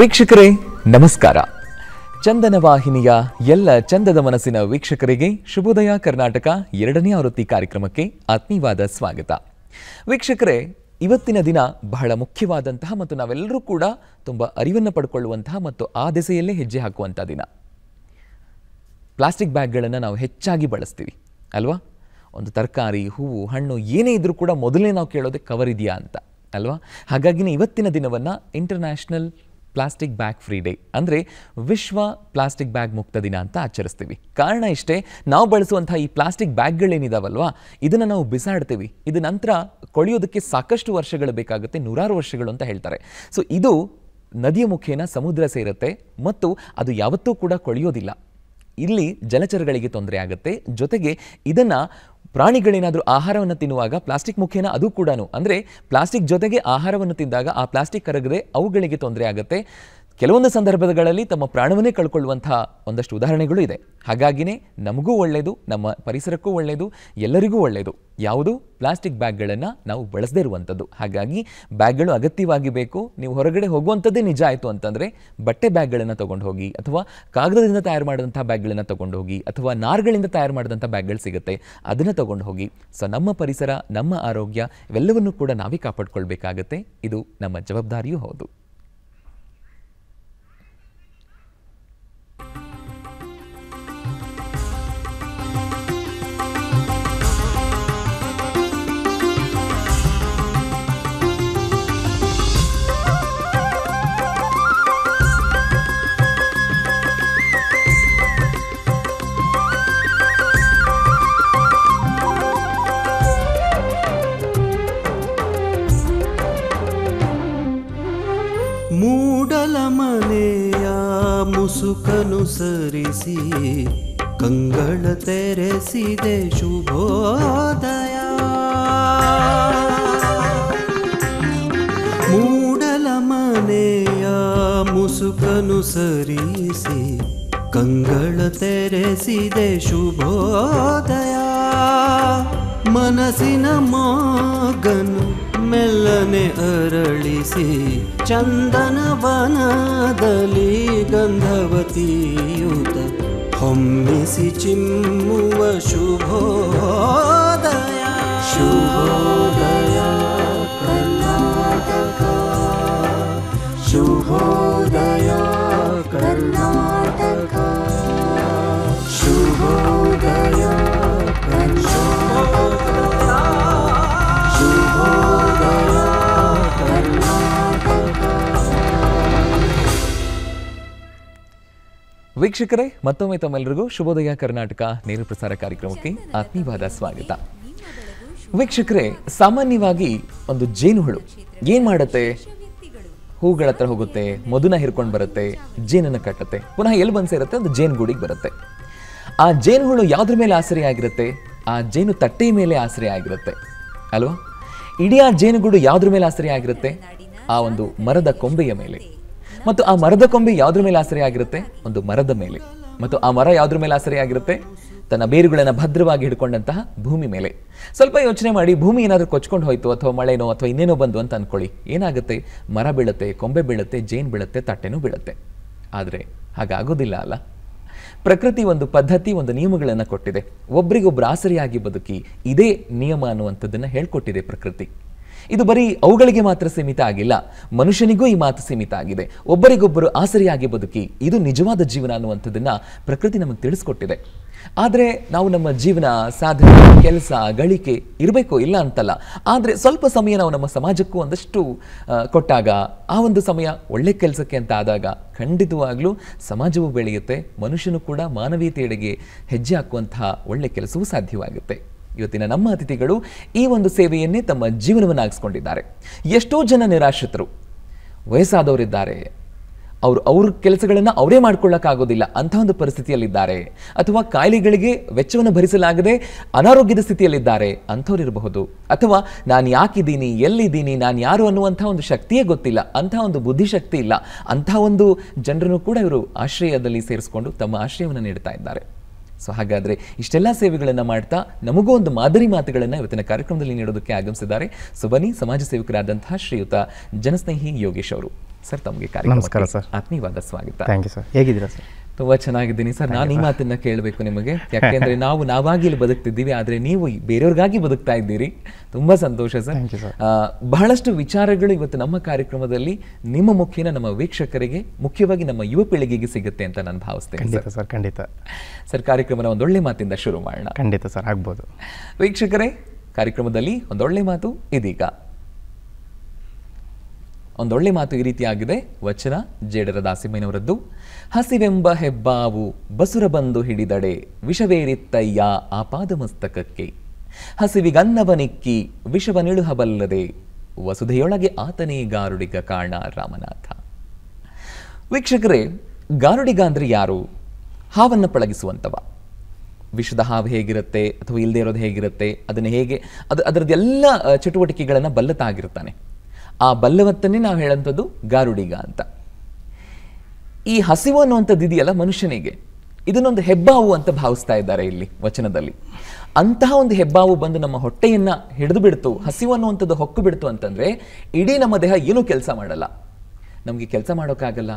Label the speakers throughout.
Speaker 1: ವೀಕ್ಷಕರೇ ನಮಸ್ಕಾರ ಚಂದನ ವಾಹಿನಿಯ ಎಲ್ಲ ಚಂದದ ಮನಸ್ಸಿನ ವೀಕ್ಷಕರಿಗೆ ಶುಭೋದಯ ಕರ್ನಾಟಕ ಎರಡನೇ ಆವೃತ್ತಿ ಕಾರ್ಯಕ್ರಮಕ್ಕೆ ಆತ್ಮೀಯವಾದ ಸ್ವಾಗತ ವೀಕ್ಷಕರೇ ಇವತ್ತಿನ ದಿನ ಬಹಳ ಮುಖ್ಯವಾದಂತಹ ಮತ್ತು ನಾವೆಲ್ಲರೂ ಕೂಡ ತುಂಬ ಅರಿವನ್ನು ಪಡ್ಕೊಳ್ಳುವಂತಹ ಮತ್ತು ಆ ದಿಸೆಯಲ್ಲೇ ಹೆಜ್ಜೆ ಹಾಕುವಂಥ ದಿನ ಪ್ಲಾಸ್ಟಿಕ್ ಬ್ಯಾಗ್ಗಳನ್ನು ನಾವು ಹೆಚ್ಚಾಗಿ ಬಳಸ್ತೀವಿ ಅಲ್ವಾ ಒಂದು ತರಕಾರಿ ಹೂವು ಹಣ್ಣು ಏನೇ ಇದ್ರೂ ಕೂಡ ಮೊದಲೇ ನಾವು ಕೇಳೋದೆ ಕವರ್ ಇದೆಯಾ ಅಂತ ಅಲ್ವಾ ಹಾಗಾಗಿನೇ ಇವತ್ತಿನ ದಿನವನ್ನು international plastic bag free day ಅಂದರೆ ವಿಶ್ವ ಪ್ಲಾಸ್ಟಿಕ್ ಬ್ಯಾಗ್ ಮುಕ್ತ ದಿನ ಅಂತ ಆಚರಿಸ್ತೀವಿ ಕಾರಣ ಇಷ್ಟೇ ನಾವು ಬಳಸುವಂಥ ಈ ಪ್ಲಾಸ್ಟಿಕ್ ಬ್ಯಾಗ್ಗಳೇನಿದಾವಲ್ವಾ ಇದನ್ನು ನಾವು ಬಿಸಾಡ್ತೀವಿ ಇದು ನಂತರ ಕೊಳೆಯೋದಕ್ಕೆ ಸಾಕಷ್ಟು ವರ್ಷಗಳು ಬೇಕಾಗುತ್ತೆ ನೂರಾರು ವರ್ಷಗಳು ಅಂತ ಹೇಳ್ತಾರೆ ಸೊ ಇದು ನದಿಯ ಮುಖೇನ ಸಮುದ್ರ ಸೇರುತ್ತೆ ಮತ್ತು ಅದು ಯಾವತ್ತೂ ಕೂಡ ಕೊಳೆಯೋದಿಲ್ಲ ಇಲ್ಲಿ ಜಲಚರಗಳಿಗೆ ತೊಂದರೆ ಆಗುತ್ತೆ ಜೊತೆಗೆ ಇದನ್ನು ಪ್ರಾಣಿಗಳೇನಾದರೂ ಆಹಾರವನ್ನು ತಿನ್ನುವಾಗ ಪ್ಲಾಸ್ಟಿಕ್ ಮುಖೇನ ಅದು ಕೂಡ ಅಂದರೆ ಪ್ಲಾಸ್ಟಿಕ್ ಜೊತೆಗೆ ಆಹಾರವನ್ನು ತಿಂದಾಗ ಆ ಪ್ಲಾಸ್ಟಿಕ್ ಕರಗದೆ ಅವುಗಳಿಗೆ ತೊಂದರೆ ಆಗುತ್ತೆ ಕೆಲವೊಂದು ಸಂದರ್ಭಗಳಲ್ಲಿ ತಮ್ಮ ಪ್ರಾಣವನ್ನೇ ಕಳ್ಕೊಳ್ಳುವಂಥ ಒಂದಷ್ಟು ಉದಾಹರಣೆಗಳು ಇದೆ ಹಾಗಾಗಿನೇ ನಮಗೂ ಒಳ್ಳೆಯದು ನಮ್ಮ ಪರಿಸರಕ್ಕೂ ಒಳ್ಳೆಯದು ಎಲ್ಲರಿಗೂ ಒಳ್ಳೆಯದು ಯಾವುದು ಪ್ಲಾಸ್ಟಿಕ್ ಬ್ಯಾಗ್ಗಳನ್ನು ನಾವು ಬಳಸದೇ ಇರುವಂಥದ್ದು ಹಾಗಾಗಿ ಬ್ಯಾಗ್ಗಳು ಅಗತ್ಯವಾಗಿ ಬೇಕು ನೀವು ಹೊರಗಡೆ ಹೋಗುವಂಥದ್ದೇ ನಿಜ ಆಯಿತು ಅಂತಂದರೆ ಬಟ್ಟೆ ಬ್ಯಾಗ್ಗಳನ್ನು ತೊಗೊಂಡು ಹೋಗಿ ಅಥವಾ ಕಾಗದದಿಂದ ತಯಾರು ಮಾಡಿದಂಥ ಬ್ಯಾಗ್ಗಳನ್ನು ತೊಗೊಂಡು ಹೋಗಿ ಅಥವಾ ನಾರ್ಗಳಿಂದ ತಯಾರು ಮಾಡಿದಂಥ ಬ್ಯಾಗ್ಗಳು ಸಿಗುತ್ತೆ ಅದನ್ನು ತೊಗೊಂಡು ಹೋಗಿ ಸೊ ನಮ್ಮ ಪರಿಸರ ನಮ್ಮ ಆರೋಗ್ಯ ಇವೆಲ್ಲವನ್ನೂ ಕೂಡ ನಾವೇ ಕಾಪಾಡ್ಕೊಳ್ಬೇಕಾಗತ್ತೆ ಇದು ನಮ್ಮ ಜವಾಬ್ದಾರಿಯೂ ಹೌದು ಕಂಗಳ ತೆರೆಸಿದೆ
Speaker 2: ಶುಭೋದಯ ಮೂಡಲ ಮನೆಯ ಮುಸುಕನು ಸರಿಸಿ ಕಂಗಳ ತೆರೆಸಿದೆ ಶುಭೋದಯ
Speaker 1: ಮನಸ್ಸಿನ ಮಗನು ಮೆಲ್ಲನೆ ಅರಳಿಸಿ ಚಂದನವನದಲ್ಲಿ ಗಂಧವತಿಯುತ
Speaker 2: म्बिसि चिम्मुव शुभो
Speaker 1: ವೀಕ್ಷಕರೇ ಮತ್ತೊಮ್ಮೆ ತಮ್ಮೆಲ್ಲರಿಗೂ ಶುಭೋದಯ ಕರ್ನಾಟಕ ನೇರ ಪ್ರಸಾರ ಕಾರ್ಯಕ್ರಮಕ್ಕೆ ಆತ್ಮೀಯವಾದ ಸ್ವಾಗತ ವೀಕ್ಷಕರೇ ಸಾಮಾನ್ಯವಾಗಿ ಒಂದು ಜೇನುಹುಳು ಏನ್ ಮಾಡುತ್ತೆ ಹೂಗಳ ಹತ್ರ ಹೋಗುತ್ತೆ ಮಧುನ ಹಿರ್ಕೊಂಡು ಬರುತ್ತೆ ಜೇನನ್ನು ಕಟ್ಟುತ್ತೆ ಪುನಃ ಎಲ್ಲಿ ಬಂದು ಸೇರುತ್ತೆ ಒಂದು ಜೇನು ಬರುತ್ತೆ ಆ ಜೇನುಹುಳು ಯಾವ್ದ್ರ ಮೇಲೆ ಆಸರೆ ಆಗಿರುತ್ತೆ ಆ ಜೇನು ತಟ್ಟೆಯ ಮೇಲೆ ಆಸರೆ ಆಗಿರುತ್ತೆ ಅಲ್ವಾ ಇಡೀ ಆ ಜೇನುಗೂಡು ಯಾವ್ದ್ರ ಮೇಲೆ ಆಸರೆ ಆಗಿರುತ್ತೆ ಆ ಒಂದು ಮರದ ಕೊಂಬೆಯ ಮೇಲೆ ಮತ್ತು ಆ ಮರದ ಕೊಂಬೆ ಯಾವ್ದ್ರ ಮೇಲೆ ಆಗಿರುತ್ತೆ ಒಂದು ಮರದ ಮೇಲೆ ಮತ್ತು ಆ ಮರ ಯಾವ್ದ್ರ ಮೇಲೆ ಆಸರೆಯಾಗಿರುತ್ತೆ ತನ್ನ ಬೇರುಗಳನ್ನು ಭದ್ರವಾಗಿ ಹಿಡ್ಕೊಂಡಂತಹ ಭೂಮಿ ಮೇಲೆ ಸ್ವಲ್ಪ ಯೋಚನೆ ಮಾಡಿ ಭೂಮಿ ಏನಾದರೂ ಕೊಚ್ಕೊಂಡು ಹೋಯ್ತು ಅಥವಾ ಮಳೆನೋ ಅಥವಾ ಇನ್ನೇನೋ ಬಂದು ಅಂತ ಅನ್ಕೊಳ್ಳಿ ಏನಾಗುತ್ತೆ ಮರ ಬೀಳುತ್ತೆ ಕೊಂಬೆ ಬೀಳುತ್ತೆ ಜೇನು ಬೀಳುತ್ತೆ ತಟ್ಟೆನೂ ಬೀಳುತ್ತೆ ಆದರೆ ಹಾಗಾಗೋದಿಲ್ಲ ಅಲ್ಲ ಪ್ರಕೃತಿ ಒಂದು ಪದ್ಧತಿ ಒಂದು ನಿಯಮಗಳನ್ನು ಕೊಟ್ಟಿದೆ ಒಬ್ರಿಗೊಬ್ರು ಆಸರೆಯಾಗಿ ಬದುಕಿ ಇದೇ ನಿಯಮ ಅನ್ನುವಂಥದ್ದನ್ನು ಹೇಳ್ಕೊಟ್ಟಿದೆ ಪ್ರಕೃತಿ ಇದು ಬರೀ ಅವುಗಳಿಗೆ ಮಾತ್ರ ಸೀಮಿತ ಆಗಿಲ್ಲ ಮನುಷ್ಯನಿಗೂ ಈ ಮಾತು ಸೀಮಿತ ಆಗಿದೆ ಒಬ್ಬರಿಗೊಬ್ಬರು ಆಸರಿಯಾಗಿ ಬದುಕಿ ಇದು ನಿಜವಾದ ಜೀವನ ಅನ್ನುವಂಥದ್ದನ್ನು ಪ್ರಕೃತಿ ನಮಗೆ ತಿಳಿಸ್ಕೊಟ್ಟಿದೆ ಆದರೆ ನಾವು ನಮ್ಮ ಜೀವನ ಸಾಧನೆ ಕೆಲಸ ಗಳಿಕೆ ಇರಬೇಕು ಇಲ್ಲ ಅಂತಲ್ಲ ಆದರೆ ಸ್ವಲ್ಪ ಸಮಯ ನಾವು ನಮ್ಮ ಸಮಾಜಕ್ಕೂ ಒಂದಷ್ಟು ಕೊಟ್ಟಾಗ ಆ ಒಂದು ಸಮಯ ಒಳ್ಳೆ ಕೆಲಸಕ್ಕೆ ಅಂತ ಆದಾಗ ಖಂಡಿತವಾಗಲೂ ಸಮಾಜವೂ ಬೆಳೆಯುತ್ತೆ ಮನುಷ್ಯನು ಕೂಡ ಮಾನವೀಯತೆಯೆಡೆಗೆ ಹೆಜ್ಜೆ ಹಾಕುವಂತಹ ಒಳ್ಳೆ ಕೆಲಸವೂ ಸಾಧ್ಯವಾಗುತ್ತೆ ಇವತ್ತಿನ ನಮ್ಮ ಅತಿಥಿಗಳು ಈ ಒಂದು ಸೇವೆಯನ್ನೇ ತಮ್ಮ ಜೀವನವನ್ನಾಗಿಸ್ಕೊಂಡಿದ್ದಾರೆ ಎಷ್ಟೋ ಜನ ನಿರಾಶ್ರಿತರು ವಯಸ್ಸಾದವರಿದ್ದಾರೆ ಅವರು ಅವ್ರ ಕೆಲಸಗಳನ್ನು ಅವರೇ ಮಾಡ್ಕೊಳ್ಳೋಕ್ಕಾಗೋದಿಲ್ಲ ಅಂಥ ಒಂದು ಪರಿಸ್ಥಿತಿಯಲ್ಲಿದ್ದಾರೆ ಅಥವಾ ಕಾಯಿಲೆಗಳಿಗೆ ವೆಚ್ಚವನ್ನು ಭರಿಸಲಾಗದೆ ಅನಾರೋಗ್ಯದ ಸ್ಥಿತಿಯಲ್ಲಿದ್ದಾರೆ ಇರಬಹುದು ಅಥವಾ ನಾನು ಯಾಕಿದ್ದೀನಿ ಎಲ್ಲಿದ್ದೀನಿ ನಾನು ಯಾರು ಅನ್ನುವಂಥ ಒಂದು ಶಕ್ತಿಯೇ ಗೊತ್ತಿಲ್ಲ ಅಂಥ ಒಂದು ಬುದ್ಧಿಶಕ್ತಿ ಇಲ್ಲ ಅಂಥ ಒಂದು ಜನರನ್ನು ಕೂಡ ಇವರು ಆಶ್ರಯದಲ್ಲಿ ಸೇರಿಸಿಕೊಂಡು ತಮ್ಮ ಆಶ್ರಯವನ್ನು ನೀಡ್ತಾ ಇದ್ದಾರೆ ಸೊ ಹಾಗಾದರೆ ಇಷ್ಟೆಲ್ಲ ಸೇವೆಗಳನ್ನು ಮಾಡ್ತಾ ನಮಗೂ ಒಂದು ಮಾದರಿ ಮಾತುಗಳನ್ನು ಇವತ್ತಿನ ಕಾರ್ಯಕ್ರಮದಲ್ಲಿ ನೀಡೋದಕ್ಕೆ ಆಗಮಿಸಿದ್ದಾರೆ ಸೊ ಬನ್ನಿ ಸಮಾಜ ಸೇವಕರಾದಂತಹ ಶ್ರೀಯುತ ಜನಸ್ನೇಹಿ ಯೋಗೇಶ್ ಅವರು ಸರ್ ತಮಗೆ ಕಾರ್ಯ ನಮಸ್ಕಾರ ಸರ್ ಆತ್ಮೀಯವಾದ ಸ್ವಾಗತ ಥ್ಯಾಂಕ್ ಯು ಸರ್ ಹೇಗಿದ್ದೀರಾ ಸರ್ ತುಂಬಾ ಚೆನ್ನಾಗಿದ್ದೀನಿ ಸರ್ ನಾನು ಈ ಮಾತನ್ನ ಕೇಳಬೇಕು ನಿಮಗೆ ಯಾಕೆಂದ್ರೆ ನಾವು ನಾವಾಗಿ ಇಲ್ಲಿ ಬದುಕ್ತಿದ್ದೀವಿ ಆದ್ರೆ ನೀವು ಬೇರೆಯವ್ರಿಗಾಗಿ ಬದುಕ್ತಾ ಇದ್ದೀರಿ ತುಂಬಾ ಸಂತೋಷ ಸರ್ ಬಹಳಷ್ಟು ವಿಚಾರಗಳು ಇವತ್ತು ನಮ್ಮ ಕಾರ್ಯಕ್ರಮದಲ್ಲಿ ನಿಮ್ಮ ಮುಖೇನ ನಮ್ಮ ವೀಕ್ಷಕರಿಗೆ ಮುಖ್ಯವಾಗಿ ನಮ್ಮ ಯುವ ಪೀಳಿಗೆಗೆ ಸಿಗುತ್ತೆ ಅಂತ ನಾನು ಭಾವಿಸ್ತೇನೆ ಸರ್ ಖಂಡಿತ ಸರ್ ಕಾರ್ಯಕ್ರಮನ ಒಂದೊಳ್ಳೆ ಮಾತಿಂದ ಶುರು ಮಾಡೋಣ ಖಂಡಿತ ಸರ್ ಆಗ್ಬೋದು ವೀಕ್ಷಕರೇ ಕಾರ್ಯಕ್ರಮದಲ್ಲಿ ಒಂದೊಳ್ಳೆ ಮಾತು ಇದೀಗ ಒಂದೊಳ್ಳೆ ಮಾತು ಈ ರೀತಿಯಾಗಿದೆ ವಚನ ಜೇಡರ ದಾಸಿಮಯ್ಯನವರದ್ದು ಹಸಿವೆಂಬ ಹೆಬ್ಬಾವು ಬಸುರ ಬಂದು ಹಿಡಿದಡೆ ವಿಷವೇರಿತ್ತಯ್ಯ ಆಪಾದ ಮಸ್ತಕಕ್ಕೆ ಹಸಿವಿಗನ್ನವನಿಕ್ಕಿ ವಿಷವನಿಳುಹಬಲ್ಲದೆ ವಸುಧೆಯೊಳಗೆ ಆತನೇ ಗಾರುಡಿಗ ಕಾರಣ ರಾಮನಾಥ ವೀಕ್ಷಕರೇ ಗಾರುಡಿಗ ಅಂದರೆ ಯಾರು ಹಾವನ್ನು ಪಳಗಿಸುವಂಥವ ವಿಷದ ಹಾವು ಹೇಗಿರುತ್ತೆ ಅಥವಾ ಇಲ್ಲದೆ ಇರೋದು ಹೇಗಿರುತ್ತೆ ಅದನ್ನು ಹೇಗೆ ಅದು ಅದರದ್ದೆಲ್ಲ ಚಟುವಟಿಕೆಗಳನ್ನು ಬಲ್ಲತಾಗಿರ್ತಾನೆ ಆ ಬಲ್ಲವತ್ತನ್ನೇ ನಾವು ಹೇಳೋಂಥದ್ದು ಗಾರುಡಿಗ ಅಂತ ಈ ಹಸಿವು ಅನ್ನುವಂಥದ್ದು ಇದೆಯಲ್ಲ ಮನುಷ್ಯನಿಗೆ ಇದನ್ನೊಂದು ಹೆಬ್ಬಾವು ಅಂತ ಭಾವಿಸ್ತಾ ಇದ್ದಾರೆ ಇಲ್ಲಿ ವಚನದಲ್ಲಿ ಅಂತಹ ಒಂದು ಹೆಬ್ಬಾವು ಬಂದು ನಮ್ಮ ಹೊಟ್ಟೆಯನ್ನ ಹಿಡಿದು ಬಿಡ್ತು ಹಸಿವು ಅನ್ನುವಂಥದ್ದು ಹೊಕ್ಕು ಬಿಡ್ತು ಅಂತಂದ್ರೆ ಇಡೀ ನಮ್ಮ ದೇಹ ಏನೂ ಕೆಲಸ ಮಾಡಲ್ಲ ನಮಗೆ ಕೆಲಸ ಮಾಡೋಕ್ಕಾಗಲ್ಲ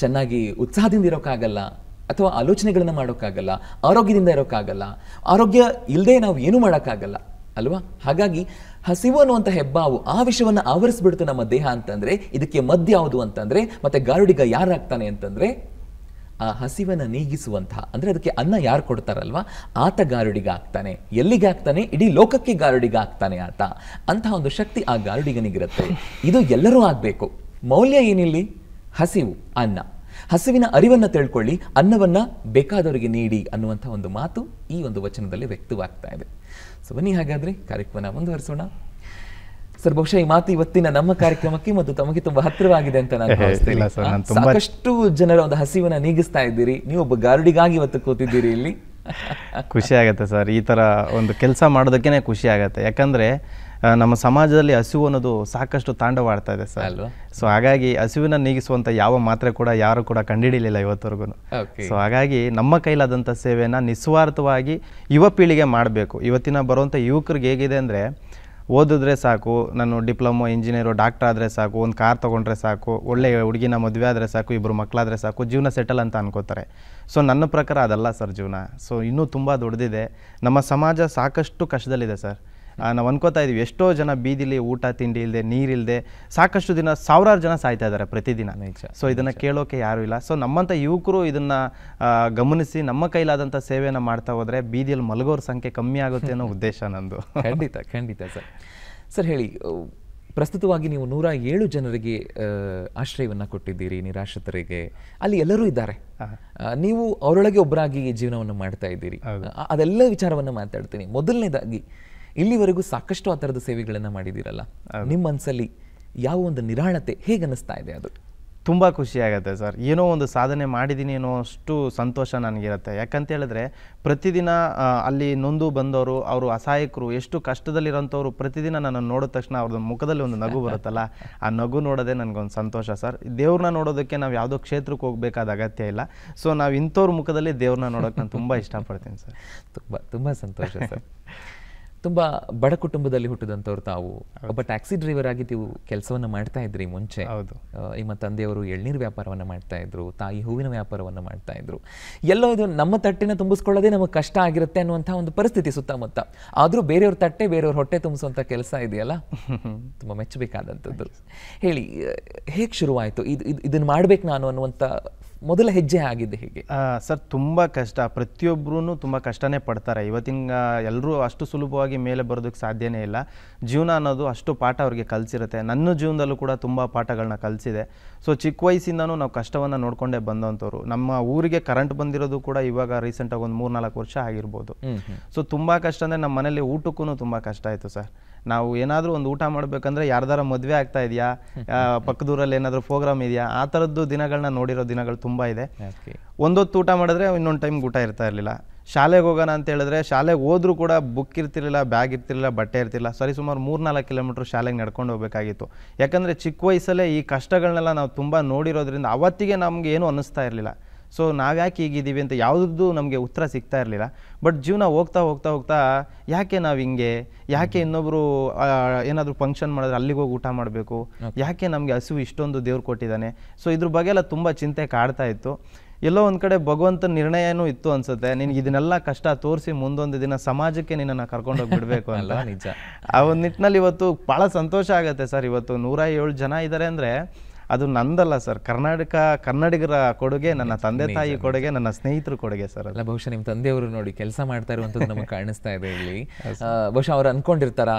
Speaker 1: ಚೆನ್ನಾಗಿ ಉತ್ಸಾಹದಿಂದ ಇರೋಕ್ಕಾಗಲ್ಲ ಅಥವಾ ಆಲೋಚನೆಗಳನ್ನು ಮಾಡೋಕ್ಕಾಗಲ್ಲ ಆರೋಗ್ಯದಿಂದ ಇರೋಕ್ಕಾಗಲ್ಲ ಆರೋಗ್ಯ ಇಲ್ಲದೆ ನಾವು ಏನೂ ಮಾಡೋಕ್ಕಾಗಲ್ಲ ಅಲ್ವಾ ಹಾಗಾಗಿ ಹಸಿವು ಅನ್ನುವಂಥ ಹೆಬ್ಬಾವು ಆ ವಿಷಯವನ್ನು ಆವರಿಸ್ಬಿಡ್ತು ನಮ್ಮ ದೇಹ ಅಂತಂದ್ರೆ ಇದಕ್ಕೆ ಮದ್ದು ಯಾವುದು ಅಂತಂದ್ರೆ ಮತ್ತೆ ಗಾರುಡಿಗ ಯಾರಾಗ್ತಾನೆ ಅಂತಂದ್ರೆ ಆ ಹಸಿವನ್ನು ನೀಗಿಸುವಂತಹ ಅಂದರೆ ಅದಕ್ಕೆ ಅನ್ನ ಯಾರು ಕೊಡ್ತಾರಲ್ವಾ ಆತ ಗಾರುಡಿಗ ಆಗ್ತಾನೆ ಎಲ್ಲಿಗೆ ಆಗ್ತಾನೆ ಇಡೀ ಲೋಕಕ್ಕೆ ಗಾರುಡಿಗ ಆಗ್ತಾನೆ ಆತ ಅಂತಹ ಒಂದು ಶಕ್ತಿ ಆ ಗಾರುಡಿಗನಿಗಿರುತ್ತೆ ಇದು ಎಲ್ಲರೂ ಆಗಬೇಕು ಮೌಲ್ಯ ಏನಿಲ್ಲಿ ಹಸಿವು ಅನ್ನ ಹಸಿವಿನ ಅರಿವನ್ನು ತಿಳ್ಕೊಳ್ಳಿ ಅನ್ನವನ್ನು ಬೇಕಾದವರಿಗೆ ನೀಡಿ ಅನ್ನುವಂಥ ಒಂದು ಮಾತು ಈ ಒಂದು ವಚನದಲ್ಲಿ ವ್ಯಕ್ತವಾಗ್ತಾ ಇದೆ ಸೊ ಬನ್ನಿ ಹಾಗಾದರೆ ಕಾರ್ಯಕ್ರಮನ ಮುಂದುವರಿಸೋಣ ಸರ್ ಬಹುಶಃ ಈ ಮಾತು ಇವತ್ತಿನ ನಮ್ಮ ಕಾರ್ಯಕ್ರಮಕ್ಕೆ ಮತ್ತು ತಮಗೆ ತುಂಬಾ ಹತ್ತಿರವಾಗಿದೆ ಅಂತ ನಾನು ಸಾಕಷ್ಟು ಜನರ ಒಂದು ಹಸಿವನ್ನ ನೀಗಿಸ್ತಾ ಇದ್ದೀರಿ ನೀವು ಒಬ್ಬ ಗಾರುಡಿಗಾಗಿ ಇವತ್ತು ಕೂತಿದ್ದೀರಿ ಇಲ್ಲಿ
Speaker 3: ಖುಷಿ ಆಗತ್ತೆ ಸರ್ ಈ ತರ ಒಂದು ಕೆಲಸ ಮಾಡೋದಕ್ಕೇನೆ ಖುಷಿ ಆಗತ್ತೆ ಯಾಕಂದ್ರೆ ನಮ್ಮ ಸಮಾಜದಲ್ಲಿ ಹಸಿವು ಅನ್ನೋದು ಸಾಕಷ್ಟು ತಾಂಡವಾಡ್ತಾ ಇದೆ ಸರ್ ಸೊ ಹಾಗಾಗಿ ಹಸಿವಿನ ನೀಗಿಸುವಂಥ ಯಾವ ಮಾತ್ರೆ ಕೂಡ ಯಾರು ಕೂಡ ಕಂಡುಹಿಡಿಯಲಿಲ್ಲ ಇವತ್ತವರೆಗೂ ಸೊ ಹಾಗಾಗಿ ನಮ್ಮ ಕೈಲಾದಂಥ ಸೇವೆಯನ್ನು ನಿಸ್ವಾರ್ಥವಾಗಿ ಯುವ ಪೀಳಿಗೆ ಮಾಡಬೇಕು ಇವತ್ತಿನ ಬರುವಂಥ ಯುವಕರಿಗೆ ಹೇಗಿದೆ ಅಂದರೆ ಓದಿದ್ರೆ ಸಾಕು ನಾನು ಡಿಪ್ಲೊಮೊ ಇಂಜಿನಿಯರು ಡಾಕ್ಟರ್ ಆದರೆ ಸಾಕು ಒಂದು ಕಾರ್ ತೊಗೊಂಡ್ರೆ ಸಾಕು ಒಳ್ಳೆ ಹುಡುಗಿನ ಮದುವೆ ಆದರೆ ಸಾಕು ಇಬ್ಬರು ಮಕ್ಕಳಾದರೆ ಸಾಕು ಜೀವನ ಸೆಟಲ್ ಅಂತ ಅನ್ಕೋತಾರೆ ಸೊ ನನ್ನ ಪ್ರಕಾರ ಅದಲ್ಲ ಸರ್ ಜೀವನ ಸೊ ಇನ್ನೂ ತುಂಬ ದೊಡ್ಡದಿದೆ ನಮ್ಮ ಸಮಾಜ ಸಾಕಷ್ಟು ಕಷ್ಟದಲ್ಲಿದೆ ಸರ್ ನಾವು ಅನ್ಕೋತಾ ಇದೀವಿ ಎಷ್ಟೋ ಜನ ಬೀದಿಲಿ ಊಟ ತಿಂಡಿ ಇಲ್ಲದೆ ನೀರಿಲ್ಲದೆ ಸಾಕಷ್ಟು ದಿನ ಸಾವಿರಾರು ಜನ ಸಾಯ್ತಾ ಇದ್ದಾರೆ ಪ್ರತಿದಿನ ಸೊ ಇದನ್ನ ಕೇಳೋಕೆ ಯಾರೂ ಇಲ್ಲ ಸೊ ನಮ್ಮಂಥ ಯುವಕರು ಇದನ್ನ ಗಮನಿಸಿ ನಮ್ಮ ಕೈಲಾದಂಥ ಸೇವೆಯನ್ನು ಮಾಡ್ತಾ ಹೋದ್ರೆ ಬೀದಿಯಲ್ಲಿ ಮಲಗೋರ ಸಂಖ್ಯೆ ಕಮ್ಮಿ ಆಗುತ್ತೆ ಅನ್ನೋ
Speaker 1: ಉದ್ದೇಶ ನಂದು ಖಂಡಿತ ಖಂಡಿತ ಸರ್ ಸರ್ ಹೇಳಿ ಪ್ರಸ್ತುತವಾಗಿ ನೀವು ನೂರ ಏಳು ಜನರಿಗೆ ಆಶ್ರಯವನ್ನು ಕೊಟ್ಟಿದ್ದೀರಿ ನಿರಾಶ್ರಿತರಿಗೆ ಅಲ್ಲಿ ಎಲ್ಲರೂ ಇದ್ದಾರೆ ನೀವು ಅವರೊಳಗೆ ಒಬ್ಬರಾಗಿ ಜೀವನವನ್ನು ಮಾಡ್ತಾ ಇದ್ದೀರಿ ಅದೆಲ್ಲ ವಿಚಾರವನ್ನು ಮಾತಾಡ್ತೀನಿ ಮೊದಲನೇದಾಗಿ ಇಲ್ಲಿವರೆಗೂ ಸಾಕಷ್ಟು ಆ ಥರದ ಸೇವೆಗಳನ್ನು ಮಾಡಿದ್ದೀರಲ್ಲ ನಿಮ್ಮ ಮನಸ್ಸಲ್ಲಿ ಯಾವ ಒಂದು ನಿರಾಳತೆ ಹೇಗೆ ಅನ್ನಿಸ್ತಾ ಇದೆ ಅದು ತುಂಬ ಖುಷಿ ಸರ್ ಏನೋ ಒಂದು ಸಾಧನೆ ಮಾಡಿದ್ದೀನಿ ಅನ್ನೋ
Speaker 3: ಅಷ್ಟು ಸಂತೋಷ ನನಗಿರುತ್ತೆ ಯಾಕಂತ ಹೇಳಿದ್ರೆ ಪ್ರತಿದಿನ ಅಲ್ಲಿ ನೊಂದು ಬಂದವರು ಅವರು ಅಸಹಾಯಕರು ಎಷ್ಟು ಕಷ್ಟದಲ್ಲಿರೋಂಥವ್ರು ಪ್ರತಿದಿನ ನನ್ನನ್ನು ನೋಡಿದ ತಕ್ಷಣ ಅವ್ರದ್ದು ಮುಖದಲ್ಲಿ ಒಂದು ನಗು ಬರುತ್ತಲ್ಲ ಆ ನಗು ನೋಡೋದೇ ನನಗೊಂದು ಸಂತೋಷ ಸರ್ ದೇವ್ರನ್ನ ನೋಡೋದಕ್ಕೆ ನಾವು ಯಾವುದೋ ಕ್ಷೇತ್ರಕ್ಕೆ ಹೋಗಬೇಕಾದ ಅಗತ್ಯ ಇಲ್ಲ
Speaker 1: ಸೊ ನಾವು ಇಂಥವ್ರ ಮುಖದಲ್ಲಿ ದೇವ್ರನ್ನ ನೋಡೋಕೆ ನಾನು ತುಂಬ ಇಷ್ಟಪಡ್ತೀನಿ ಸರ್ ತುಂಬ ತುಂಬ ಸಂತೋಷ ಸರ್ ತುಂಬಾ ಬಡ ಕುಟುಂಬದಲ್ಲಿ ಹುಟ್ಟಿದಂತವ್ರು ತಾವು ಒಬ್ಬ ಟ್ಯಾಕ್ಸಿ ಡ್ರೈವರ್ ಆಗಿ ನೀವು ಕೆಲಸವನ್ನ ಮಾಡ್ತಾ ಇದ್ರಿ ಮುಂಚೆ ನಿಮ್ಮ ತಂದೆಯವರು ಎಳ್ನೀರ್ ವ್ಯಾಪಾರವನ್ನ ಮಾಡ್ತಾ ಇದ್ರು ತಾಯಿ ಹೂವಿನ ವ್ಯಾಪಾರವನ್ನ ಮಾಡ್ತಾ ಇದ್ರು ಎಲ್ಲೋ ಇದು ನಮ್ಮ ತಟ್ಟೆನ ತುಂಬಿಸ್ಕೊಳ್ಳೋದೇ ನಮಗೆ ಕಷ್ಟ ಆಗಿರುತ್ತೆ ಅನ್ನುವಂತಹ ಒಂದು ಪರಿಸ್ಥಿತಿ ಸುತ್ತಮುತ್ತ ಆದ್ರೂ ಬೇರೆಯವ್ರ ತಟ್ಟೆ ಬೇರೆಯವ್ರ ಹೊಟ್ಟೆ ತುಂಬಿಸುವಂತ ಕೆಲಸ ಇದೆಯಲ್ಲ ತುಂಬಾ ಮೆಚ್ಚಬೇಕಾದಂಥದ್ದು ಹೇಳಿ ಹೇಗೆ ಶುರುವಾಯಿತು ಇದು ಇದನ್ನ ಮಾಡ್ಬೇಕು ನಾನು ಅನ್ನುವಂಥ ಮೊದಲ ಹೆಜ್ಜೆ ಆಗಿದೆ
Speaker 3: ಹೀಗೆ ಸರ್ ತುಂಬ ಕಷ್ಟ ಪ್ರತಿಯೊಬ್ಬರೂ ತುಂಬ ಕಷ್ಟನೇ ಪಡ್ತಾರೆ ಇವತ್ತಿನ ಎಲ್ಲರೂ ಅಷ್ಟು ಸುಲಭವಾಗಿ ಮೇಲೆ ಬರೋದಕ್ಕೆ ಸಾಧ್ಯನೇ ಇಲ್ಲ ಜೀವನ ಅನ್ನೋದು ಅಷ್ಟು ಪಾಠ ಅವ್ರಿಗೆ ಕಲಿಸಿರುತ್ತೆ ನನ್ನ ಜೀವನದಲ್ಲೂ ಕೂಡ ತುಂಬ ಪಾಠಗಳನ್ನ ಕಲಿಸಿದೆ ಸೊ ಚಿಕ್ಕ ವಯಸ್ಸಿಂದನೂ ನಾವು ಕಷ್ಟವನ್ನು ನೋಡಿಕೊಂಡೇ ಬಂದಂಥವ್ರು ನಮ್ಮ ಊರಿಗೆ ಕರೆಂಟ್ ಬಂದಿರೋದು ಕೂಡ ಇವಾಗ ರೀಸೆಂಟಾಗಿ ಒಂದು ಮೂರ್ನಾಲ್ಕು ವರ್ಷ ಆಗಿರ್ಬೋದು ಸೊ ತುಂಬ ಕಷ್ಟ ಅಂದರೆ ನಮ್ಮ ಮನೇಲಿ ಊಟಕ್ಕೂ ತುಂಬ ಕಷ್ಟ ಆಯಿತು ಸರ್ ನಾವು ಏನಾದರೂ ಒಂದು ಊಟ ಮಾಡಬೇಕಂದ್ರೆ ಯಾರ್ದಾರ ಮದುವೆ ಆಗ್ತಾ ಇದೆಯಾ ಪಕ್ಕದೂರಲ್ಲಿ ಏನಾದರೂ ಪ್ರೋಗ್ರಾಮ್ ಇದೆಯಾ ಆ ಥರದ್ದು ದಿನಗಳನ್ನ ನೋಡಿರೋ ದಿನಗಳು ತುಂಬ ಇದೆ ಒಂದೊತ್ತು ಊಟ ಮಾಡಿದ್ರೆ ಇನ್ನೊಂದು ಟೈಮ್ ಊಟ ಇರ್ತಾ ಇರಲಿಲ್ಲ ಶಾಲೆಗೆ ಹೋಗೋಣ ಅಂತ ಹೇಳಿದ್ರೆ ಶಾಲೆಗೆ ಹೋದ್ರೂ ಕೂಡ ಬುಕ್ ಇರ್ತಿರಲಿಲ್ಲ ಬ್ಯಾಗ್ ಇರ್ತಿರಲಿಲ್ಲ ಬಟ್ಟೆ ಇರ್ತಿಲ್ಲ ಸರಿ ಸುಮಾರು ಮೂರ್ನಾಲ್ಕು ಕಿಲೋಮೀಟ್ರ್ ಶಾಲೆಗೆ ನಡ್ಕೊಂಡು ಹೋಗಬೇಕಾಗಿತ್ತು ಯಾಕಂದರೆ ಚಿಕ್ಕ ವಯಸ್ಸಲ್ಲೇ ಈ ಕಷ್ಟಗಳನ್ನೆಲ್ಲ ನಾವು ತುಂಬ ನೋಡಿರೋದ್ರಿಂದ ಅವತ್ತಿಗೆ ನಮಗೆ ಏನು ಅನಿಸ್ತಾ ಇರಲಿಲ್ಲ ಸೊ ನಾವು ಯಾಕೆ ಹೀಗಿದ್ದೀವಿ ಅಂತ ಯಾವುದೂ ನಮಗೆ ಉತ್ತರ ಸಿಗ್ತಾ ಇರಲಿಲ್ಲ ಬಟ್ ಜೀವನ ಹೋಗ್ತಾ ಹೋಗ್ತಾ ಹೋಗ್ತಾ ಯಾಕೆ ನಾವು ಹಿಂಗೆ ಯಾಕೆ ಇನ್ನೊಬ್ಬರು ಏನಾದರೂ ಫಂಕ್ಷನ್ ಮಾಡಿದ್ರೆ ಅಲ್ಲಿಗೆ ಹೋಗಿ ಊಟ ಮಾಡಬೇಕು ಯಾಕೆ ನಮಗೆ ಹಸಿವು ಇಷ್ಟೊಂದು ದೇವ್ರು ಕೊಟ್ಟಿದ್ದಾನೆ ಸೊ ಇದ್ರ ಬಗ್ಗೆ ಎಲ್ಲ ತುಂಬ ಚಿಂತೆ ಕಾಡ್ತಾ ಇತ್ತು ಎಲ್ಲೋ ಒಂದು ಕಡೆ ಭಗವಂತ ನಿರ್ಣಯನೂ ಇತ್ತು ಅನ್ಸುತ್ತೆ ನಿನಗೆ ಇದನ್ನೆಲ್ಲ ಕಷ್ಟ ತೋರಿಸಿ ಮುಂದೊಂದು ದಿನ ಸಮಾಜಕ್ಕೆ ನಿನ್ನನ್ನು ಕರ್ಕೊಂಡೋಗಿ ಬಿಡಬೇಕು ಅಲ್ಲ ನಿಜ ಆ ಒಂದು ನಿಟ್ಟಿನಲ್ಲಿ ಇವತ್ತು ಭಾಳ ಸಂತೋಷ ಆಗುತ್ತೆ ಸರ್ ಇವತ್ತು ನೂರ ಏಳು
Speaker 1: ಜನ ಇದ್ದಾರೆ ಅಂದರೆ
Speaker 3: ಅದು ನಂದಲ್ಲ ಸರ್ ಕರ್ನಾಟಕ ಕನ್ನಡಿಗರ ಕೊಡುಗೆ ನನ್ನ ತಂದೆ ತಾಯಿ ಕೊಡುಗೆ
Speaker 1: ನನ್ನ ಸ್ನೇಹಿತರು ಕೊಡುಗೆ ಸರ್ ಅಲ್ಲ ಬಹುಶಃ ನಿಮ್ಮ ತಂದೆಯವರು ನೋಡಿ ಕೆಲಸ ಮಾಡ್ತಾ ಇರುವಂಥದ್ದು ನಮಗೆ ಕಾಣಿಸ್ತಾ ಇದೆ ಇಲ್ಲಿ ಬಹುಶಃ ಅವ್ರು ಅನ್ಕೊಂಡಿರ್ತಾರ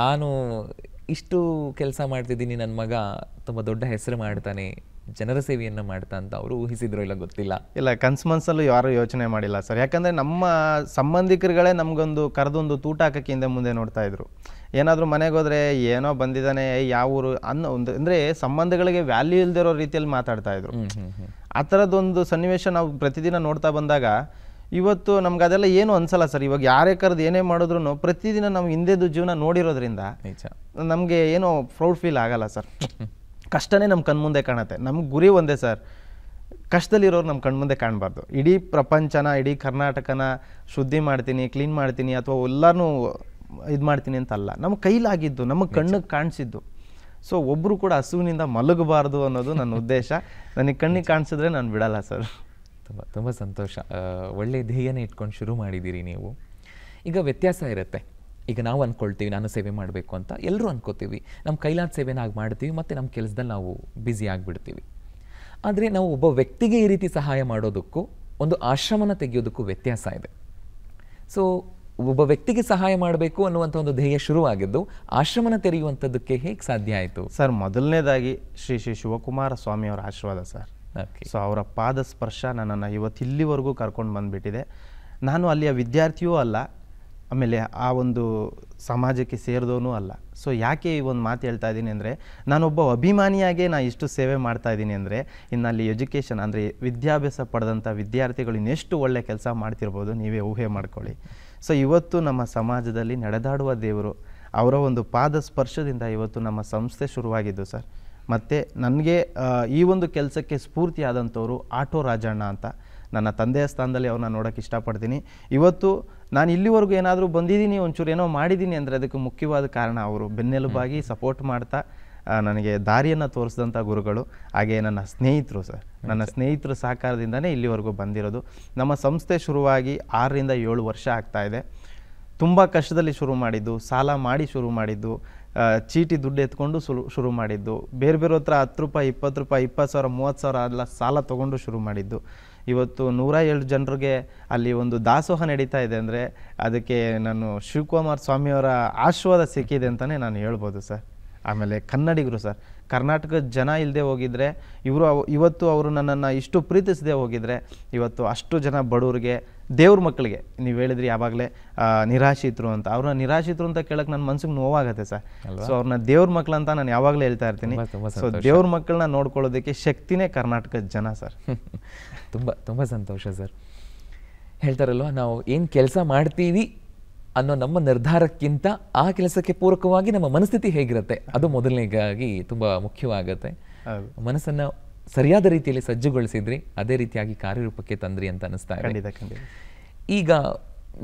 Speaker 1: ನಾನು ಇಷ್ಟು ಕೆಲಸ ಮಾಡ್ತಿದ್ದೀನಿ ನನ್ನ ಮಗ ತುಂಬ ದೊಡ್ಡ ಹೆಸರು ಮಾಡ್ತಾನೆ ಜನರ ಸೇವೆಯನ್ನು ಮಾಡ್ತಾ ಅಂತ ಅವರು ಊಹಿಸಿದ್ರು ಇಲ್ಲ ಗೊತ್ತಿಲ್ಲ
Speaker 3: ಇಲ್ಲ ಕನ್ಸು ಮನ್ಸಲ್ಲೂ ಯಾರು ಯೋಚನೆ ಮಾಡಿಲ್ಲ ಸರ್ ಯಾಕಂದರೆ ನಮ್ಮ ಸಂಬಂಧಿಕರುಗಳೇ ನಮಗೊಂದು ಕರೆದೊಂದು ತೂಟ ಹಿಂದೆ ಮುಂದೆ ನೋಡ್ತಾ ಇದ್ರು ಏನಾದರೂ ಮನೆಗೆ ಹೋದರೆ ಏನೋ ಬಂದಿದ್ದಾನೆ ಯಾವ ಊರು ಅನ್ನೋ ಒಂದು ಅಂದರೆ ಸಂಬಂಧಗಳಿಗೆ ವ್ಯಾಲ್ಯೂ ಇಲ್ದಿರೋ ರೀತಿಯಲ್ಲಿ ಮಾತಾಡ್ತಾ ಇದ್ರು ಆ ಥರದ್ದೊಂದು ಸನ್ನಿವೇಶ ನಾವು ಪ್ರತಿದಿನ ನೋಡ್ತಾ ಬಂದಾಗ ಇವತ್ತು ನಮ್ಗೆ ಅದೆಲ್ಲ ಏನು ಅನ್ಸಲ್ಲ ಸರ್ ಇವಾಗ ಯಾರೇ ಕರೆದು ಏನೇ ಮಾಡಿದ್ರು ಪ್ರತಿದಿನ ನಾವು ಹಿಂದೆದು ಜೀವನ ನೋಡಿರೋದ್ರಿಂದ ನಮಗೆ ಏನೋ ಪ್ರೌಡ್ ಫೀಲ್ ಆಗಲ್ಲ ಸರ್ ಕಷ್ಟನೇ ನಮ್ಮ ಕಣ್ಮುಂದೆ ಕಾಣುತ್ತೆ ನಮ್ಮ ಗುರಿ ಒಂದೇ ಸರ್ ಕಷ್ಟದಲ್ಲಿರೋರು ನಮ್ಮ ಕಣ್ಮುಂದೆ ಕಾಣಬಾರ್ದು ಇಡೀ ಪ್ರಪಂಚನ ಇಡೀ ಕರ್ನಾಟಕನ ಶುದ್ಧಿ ಮಾಡ್ತೀನಿ ಕ್ಲೀನ್ ಮಾಡ್ತೀನಿ ಅಥವಾ ಎಲ್ಲನೂ ಇದು ಮಾಡ್ತೀನಿ ಅಂತ ಅಲ್ಲ ನಮ್ಮ ಕೈಲಾಗಿದ್ದು ನಮ್ಮ ಕಣ್ಣಿಗೆ ಕಾಣಿಸಿದ್ದು ಸೊ ಒಬ್ಬರು ಕೂಡ ಹಸುವಿನಿಂದ ಮಲಗಬಾರ್ದು ಅನ್ನೋದು ನನ್ನ ಉದ್ದೇಶ ನನಗೆ ಕಣ್ಣಿಗೆ ಕಾಣಿಸಿದ್ರೆ ನಾನು ಬಿಡಲ್ಲ ಸರ್
Speaker 1: ತುಂಬ ತುಂಬ ಸಂತೋಷ ಒಳ್ಳೆಯ ಧ್ಯೇಯನೇ ಇಟ್ಕೊಂಡು ಶುರು ಮಾಡಿದ್ದೀರಿ ನೀವು ಈಗ ವ್ಯತ್ಯಾಸ ಇರುತ್ತೆ ಈಗ ನಾವು ಅಂದ್ಕೊಳ್ತೀವಿ ನಾನು ಸೇವೆ ಮಾಡಬೇಕು ಅಂತ ಎಲ್ಲರೂ ಅಂದ್ಕೋತೀವಿ ನಮ್ಮ ಕೈಲಾದ ಸೇವೆನಾಗಿ ಮಾಡ್ತೀವಿ ಮತ್ತು ನಮ್ಮ ಕೆಲಸದಲ್ಲಿ ನಾವು ಬ್ಯುಸಿ ಆಗಿಬಿಡ್ತೀವಿ ಆದರೆ ನಾವು ಒಬ್ಬ ವ್ಯಕ್ತಿಗೆ ಈ ರೀತಿ ಸಹಾಯ ಮಾಡೋದಕ್ಕೂ ಒಂದು ಆಶ್ರಮನ ತೆಗೆಯೋದಕ್ಕೂ ವ್ಯತ್ಯಾಸ ಇದೆ ಸೊ ಒಬ್ಬ ವ್ಯಕ್ತಿಗೆ ಸಹಾಯ ಮಾಡಬೇಕು ಅನ್ನುವಂಥ ಒಂದು ಧ್ಯೇಯ ಶುರುವಾಗಿದ್ದು ಆಶ್ರಮನ ತೆರೆಯುವಂಥದ್ದಕ್ಕೆ ಹೇಗೆ ಸಾಧ್ಯ ಆಯಿತು ಸರ್
Speaker 3: ಮೊದಲನೇದಾಗಿ ಶ್ರೀ ಶ್ರೀ ಶಿವಕುಮಾರ ಸ್ವಾಮಿಯವರ ಆಶೀರ್ವಾದ ಸರ್ ಸೊ ಅವರ ಪಾದ ಸ್ಪರ್ಶ ನನ್ನನ್ನು ಇವತ್ತು ಇಲ್ಲಿವರೆಗೂ ಕರ್ಕೊಂಡು ಬಂದುಬಿಟ್ಟಿದೆ ನಾನು ಅಲ್ಲಿಯ ವಿದ್ಯಾರ್ಥಿಯೂ ಅಲ್ಲ ಆಮೇಲೆ ಆ ಒಂದು ಸಮಾಜಕ್ಕೆ ಸೇರಿದವನು ಅಲ್ಲ ಸೊ ಯಾಕೆ ಈ ಒಂದು ಮಾತು ಹೇಳ್ತಾ ಇದ್ದೀನಿ ಅಂದರೆ ನಾನೊಬ್ಬ ಅಭಿಮಾನಿಯಾಗೆ ನಾನು ಇಷ್ಟು ಸೇವೆ ಮಾಡ್ತಾ ಇದ್ದೀನಿ ಅಂದರೆ ಇನ್ನಲ್ಲಿ ಎಜುಕೇಷನ್ ಅಂದರೆ ವಿದ್ಯಾಭ್ಯಾಸ ಪಡೆದಂಥ ವಿದ್ಯಾರ್ಥಿಗಳು ಇನ್ನೆಷ್ಟು ಒಳ್ಳೆಯ ಕೆಲಸ ಮಾಡ್ತಿರ್ಬೋದು ನೀವೇ ಊಹೆ ಮಾಡ್ಕೊಳ್ಳಿ ಸೊ ಇವತ್ತು ನಮ್ಮ ಸಮಾಜದಲ್ಲಿ ನಡೆದಾಡುವ ದೇವರು ಅವರ ಒಂದು ಪಾದ ಸ್ಪರ್ಶದಿಂದ ಇವತ್ತು ನಮ್ಮ ಸಂಸ್ಥೆ ಶುರುವಾಗಿದ್ದು ಸರ್ ಮತ್ತು ನನಗೆ ಈ ಒಂದು ಕೆಲಸಕ್ಕೆ ಸ್ಫೂರ್ತಿಯಾದಂಥವರು ಆಟೋ ರಾಜಣ್ಣ ಅಂತ ನನ್ನ ತಂದೆಯ ಸ್ಥಾನದಲ್ಲಿ ಅವನ್ನ ನೋಡೋಕ್ಕೆ ಇಷ್ಟಪಡ್ತೀನಿ ಇವತ್ತು ನಾನು ಇಲ್ಲಿವರೆಗೂ ಏನಾದರೂ ಬಂದಿದ್ದೀನಿ ಒಂಚೂರು ಏನೋ ಮಾಡಿದ್ದೀನಿ ಅಂದರೆ ಅದಕ್ಕೆ ಮುಖ್ಯವಾದ ಕಾರಣ ಅವರು ಬೆನ್ನೆಲುಬಾಗಿ ಸಪೋರ್ಟ್ ಮಾಡ್ತಾ ನನಗೆ ದಾರಿಯನ್ನು ತೋರಿಸಿದಂಥ ಗುರುಗಳು ಹಾಗೆ ನನ್ನ ಸ್ನೇಹಿತರು ಸರ್ ನನ್ನ ಸ್ನೇಹಿತರ ಸಹಕಾರದಿಂದನೇ ಇಲ್ಲಿವರೆಗೂ ಬಂದಿರೋದು ನಮ್ಮ ಸಂಸ್ಥೆ ಶುರುವಾಗಿ ಆರರಿಂದ ಏಳು ವರ್ಷ ಆಗ್ತಾ ಇದೆ ತುಂಬ ಕಷ್ಟದಲ್ಲಿ ಶುರು ಮಾಡಿದ್ದು ಸಾಲ ಮಾಡಿ ಶುರು ಮಾಡಿದ್ದು ಚೀಟಿ ದುಡ್ಡು ಎತ್ಕೊಂಡು ಶುರು ಶುರು ಮಾಡಿದ್ದು ಬೇರೆ ಬೇರೆ ಹತ್ರ ಹತ್ತು ರೂಪಾಯಿ ಇಪ್ಪತ್ತು ರೂಪಾಯಿ ಇಪ್ಪತ್ತು ಸಾವಿರ ಮೂವತ್ತು ಸಾವಿರ ಅಲ್ಲ ಸಾಲ ತೊಗೊಂಡು ಶುರು ಮಾಡಿದ್ದು ಇವತ್ತು ನೂರ ಏಳು ಜನರಿಗೆ ಅಲ್ಲಿ ಒಂದು ದಾಸೋಹ ನಡೀತಾ ಇದೆ ಅಂದರೆ ಅದಕ್ಕೆ ನಾನು ಶಿವಕುಮಾರ್ ಸ್ವಾಮಿಯವರ ಆಶೀರ್ವಾದ ಸಿಕ್ಕಿದೆ ಅಂತಲೇ ನಾನು ಹೇಳ್ಬೋದು ಸರ್ ಆಮೇಲೆ ಕನ್ನಡಿಗರು ಸರ್ ಕರ್ನಾಟಕದ ಜನ ಇಲ್ಲದೆ ಹೋಗಿದ್ರೆ ಇವರು ಇವತ್ತು ಅವರು ನನ್ನನ್ನು ಇಷ್ಟು ಪ್ರೀತಿಸದೆ ಹೋಗಿದ್ರೆ ಇವತ್ತು ಅಷ್ಟು ಜನ ಬಡವರಿಗೆ ದೇವ್ರ ಮಕ್ಕಳಿಗೆ ನೀವು ಹೇಳಿದ್ರಿ ಯಾವಾಗಲೇ ನಿರಾಶಿತರು ಅಂತ ಅವ್ರನ್ನ ನಿರಾಶಿತರು ಅಂತ ಕೇಳಕ್ ನನ್ನ ಮನ್ಸಿಗೆ ನೋವಾಗತ್ತೆ ಸರ್ ಸೊ ಅವ್ರನ್ನ ದೇವ್ರ ಮಕ್ಕಳು ಅಂತ ನಾನು ಯಾವಾಗಲೇ ಹೇಳ್ತಾ ಇರ್ತೀನಿ
Speaker 1: ಸೊ ದೇವ್ರ ಮಕ್ಕಳನ್ನ ನೋಡ್ಕೊಳ್ಳೋದಕ್ಕೆ ಶಕ್ತಿನೇ ಕರ್ನಾಟಕದ ಜನ ಸರ್ ತುಂಬ ತುಂಬ ಸಂತೋಷ ಸರ್ ಹೇಳ್ತಾರಲ್ವ ನಾವು ಏನು ಕೆಲಸ ಮಾಡ್ತೀವಿ ಅನ್ನೋ ನಮ್ಮ ನಿರ್ಧಾರಕ್ಕಿಂತ ಆ ಕೆಲಸಕ್ಕೆ ಪೂರಕವಾಗಿ ನಮ್ಮ ಮನಸ್ಥಿತಿ ಹೇಗಿರುತ್ತೆ ಅದು ಮೊದಲನೇಗಾಗಿ ತುಂಬಾ ಮುಖ್ಯವಾಗುತ್ತೆ ಮನಸ್ಸನ್ನ ಸರಿಯಾದ ರೀತಿಯಲ್ಲಿ ಸಜ್ಜುಗೊಳಿಸಿದ್ರಿ ಅದೇ ರೀತಿಯಾಗಿ ಕಾರ್ಯರೂಪಕ್ಕೆ ತಂದ್ರಿ ಅಂತ ಅನಿಸ್ತಾ ಇದೆ ಈಗ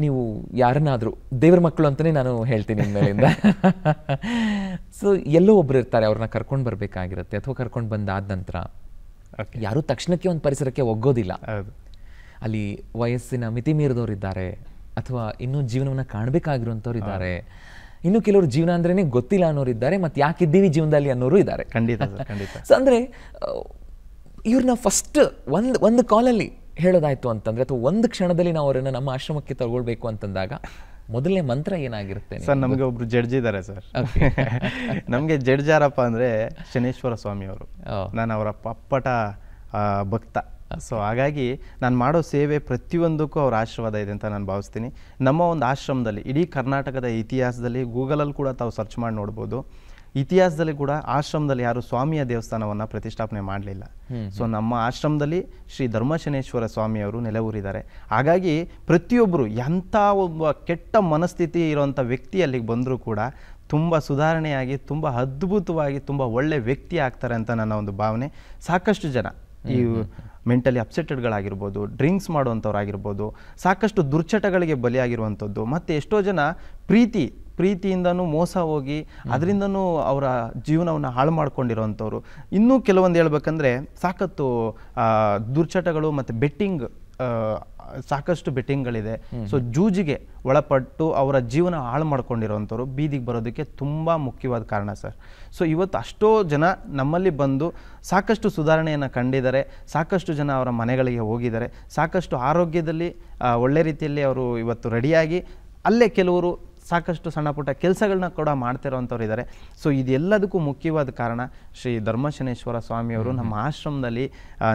Speaker 1: ನೀವು ಯಾರನ್ನಾದರೂ ದೇವರ ಮಕ್ಕಳು ಅಂತಲೇ ನಾನು ಹೇಳ್ತೀನಿ ಮೇಲಿಂದ ಸೊ ಎಲ್ಲೋ ಒಬ್ರು ಇರ್ತಾರೆ ಅವ್ರನ್ನ ಕರ್ಕೊಂಡು ಬರಬೇಕಾಗಿರುತ್ತೆ ಅಥವಾ ಕರ್ಕೊಂಡು ಬಂದಾದ ನಂತರ ಯಾರು ತಕ್ಷಣಕ್ಕೆ ಒಂದು ಪರಿಸರಕ್ಕೆ ಒಗ್ಗೋದಿಲ್ಲ ಅಲ್ಲಿ ವಯಸ್ಸಿನ ಮಿತಿ ಮೀರಿದವರಿದ್ದಾರೆ ಅಥವಾ ಇನ್ನೂ ಜೀವನವನ್ನು ಕಾಣಬೇಕಾಗಿರುವಂಥವ್ರು ಇದ್ದಾರೆ ಇನ್ನು ಕೆಲವರು ಜೀವನ ಅಂದ್ರೇನೆ ಗೊತ್ತಿಲ್ಲ ಅನ್ನೋರು ಇದ್ದಾರೆ ಮತ್ತೆ ಯಾಕಿದ್ದೀವಿ ಜೀವನದಲ್ಲಿ ಅನ್ನೋರು ಇದ್ದಾರೆ ಖಂಡಿತ ಖಂಡಿತ ಸೊ ಅಂದ್ರೆ ಇವ್ರನ್ನ ಫಸ್ಟ್ ಒಂದು ಒಂದು ಕಾಲಲ್ಲಿ ಹೇಳೋದಾಯ್ತು ಅಂತಂದ್ರೆ ಅಥವಾ ಒಂದು ಕ್ಷಣದಲ್ಲಿ ನಾವು ಅವರನ್ನು ನಮ್ಮ ಆಶ್ರಮಕ್ಕೆ ತಗೊಳ್ಬೇಕು ಅಂತಂದಾಗ ಮೊದಲನೇ ಮಂತ್ರ ಏನಾಗಿರುತ್ತೆ ಸರ್ ನಮಗೆ ಒಬ್ರು ಜಡ್ಜ್ ಇದ್ದಾರೆ ಸರ್ ನಮಗೆ ಜಡ್ಜ್ ಯಾರಪ್ಪ ಅಂದ್ರೆ
Speaker 3: ಶನೇಶ್ವರ ಸ್ವಾಮಿ ಅವರು ನಾನು ಅವರ ಪಪ್ಪಟ ಭಕ್ತ ಸೊ ಹಾಗಾಗಿ ನಾನು ಮಾಡೋ ಸೇವೆ ಪ್ರತಿಯೊಂದಕ್ಕೂ ಅವ್ರ ಆಶೀರ್ವಾದ ಇದೆ ಅಂತ ನಾನು ಭಾವಿಸ್ತೀನಿ ನಮ್ಮ ಒಂದು ಆಶ್ರಮದಲ್ಲಿ ಇಡೀ ಕರ್ನಾಟಕದ ಇತಿಹಾಸದಲ್ಲಿ ಗೂಗಲಲ್ಲಿ ಕೂಡ ತಾವು ಸರ್ಚ್ ಮಾಡಿ ನೋಡ್ಬೋದು ಇತಿಹಾಸದಲ್ಲಿ ಕೂಡ ಆಶ್ರಮದಲ್ಲಿ ಯಾರು ಸ್ವಾಮಿಯ ದೇವಸ್ಥಾನವನ್ನು ಪ್ರತಿಷ್ಠಾಪನೆ ಮಾಡಲಿಲ್ಲ ಸೊ ನಮ್ಮ ಆಶ್ರಮದಲ್ಲಿ ಶ್ರೀ ಧರ್ಮಶನೇಶ್ವರ ಸ್ವಾಮಿಯವರು ನೆಲೆವೂರಿದ್ದಾರೆ ಹಾಗಾಗಿ ಪ್ರತಿಯೊಬ್ಬರು ಎಂಥ ಒಬ್ಬ ಕೆಟ್ಟ ಮನಸ್ಥಿತಿ ಇರುವಂಥ ವ್ಯಕ್ತಿ ಅಲ್ಲಿಗೆ ಬಂದರೂ ಕೂಡ ತುಂಬ ಸುಧಾರಣೆಯಾಗಿ ತುಂಬ ಅದ್ಭುತವಾಗಿ ತುಂಬ ಒಳ್ಳೆ ವ್ಯಕ್ತಿ ಆಗ್ತಾರೆ ಅಂತ ನನ್ನ ಒಂದು ಭಾವನೆ ಸಾಕಷ್ಟು ಜನ ಈ ಮೆಂಟಲಿ ಅಪ್ಸೆಟೆಡ್ಗಳಾಗಿರ್ಬೋದು ಡ್ರಿಂಕ್ಸ್ ಮಾಡುವಂಥವ್ರಾಗಿರ್ಬೋದು ಸಾಕಷ್ಟು ದುರ್ಚಟಗಳಿಗೆ ಬಲಿಯಾಗಿರುವಂಥದ್ದು ಮತ್ತು ಎಷ್ಟೋ ಜನ ಪ್ರೀತಿ ಪ್ರೀತಿಯಿಂದನೂ ಮೋಸ ಹೋಗಿ ಅದರಿಂದನೂ ಅವರ ಜೀವನವನ್ನು ಹಾಳು ಮಾಡ್ಕೊಂಡಿರೋವಂಥವ್ರು ಇನ್ನೂ ಕೆಲವೊಂದು ಹೇಳ್ಬೇಕಂದ್ರೆ ಸಾಕತ್ತು ದುರ್ಚಟಗಳು ಮತ್ತು ಬೆಟ್ಟಿಂಗ್ ಸಾಕಷ್ಟು ಬೆಟ್ಟಿಂಗ್ಗಳಿದೆ ಸೊ ಜೂಜಿಗೆ ಒಳಪಟ್ಟು ಅವರ ಜೀವನ ಹಾಳು ಮಾಡ್ಕೊಂಡಿರೋವಂಥವ್ರು ಬೀದಿಗೆ ಬರೋದಕ್ಕೆ ತುಂಬ ಮುಖ್ಯವಾದ ಕಾರಣ ಸರ್ ಸೊ ಇವತ್ತು ಅಷ್ಟೋ ಜನ ನಮ್ಮಲ್ಲಿ ಬಂದು ಸಾಕಷ್ಟು ಸುಧಾರಣೆಯನ್ನು ಕಂಡಿದ್ದಾರೆ ಸಾಕಷ್ಟು ಜನ ಅವರ ಮನೆಗಳಿಗೆ ಹೋಗಿದ್ದಾರೆ ಸಾಕಷ್ಟು ಆರೋಗ್ಯದಲ್ಲಿ ಒಳ್ಳೆ ರೀತಿಯಲ್ಲಿ ಅವರು ಇವತ್ತು ರೆಡಿಯಾಗಿ ಅಲ್ಲೇ ಕೆಲವರು ಸಾಕಷ್ಟು ಸಣ್ಣ ಪುಟ್ಟ ಕೆಲಸಗಳನ್ನ ಕೂಡ ಮಾಡ್ತಿರೋವಂಥವ್ರು ಇದ್ದಾರೆ ಸೊ ಇದೆಲ್ಲದಕ್ಕೂ ಮುಖ್ಯವಾದ ಕಾರಣ ಶ್ರೀ ಧರ್ಮಶನೇಶ್ವರ ಸ್ವಾಮಿಯವರು ನಮ್ಮ ಆಶ್ರಮದಲ್ಲಿ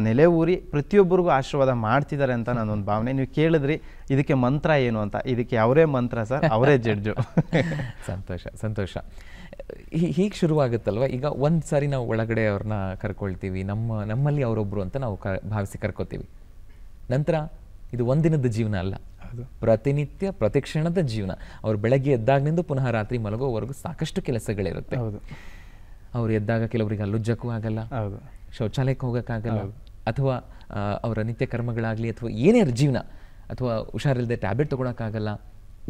Speaker 3: ನೆಲೆ ಊರಿ ಪ್ರತಿಯೊಬ್ಬರಿಗೂ ಆಶೀರ್ವಾದ ಮಾಡ್ತಿದ್ದಾರೆ ಅಂತ ನನ್ನೊಂದು ಭಾವನೆ ನೀವು ಕೇಳಿದ್ರಿ ಇದಕ್ಕೆ ಮಂತ್ರ ಏನು ಅಂತ ಇದಕ್ಕೆ ಅವರೇ ಮಂತ್ರ ಸರ್ ಅವರೇ ಜಡ್ಜು
Speaker 1: ಸಂತೋಷ ಸಂತೋಷ ಹೀಗೆ ಶುರುವಾಗುತ್ತಲ್ವ ಈಗ ಒಂದು ಸಾರಿ ನಾವು ಒಳಗಡೆ ಅವ್ರನ್ನ ಕರ್ಕೊಳ್ತೀವಿ ನಮ್ಮ ನಮ್ಮಲ್ಲಿ ಅವರೊಬ್ರು ಅಂತ ನಾವು ಕ ಭಾವಿಸಿ ಕರ್ಕೊತೀವಿ ನಂತರ ಇದು ಒಂದಿನದ ಜೀವನ ಅಲ್ಲ ಪ್ರತಿನಿತ್ಯ ಪ್ರತಿಕ್ಷಣದ ಜೀವನ ಅವ್ರು ಬೆಳಗ್ಗೆ ಎದ್ದಾಗ್ನಿಂದ ಪುನಃ ರಾತ್ರಿ ಮಲಗೋವರೆಗೂ ಸಾಕಷ್ಟು ಕೆಲಸಗಳಿರುತ್ತೆ ಅವ್ರು ಎದ್ದಾಗ ಕೆಲವರಿಗೆ ಅಲ್ಲುಜ್ಜಕ್ಕೂ ಆಗಲ್ಲ ಶೌಚಾಲಯಕ್ಕೆ ಹೋಗೋಕ್ಕಾಗಲ್ಲ ಅಥವಾ ಅವರ ನಿತ್ಯ ಕರ್ಮಗಳಾಗಲಿ ಅಥವಾ ಏನೇ ಜೀವನ ಅಥವಾ ಹುಷಾರಿಲ್ಲದೆ ಟ್ಯಾಬ್ಲೆಟ್ ತೊಗೊಳಕ್ಕಾಗಲ್ಲ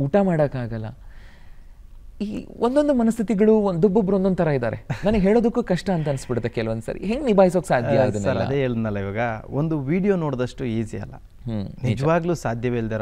Speaker 1: ಊಟ ಮಾಡೋಕ್ಕಾಗಲ್ಲ ಈ ಒಂದೊಂದು ಮನಸ್ಥಿತಿಗಳು ಒಂದೊಬ್ಬೊಬ್ರು ಒಂದೊಂದು ಥರ ಇದ್ದಾರೆ ನನಗೆ ಹೇಳೋದಕ್ಕೂ ಕಷ್ಟ ಅಂತ ಅನ್ಸ್ಬಿಡುತ್ತೆ ಕೆಲವೊಂದು ಸರಿ ಹೆಂಗೆ ನಿಭಾಯಿಸೋಕೆ ಸಾಧ್ಯ ಅದೇ
Speaker 3: ಹೇಳಿದ್ನಲ್ಲ ಇವಾಗ ಒಂದು ವಿಡಿಯೋ ನೋಡಿದಷ್ಟು ಈಸಿ ಅಲ್ಲ ನಿಜವಾಗ್ಲೂ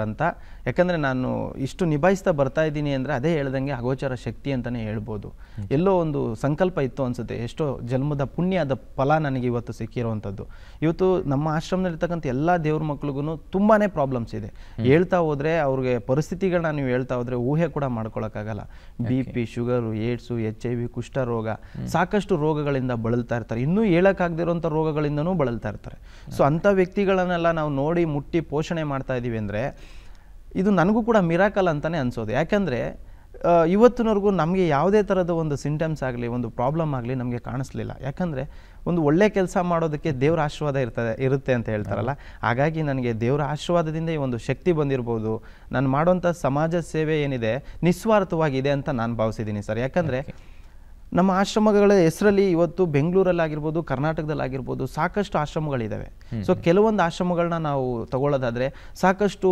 Speaker 3: ಅಂತ ಯಾಕಂದ್ರೆ ನಾನು ಇಷ್ಟು ನಿಭಾಯಿಸ್ತಾ ಬರ್ತಾ ಇದ್ದೀನಿ ಅಂದ್ರೆ ಅದೇ ಹೇಳ್ದಂಗೆ ಅಗೋಚರ ಶಕ್ತಿ ಅಂತಾನೆ ಹೇಳ್ಬೋದು ಎಲ್ಲೋ ಒಂದು ಸಂಕಲ್ಪ ಇತ್ತು ಅನ್ಸುತ್ತೆ ಎಷ್ಟೋ ಜನ್ಮದ ಪುಣ್ಯದ ಫಲ ನನಗೆ ಇವತ್ತು ಸಿಕ್ಕಿರುವಂಥದ್ದು ಇವತ್ತು ನಮ್ಮ ಆಶ್ರಮದಲ್ಲಿರ್ತಕ್ಕಂಥ ಎಲ್ಲಾ ದೇವ್ರ ಮಕ್ಳಿಗೂ ತುಂಬಾನೇ ಪ್ರಾಬ್ಲಮ್ಸ್ ಇದೆ ಹೇಳ್ತಾ ಹೋದ್ರೆ ಅವ್ರಿಗೆ ಪರಿಸ್ಥಿತಿಗಳನ್ನ ನೀವು ಹೇಳ್ತಾ ಹೋದ್ರೆ ಊಹೆ ಕೂಡ ಮಾಡ್ಕೊಳಕ್ಕಾಗಲ್ಲ B P sugar AIDS H I V ರೋಗ ಸಾಕಷ್ಟು ರೋಗಗಳಿಂದ ಬಳಲ್ತಾ ಇರ್ತಾರೆ ಇನ್ನೂ ಆಗದಿರುವಂತ ರೋಗಗಳಿಂದನೂ ಬಳಲ್ತಾ ಇರ್ತಾರೆ ಸೊ ಅಂತ ವ್ಯಕ್ತಿಗಳನ್ನೆಲ್ಲ ನಾವು ನೋಡಿ ಮುಟ್ಟಿ ಪೋಷಣೆ ಮಾಡ್ತಾ ಇದ್ದೀವಿ ಅಂದರೆ ಇದು ನನಗೂ ಕೂಡ ಮಿರಾಕಲ್ ಅಂತಲೇ ಅನಿಸೋದು ಯಾಕಂದರೆ ಇವತ್ತಿನವರೆಗೂ ನಮಗೆ ಯಾವುದೇ ಥರದ ಒಂದು ಸಿಂಟಮ್ಸ್ ಆಗಲಿ ಒಂದು ಪ್ರಾಬ್ಲಮ್ ಆಗಲಿ ನಮಗೆ ಕಾಣಿಸ್ಲಿಲ್ಲ ಯಾಕಂದರೆ ಒಂದು ಒಳ್ಳೆ ಕೆಲಸ ಮಾಡೋದಕ್ಕೆ ದೇವರ ಆಶೀರ್ವಾದ ಇರ್ತದೆ ಇರುತ್ತೆ ಅಂತ ಹೇಳ್ತಾರಲ್ಲ ಹಾಗಾಗಿ ನನಗೆ ದೇವರ ಆಶೀರ್ವಾದದಿಂದ ಈ ಒಂದು ಶಕ್ತಿ ಬಂದಿರ್ಬೋದು ನಾನು ಮಾಡುವಂಥ ಸಮಾಜ ಸೇವೆ ಏನಿದೆ ನಿಸ್ವಾರ್ಥವಾಗಿದೆ ಅಂತ ನಾನು ಭಾವಿಸಿದ್ದೀನಿ ಸರ್ ಯಾಕಂದರೆ ನಮ್ಮ ಆಶ್ರಮಗಳ ಹೆಸರಲ್ಲಿ ಇವತ್ತು ಬೆಂಗಳೂರಲ್ಲಿ ಕರ್ನಾಟಕದಲ್ಲಿ ಆಗಿರ್ಬೋದು ಸಾಕಷ್ಟು ಆಶ್ರಮಗಳಿದ್ದಾವೆ ಸೊ ಕೆಲವೊಂದು ಆಶ್ರಮಗಳನ್ನ ನಾವು ತಗೊಳ್ಳೋದಾದರೆ ಸಾಕಷ್ಟು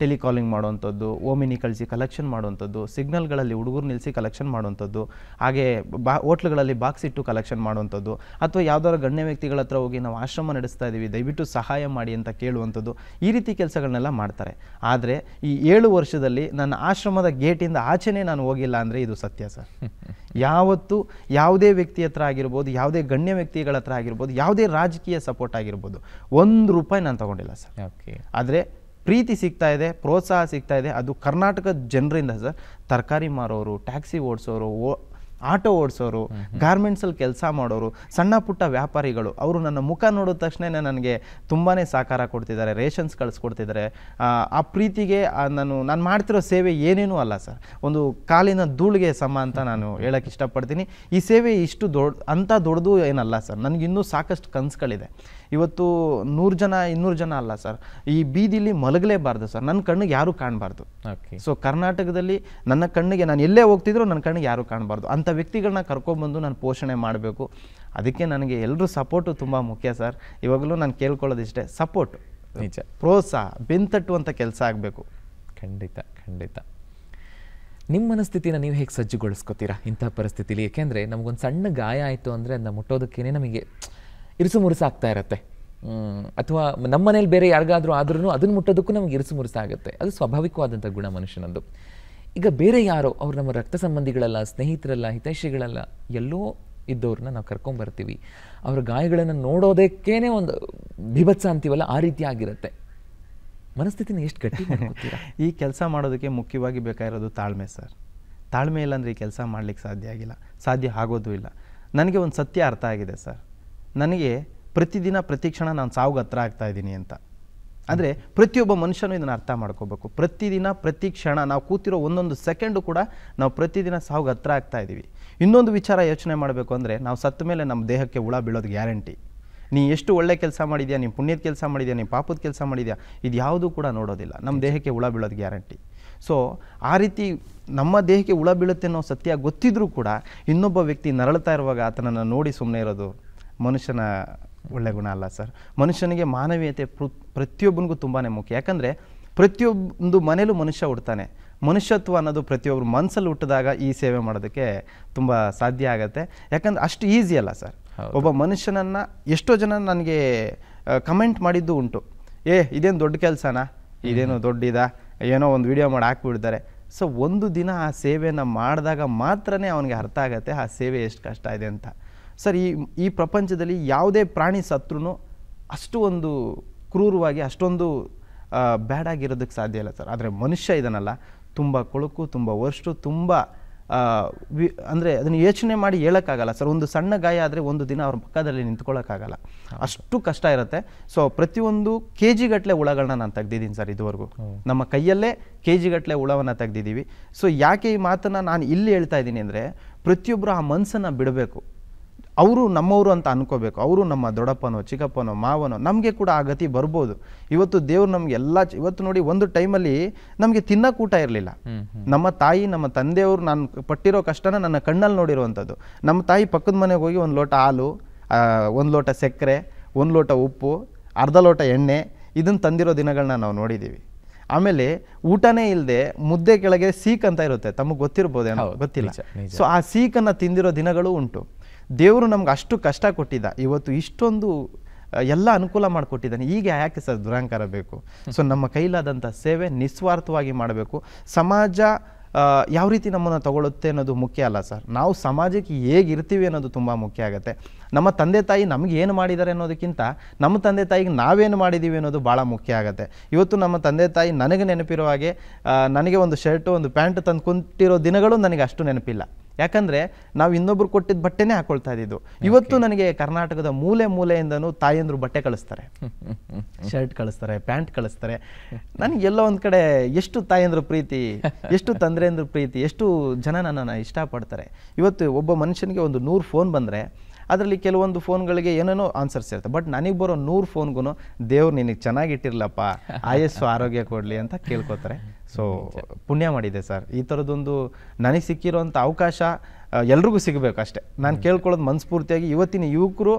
Speaker 3: ಟೆಲಿಕಾಲಿಂಗ್ ಮಾಡುವಂಥದ್ದು ಓಮಿನಿ ಕಳಿಸಿ ಕಲೆಕ್ಷನ್ ಮಾಡುವಂಥದ್ದು ಸಿಗ್ನಲ್ಗಳಲ್ಲಿ ಹುಡುಗರು ನಿಲ್ಲಿಸಿ ಕಲೆಕ್ಷನ್ ಮಾಡುವಂಥದ್ದು ಹಾಗೆ ಬಾ ಹೋಟ್ಲ್ಗಳಲ್ಲಿ ಬಾಕ್ಸ್ ಇಟ್ಟು ಕಲೆಕ್ಷನ್ ಮಾಡುವಂಥದ್ದು ಅಥವಾ ಯಾವ್ದಾದ್ರು ಗಣ್ಯ ವ್ಯಕ್ತಿಗಳ ಹತ್ರ ಹೋಗಿ ನಾವು ಆಶ್ರಮ ನಡೆಸ್ತಾ ಇದ್ದೀವಿ ದಯವಿಟ್ಟು ಸಹಾಯ ಮಾಡಿ ಅಂತ ಕೇಳುವಂಥದ್ದು ಈ ರೀತಿ ಕೆಲಸಗಳನ್ನೆಲ್ಲ ಮಾಡ್ತಾರೆ ಆದರೆ ಈ ಏಳು ವರ್ಷದಲ್ಲಿ ನನ್ನ ಆಶ್ರಮದ ಗೇಟಿಂದ ಆಚೆನೇ ನಾನು ಹೋಗಿಲ್ಲ ಅಂದರೆ ಇದು ಸತ್ಯ ಸರ್ ಯಾವತ್ತು ಯಾವುದೇ ವ್ಯಕ್ತಿ ಹತ್ರ ಆಗಿರ್ಬೋದು ಯಾವುದೇ ಗಣ್ಯ ವ್ಯಕ್ತಿಗಳ ಹತ್ರ ಆಗಿರ್ಬೋದು ಯಾವುದೇ ರಾಜಕೀಯ ಸಪೋರ್ಟ್ ಆಗಿರ್ಬೋದು ಒಂದು ರೂಪಾಯಿ ನಾನು ತಗೊಂಡಿಲ್ಲ ಸರ್ ಓಕೆ ಆದರೆ ಪ್ರೀತಿ ಸಿಗ್ತಾ ಇದೆ ಪ್ರೋತ್ಸಾಹ ಸಿಗ್ತಾ ಇದೆ ಅದು ಕರ್ನಾಟಕದ ಜನರಿಂದ ಸರ್ ತರಕಾರಿ ಮಾರೋರು ಟ್ಯಾಕ್ಸಿ ಓಡಿಸೋರು ಓ ಆಟೋ ಓಡಿಸೋರು ಗಾರ್ಮೆಂಟ್ಸಲ್ಲಿ ಕೆಲಸ ಮಾಡೋರು ಸಣ್ಣ ಪುಟ್ಟ ವ್ಯಾಪಾರಿಗಳು ಅವರು ನನ್ನ ಮುಖ ನೋಡಿದ ತಕ್ಷಣ ನನಗೆ ತುಂಬಾ ಸಹಕಾರ ಕೊಡ್ತಿದ್ದಾರೆ ರೇಷನ್ಸ್ ಕಳಿಸ್ಕೊಡ್ತಿದ್ದಾರೆ ಆ ಪ್ರೀತಿಗೆ ನಾನು ನಾನು ಮಾಡ್ತಿರೋ ಸೇವೆ ಏನೇನೂ ಅಲ್ಲ ಸರ್ ಒಂದು ಕಾಲಿನ ಧೂಳಿಗೆ ಸಮ ಅಂತ ನಾನು ಹೇಳೋಕ್ಕೆ ಇಷ್ಟಪಡ್ತೀನಿ ಈ ಸೇವೆ ಇಷ್ಟು ದೊಡ್ಡ ಅಂಥ ದೊಡ್ಡದು ಏನಲ್ಲ ಸರ್ ನನಗಿನ್ನೂ ಸಾಕಷ್ಟು ಕನಸುಗಳಿದೆ ಇವತ್ತು ನೂರು ಜನ ಇನ್ನೂರು ಜನ ಅಲ್ಲ ಸರ್ ಈ ಬೀದಿಲಿ ಮಲಗಲೇಬಾರ್ದು ಸರ್ ನನ್ನ ಕಣ್ಣಿಗೆ ಯಾರೂ ಕಾಣಬಾರ್ದು ಸೊ ಕರ್ನಾಟಕದಲ್ಲಿ ನನ್ನ ಕಣ್ಣಿಗೆ ನಾನು ಎಲ್ಲೇ ಹೋಗ್ತಿದ್ರು ನನ್ನ ಕಣ್ಣಿಗೆ ಯಾರೂ ಕಾಣಬಾರ್ದು ಅಂತ ವ್ಯಕ್ತಿಗಳನ್ನ ಕರ್ಕೊಂಬಂದು ನಾನು ಪೋಷಣೆ ಮಾಡಬೇಕು ಅದಕ್ಕೆ ನನಗೆ ಎಲ್ಲರೂ ಸಪೋರ್ಟು ತುಂಬ ಮುಖ್ಯ ಸರ್ ಇವಾಗಲೂ ನಾನು ಕೇಳ್ಕೊಳ್ಳೋದಿಷ್ಟೇ ಸಪೋರ್ಟ್
Speaker 1: ನಿಜ ಪ್ರೋತ್ಸಾಹ ಅಂತ ಕೆಲಸ ಆಗಬೇಕು ಖಂಡಿತ ಖಂಡಿತ ನಿಮ್ಮ ಮನಸ್ಥಿತಿನ ನೀವು ಹೇಗೆ ಸಜ್ಜುಗೊಳಿಸ್ಕೋತೀರಾ ಇಂಥ ಪರಿಸ್ಥಿತಿಲಿ ಏಕೆಂದರೆ ನಮಗೊಂದು ಸಣ್ಣ ಗಾಯ ಆಯಿತು ಅಂದರೆ ಅದನ್ನ ಮುಟ್ಟೋದಕ್ಕೇನೆ ನಮಗೆ ಇರಿಸು ಮುರುಸಾಗ್ತಾ ಇರುತ್ತೆ ಅಥವಾ ನಮ್ಮ ಮನೇಲಿ ಬೇರೆ ಯಾರಿಗಾದರೂ ಆದ್ರೂ ಅದನ್ನು ಮುಟ್ಟೋದಕ್ಕೂ ನಮಗೆ ಇರಿಸು ಮುರುಸಾಗುತ್ತೆ ಅದು ಸ್ವಾಭಾವಿಕವಾದಂಥ ಗುಣ ಮನುಷ್ಯನದ್ದು ಈಗ ಬೇರೆ ಯಾರೋ ಅವ್ರು ನಮ್ಮ ರಕ್ತ ಸಂಬಂಧಿಗಳಲ್ಲ ಸ್ನೇಹಿತರಲ್ಲ ಹಿತೈಷಿಗಳಲ್ಲ ಎಲ್ಲೋ ಇದ್ದವ್ರನ್ನ ನಾವು ಕರ್ಕೊಂಬರ್ತೀವಿ ಅವರ ಗಾಯಗಳನ್ನು ನೋಡೋದಕ್ಕೇ ಒಂದು ವಿಭತ್ಸ ಅಂತೀವಲ್ಲ ಆ ರೀತಿ ಆಗಿರುತ್ತೆ ಮನಸ್ಥಿತಿನ ಎಷ್ಟು ಗಟ್ಟಿ ಈ ಕೆಲಸ ಮಾಡೋದಕ್ಕೆ ಮುಖ್ಯವಾಗಿ
Speaker 3: ಬೇಕಾಗಿರೋದು ತಾಳ್ಮೆ ಸರ್ ತಾಳ್ಮೆ ಇಲ್ಲಾಂದರೆ ಈ ಕೆಲಸ ಮಾಡ್ಲಿಕ್ಕೆ ಸಾಧ್ಯ ಆಗಿಲ್ಲ ಸಾಧ್ಯ ಆಗೋದು ಇಲ್ಲ ನನಗೆ ಒಂದು ಸತ್ಯ ಅರ್ಥ ಆಗಿದೆ ಸರ್ ನನಗೆ ಪ್ರತಿದಿನ ಪ್ರತಿ ಕ್ಷಣ ನಾನು ಸಾವಿಗೆ ಹತ್ರ ಆಗ್ತಾ ಇದ್ದೀನಿ ಅಂತ ಅಂದರೆ ಪ್ರತಿಯೊಬ್ಬ ಮನುಷ್ಯನೂ ಇದನ್ನು ಅರ್ಥ ಮಾಡ್ಕೋಬೇಕು ಪ್ರತಿದಿನ ಪ್ರತಿ ಕ್ಷಣ ನಾವು ಕೂತಿರೋ ಒಂದೊಂದು ಸೆಕೆಂಡು ಕೂಡ ನಾವು ಪ್ರತಿದಿನ ಸಾವಿಗೆ ಹತ್ರ ಆಗ್ತಾ ಇದ್ದೀವಿ ಇನ್ನೊಂದು ವಿಚಾರ ಯೋಚನೆ ಮಾಡಬೇಕು ಅಂದರೆ ನಾವು ಸತ್ತ ಮೇಲೆ ನಮ್ಮ ದೇಹಕ್ಕೆ ಹುಳ ಬೀಳೋದು ಗ್ಯಾರಂಟಿ ನೀ ಎಷ್ಟು ಒಳ್ಳೆ ಕೆಲಸ ಮಾಡಿದ್ಯಾ ನೀನು ಪುಣ್ಯದ ಕೆಲಸ ಮಾಡಿದ್ಯಾ ನೀನು ಪಾಪದ ಕೆಲಸ ಮಾಡಿದ್ಯಾ ಇದು ಯಾವುದೂ ಕೂಡ ನೋಡೋದಿಲ್ಲ ನಮ್ಮ ದೇಹಕ್ಕೆ ಹುಳ ಬೀಳೋದು ಗ್ಯಾರಂಟಿ ಸೊ ಆ ರೀತಿ ನಮ್ಮ ದೇಹಕ್ಕೆ ಹುಳ ಬೀಳುತ್ತೆ ಅನ್ನೋ ಸತ್ಯ ಗೊತ್ತಿದ್ರೂ ಕೂಡ ಇನ್ನೊಬ್ಬ ವ್ಯಕ್ತಿ ನರಳ್ತಾ ಇರುವಾಗ ಆತನನ್ನು ನೋಡಿ ಸುಮ್ಮನೆ ಇರೋದು ಮನುಷ್ಯನ ಒಳ್ಳೆ ಗುಣ ಅಲ್ಲ ಸರ್ ಮನುಷ್ಯನಿಗೆ ಮಾನವೀಯತೆ ಪ್ರತಿಯೊಬ್ಬನಿಗೂ ತುಂಬಾ ಮುಖ್ಯ ಯಾಕಂದರೆ ಪ್ರತಿಯೊಂದು ಮನೇಲೂ ಮನುಷ್ಯ ಹುಡ್ತಾನೆ ಮನುಷ್ಯತ್ವ ಅನ್ನೋದು ಪ್ರತಿಯೊಬ್ಬರು ಮನಸ್ಸಲ್ಲಿ ಹುಟ್ಟಿದಾಗ ಈ ಸೇವೆ ಮಾಡೋದಕ್ಕೆ ತುಂಬ ಸಾಧ್ಯ ಆಗುತ್ತೆ ಯಾಕಂದ್ರೆ ಅಷ್ಟು ಈಸಿ ಅಲ್ಲ ಸರ್ ಒಬ್ಬ ಮನುಷ್ಯನನ್ನು ಎಷ್ಟೋ ಜನ ನನಗೆ ಕಮೆಂಟ್ ಮಾಡಿದ್ದು ಉಂಟು ಏ ಇದೇನು ದೊಡ್ಡ ಕೆಲಸನಾ ಇದೇನು ದೊಡ್ಡಿದ ಏನೋ ಒಂದು ವಿಡಿಯೋ ಮಾಡಿ ಹಾಕ್ಬಿಡ್ತಾರೆ ಸೊ ಒಂದು ದಿನ ಆ ಸೇವೆಯನ್ನು ಮಾಡಿದಾಗ ಮಾತ್ರನೇ ಅವನಿಗೆ ಅರ್ಥ ಆಗುತ್ತೆ ಆ ಸೇವೆ ಎಷ್ಟು ಕಷ್ಟ ಇದೆ ಅಂತ ಸರ್ ಈ ಈ ಪ್ರಪಂಚದಲ್ಲಿ ಯಾವುದೇ ಪ್ರಾಣಿ ಸತ್ರು ಅಷ್ಟು ಒಂದು ಕ್ರೂರವಾಗಿ ಅಷ್ಟೊಂದು ಬ್ಯಾಡಾಗಿರೋದಕ್ಕೆ ಸಾಧ್ಯ ಇಲ್ಲ ಸರ್ ಆದರೆ ಮನುಷ್ಯ ಇದನ್ನಲ್ಲ ತುಂಬ ಕೊಳುಕು ತುಂಬ ವರ್ಷು ತುಂಬ ವಿ ಅಂದರೆ ಅದನ್ನು ಯೋಚನೆ ಮಾಡಿ ಹೇಳೋಕ್ಕಾಗಲ್ಲ ಸರ್ ಒಂದು ಸಣ್ಣ ಗಾಯ ಆದರೆ ಒಂದು ದಿನ ಅವ್ರ ಪಕ್ಕದಲ್ಲಿ ನಿಂತ್ಕೊಳ್ಳೋಕ್ಕಾಗಲ್ಲ ಅಷ್ಟು ಕಷ್ಟ ಇರುತ್ತೆ ಸೊ ಪ್ರತಿಯೊಂದು ಕೆ ಜಿಗಟ್ಟಲೆ ಹುಳಗಳನ್ನ ನಾನು ತೆಗ್ದಿದ್ದೀನಿ ಸರ್ ಇದುವರೆಗೂ ನಮ್ಮ ಕೈಯಲ್ಲೇ ಕೆ ಜಿಗಟ್ಟಲೆ ಹುಳವನ್ನು ತೆಗ್ದಿದ್ದೀವಿ ಸೊ ಯಾಕೆ ಈ ಮಾತನ್ನು ನಾನು ಇಲ್ಲಿ ಹೇಳ್ತಾ ಇದ್ದೀನಿ ಅಂದರೆ ಪ್ರತಿಯೊಬ್ಬರು ಆ ಮನಸ್ಸನ್ನು ಬಿಡಬೇಕು ಅವರು ನಮ್ಮವರು ಅಂತ ಅನ್ಕೋಬೇಕು ಅವರು ನಮ್ಮ ದೊಡ್ಡಪ್ಪನೋ ಚಿಕ್ಕಪ್ಪನೋ ಮಾವನೋ ನಮಗೆ ಕೂಡ ಆ ಗತಿ ಬರ್ಬೋದು ಇವತ್ತು ದೇವ್ರು ನಮ್ಗೆ ಎಲ್ಲ ಇವತ್ತು ನೋಡಿ ಒಂದು ಟೈಮಲ್ಲಿ ನಮಗೆ ತಿನ್ನಕೂಟ ಊಟ ಇರಲಿಲ್ಲ ನಮ್ಮ ತಾಯಿ ನಮ್ಮ ತಂದೆಯವರು ನಾನು ಪಟ್ಟಿರೋ ಕಷ್ಟನ ನನ್ನ ಕಣ್ಣಲ್ಲಿ ನೋಡಿರುವಂಥದ್ದು ನಮ್ಮ ತಾಯಿ ಪಕ್ಕದ ಮನೆಗೆ ಹೋಗಿ ಒಂದು ಲೋಟ ಹಾಲು ಒಂದು ಲೋಟ ಸಕ್ಕರೆ ಒಂದು ಲೋಟ ಉಪ್ಪು ಅರ್ಧ ಲೋಟ ಎಣ್ಣೆ ಇದನ್ನು ತಂದಿರೋ ದಿನಗಳನ್ನ ನಾವು ನೋಡಿದ್ದೀವಿ ಆಮೇಲೆ ಊಟನೇ ಇಲ್ಲದೆ ಮುದ್ದೆ ಕೆಳಗೆ ಸೀಕ್ ಅಂತ ಇರುತ್ತೆ ತಮಗೆ ಗೊತ್ತಿರ್ಬೋದೇನೋ ಗೊತ್ತಿಲ್ಲ ಸೊ ಆ ಸೀಕನ್ನು ತಿಂದಿರೋ ದಿನಗಳು ಉಂಟು ದೇವರು ನಮ್ಗೆ ಅಷ್ಟು ಕಷ್ಟ ಕೊಟ್ಟಿದ್ದ ಇವತ್ತು ಇಷ್ಟೊಂದು ಎಲ್ಲ ಅನುಕೂಲ ಮಾಡಿಕೊಟ್ಟಿದ್ದಾನೆ ಈಗ ಯಾಕೆ ಸರ್ ದುರಂಕಾರ ಬೇಕು ಸೊ ನಮ್ಮ ಕೈಲಾದಂಥ ಸೇವೆ ನಿಸ್ವಾರ್ಥವಾಗಿ ಮಾಡಬೇಕು ಸಮಾಜ ಯಾವ ರೀತಿ ನಮ್ಮನ್ನು ತಗೊಳ್ಳುತ್ತೆ ಅನ್ನೋದು ಮುಖ್ಯ ಅಲ್ಲ ಸರ್ ನಾವು ಸಮಾಜಕ್ಕೆ ಹೇಗಿರ್ತೀವಿ ಅನ್ನೋದು ತುಂಬ ಮುಖ್ಯ ಆಗುತ್ತೆ ನಮ್ಮ ತಂದೆ ತಾಯಿ ನಮಗೆ ಏನು ಮಾಡಿದ್ದಾರೆ ಅನ್ನೋದಕ್ಕಿಂತ ನಮ್ಮ ತಂದೆ ತಾಯಿಗೆ ನಾವೇನು ಮಾಡಿದ್ದೀವಿ ಅನ್ನೋದು ಭಾಳ ಮುಖ್ಯ ಆಗುತ್ತೆ ಇವತ್ತು ನಮ್ಮ ತಂದೆ ತಾಯಿ ನನಗೆ ನೆನಪಿರುವ ಹಾಗೆ ನನಗೆ ಒಂದು ಶರ್ಟು ಒಂದು ಪ್ಯಾಂಟ್ ತಂದು ಕುಂತಿರೋ ದಿನಗಳು ನನಗೆ ಅಷ್ಟು ನೆನಪಿಲ್ಲ ಯಾಕಂದ್ರೆ ನಾವು ಇನ್ನೊಬ್ರು ಕೊಟ್ಟಿದ್ದ ಬಟ್ಟೆನೇ ಹಾಕೊಳ್ತಾ ಇದ್ದಿದ್ದು ಇವತ್ತು ನನಗೆ ಕರ್ನಾಟಕದ ಮೂಲೆ ಮೂಲೆಯಿಂದನೂ ತಾಯಿಯಂದ್ರು ಬಟ್ಟೆ ಕಳಿಸ್ತಾರೆ ಶರ್ಟ್ ಕಳಿಸ್ತಾರೆ ಪ್ಯಾಂಟ್ ಕಳಿಸ್ತಾರೆ ನನಗೆ ಎಲ್ಲೋ ಒಂದು ಕಡೆ ಎಷ್ಟು ತಾಯಿಯಂದ್ರ ಪ್ರೀತಿ ಎಷ್ಟು ತಂದ್ರೇಂದ್ರ ಪ್ರೀತಿ ಎಷ್ಟು ಜನ ನನ್ನನ್ನು ಇಷ್ಟಪಡ್ತಾರೆ ಇವತ್ತು ಒಬ್ಬ ಮನುಷ್ಯನಿಗೆ ಒಂದು ನೂರು ಫೋನ್ ಬಂದ್ರೆ ಅದರಲ್ಲಿ ಕೆಲವೊಂದು ಫೋನ್ಗಳಿಗೆ ಏನೇನೋ ಆನ್ಸರ್ಸ್ ಇರುತ್ತೆ ಬಟ್ ನನಗೆ ಬರೋ ನೂರು ಫೋನ್ಗೂ ದೇವ್ರು ನಿನಗೆ ಚೆನ್ನಾಗಿಟ್ಟಿರಲಪ್ಪ ಆಯಸ್ಸು ಆರೋಗ್ಯ ಕೊಡಲಿ ಅಂತ ಕೇಳ್ಕೊತಾರೆ ಸೊ ಪುಣ್ಯ ಮಾಡಿದೆ ಸರ್ ಈ ಥರದೊಂದು ನನಗೆ ಸಿಕ್ಕಿರೋಂಥ ಅವಕಾಶ ಎಲ್ರಿಗೂ ಸಿಗಬೇಕು ಅಷ್ಟೇ ನಾನು ಕೇಳ್ಕೊಳ್ಳೋದು ಮನಸ್ಫೂರ್ತಿಯಾಗಿ ಇವತ್ತಿನ ಯುವಕರು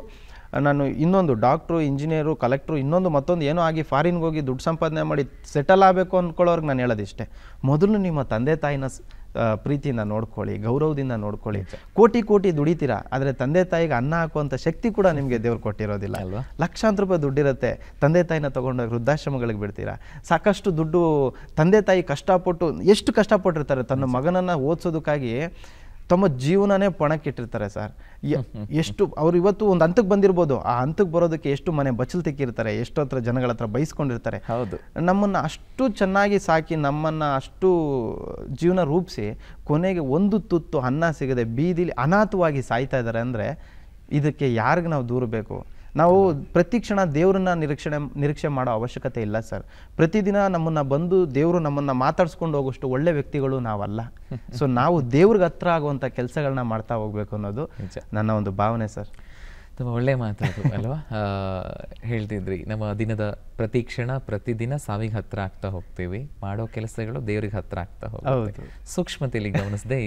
Speaker 3: ನಾನು ಇನ್ನೊಂದು ಡಾಕ್ಟ್ರು ಇಂಜಿನಿಯರು ಕಲೆಕ್ಟ್ರು ಇನ್ನೊಂದು ಮತ್ತೊಂದು ಏನೋ ಆಗಿ ಫಾರಿನ್ಗೆ ಹೋಗಿ ದುಡ್ಡು ಸಂಪಾದನೆ ಮಾಡಿ ಸೆಟಲ್ ಆಗಬೇಕು ಅಂದ್ಕೊಳ್ಳೋರ್ಗೆ ನಾನು ಹೇಳೋದಿಷ್ಟೇ ಮೊದಲು ನಿಮ್ಮ ತಂದೆ ತಾಯಿನ ಪ್ರೀತಿಯಿಂದ ನೋಡ್ಕೊಳ್ಳಿ ಗೌರವದಿಂದ ನೋಡ್ಕೊಳ್ಳಿ ಕೋಟಿ ಕೋಟಿ ದುಡಿತೀರಾ ಆದರೆ ತಂದೆ ತಾಯಿಗೆ ಅನ್ನ ಹಾಕುವಂಥ ಶಕ್ತಿ ಕೂಡ ನಿಮಗೆ ದೇವ್ರು ಕೊಟ್ಟಿರೋದಿಲ್ಲ ಅಲ್ವಾ ಲಕ್ಷಾಂತರ ರೂಪಾಯಿ ದುಡ್ಡಿರುತ್ತೆ ತಂದೆ ತಾಯಿನ ತೊಗೊಂಡೋಗಿ ವೃದ್ಧಾಶ್ರಮಗಳಿಗೆ ಬಿಡ್ತೀರಾ ಸಾಕಷ್ಟು ದುಡ್ಡು ತಂದೆ ತಾಯಿ ಕಷ್ಟಪಟ್ಟು ಎಷ್ಟು ಕಷ್ಟಪಟ್ಟಿರ್ತಾರೆ ತನ್ನ ಮಗನನ್ನು ಓದಿಸೋದಕ್ಕಾಗಿ ತಮ್ಮ ಜೀವನನೇ ಪಣಕ್ಕಿಟ್ಟಿರ್ತಾರೆ ಸರ್ ಎಷ್ಟು ಅವ್ರು ಇವತ್ತು ಒಂದು ಹಂತಕ್ಕೆ ಬಂದಿರ್ಬೋದು ಆ ಹಂತಕ್ಕೆ ಬರೋದಕ್ಕೆ ಎಷ್ಟು ಮನೆ ಬಚ್ಚಲು ತಿಕ್ಕಿರ್ತಾರೆ ಎಷ್ಟು ಹತ್ರ ಜನಗಳ ಹತ್ರ ಬಯಸ್ಕೊಂಡಿರ್ತಾರೆ ಹೌದು ನಮ್ಮನ್ನು ಅಷ್ಟು ಚೆನ್ನಾಗಿ ಸಾಕಿ ನಮ್ಮನ್ನು ಅಷ್ಟು ಜೀವನ ರೂಪಿಸಿ ಕೊನೆಗೆ ಒಂದು ತುತ್ತು ಅನ್ನ ಸಿಗದೆ ಬೀದಿಲಿ ಅನಾಥವಾಗಿ ಸಾಯ್ತಾ ಇದ್ದಾರೆ ಅಂದರೆ ಇದಕ್ಕೆ ಯಾರಿಗೆ ನಾವು ದೂರಬೇಕು ನಾವು ಪ್ರತಿ ಕ್ಷಣ ದೇವರನ್ನ ನಿರೀಕ್ಷಣೆ ನಿರೀಕ್ಷೆ ಮಾಡೋ ಅವಶ್ಯಕತೆ ಇಲ್ಲ ಸರ್ ಪ್ರತಿದಿನ ನಮ್ಮನ್ನ ಬಂದು ದೇವರು ನಮ್ಮನ್ನ ಮಾತಾಡ್ಸ್ಕೊಂಡು ಹೋಗೋಷ್ಟು ಒಳ್ಳೆ ವ್ಯಕ್ತಿಗಳು ನಾವಲ್ಲ ಸೊ ನಾವು ದೇವ್ರಿಗೆ ಹತ್ರ ಆಗುವಂತ ಕೆಲಸಗಳನ್ನ ಮಾಡ್ತಾ ಹೋಗ್ಬೇಕು ಅನ್ನೋದು ನನ್ನ ಒಂದು
Speaker 1: ಭಾವನೆ ಸರ್ ತುಂಬಾ ಒಳ್ಳೆ ಮಾತಾಡ್ತು ಅಲ್ವಾ ಹೇಳ್ತಿದ್ರಿ ನಮ್ಮ ದಿನದ ಪ್ರತಿ ಕ್ಷಣ ಪ್ರತಿದಿನ ಸಾವಿಗೆ ಹತ್ರ ಆಗ್ತಾ ಹೋಗ್ತೀವಿ ಮಾಡೋ ಕೆಲಸಗಳು ದೇವ್ರಿಗೆ ಹತ್ರ ಆಗ್ತಾ ಹೋಗ್ತೀವಿ ಸೂಕ್ಷ್ಮತೆಯಲ್ಲಿ ಗಮನಿಸದೆ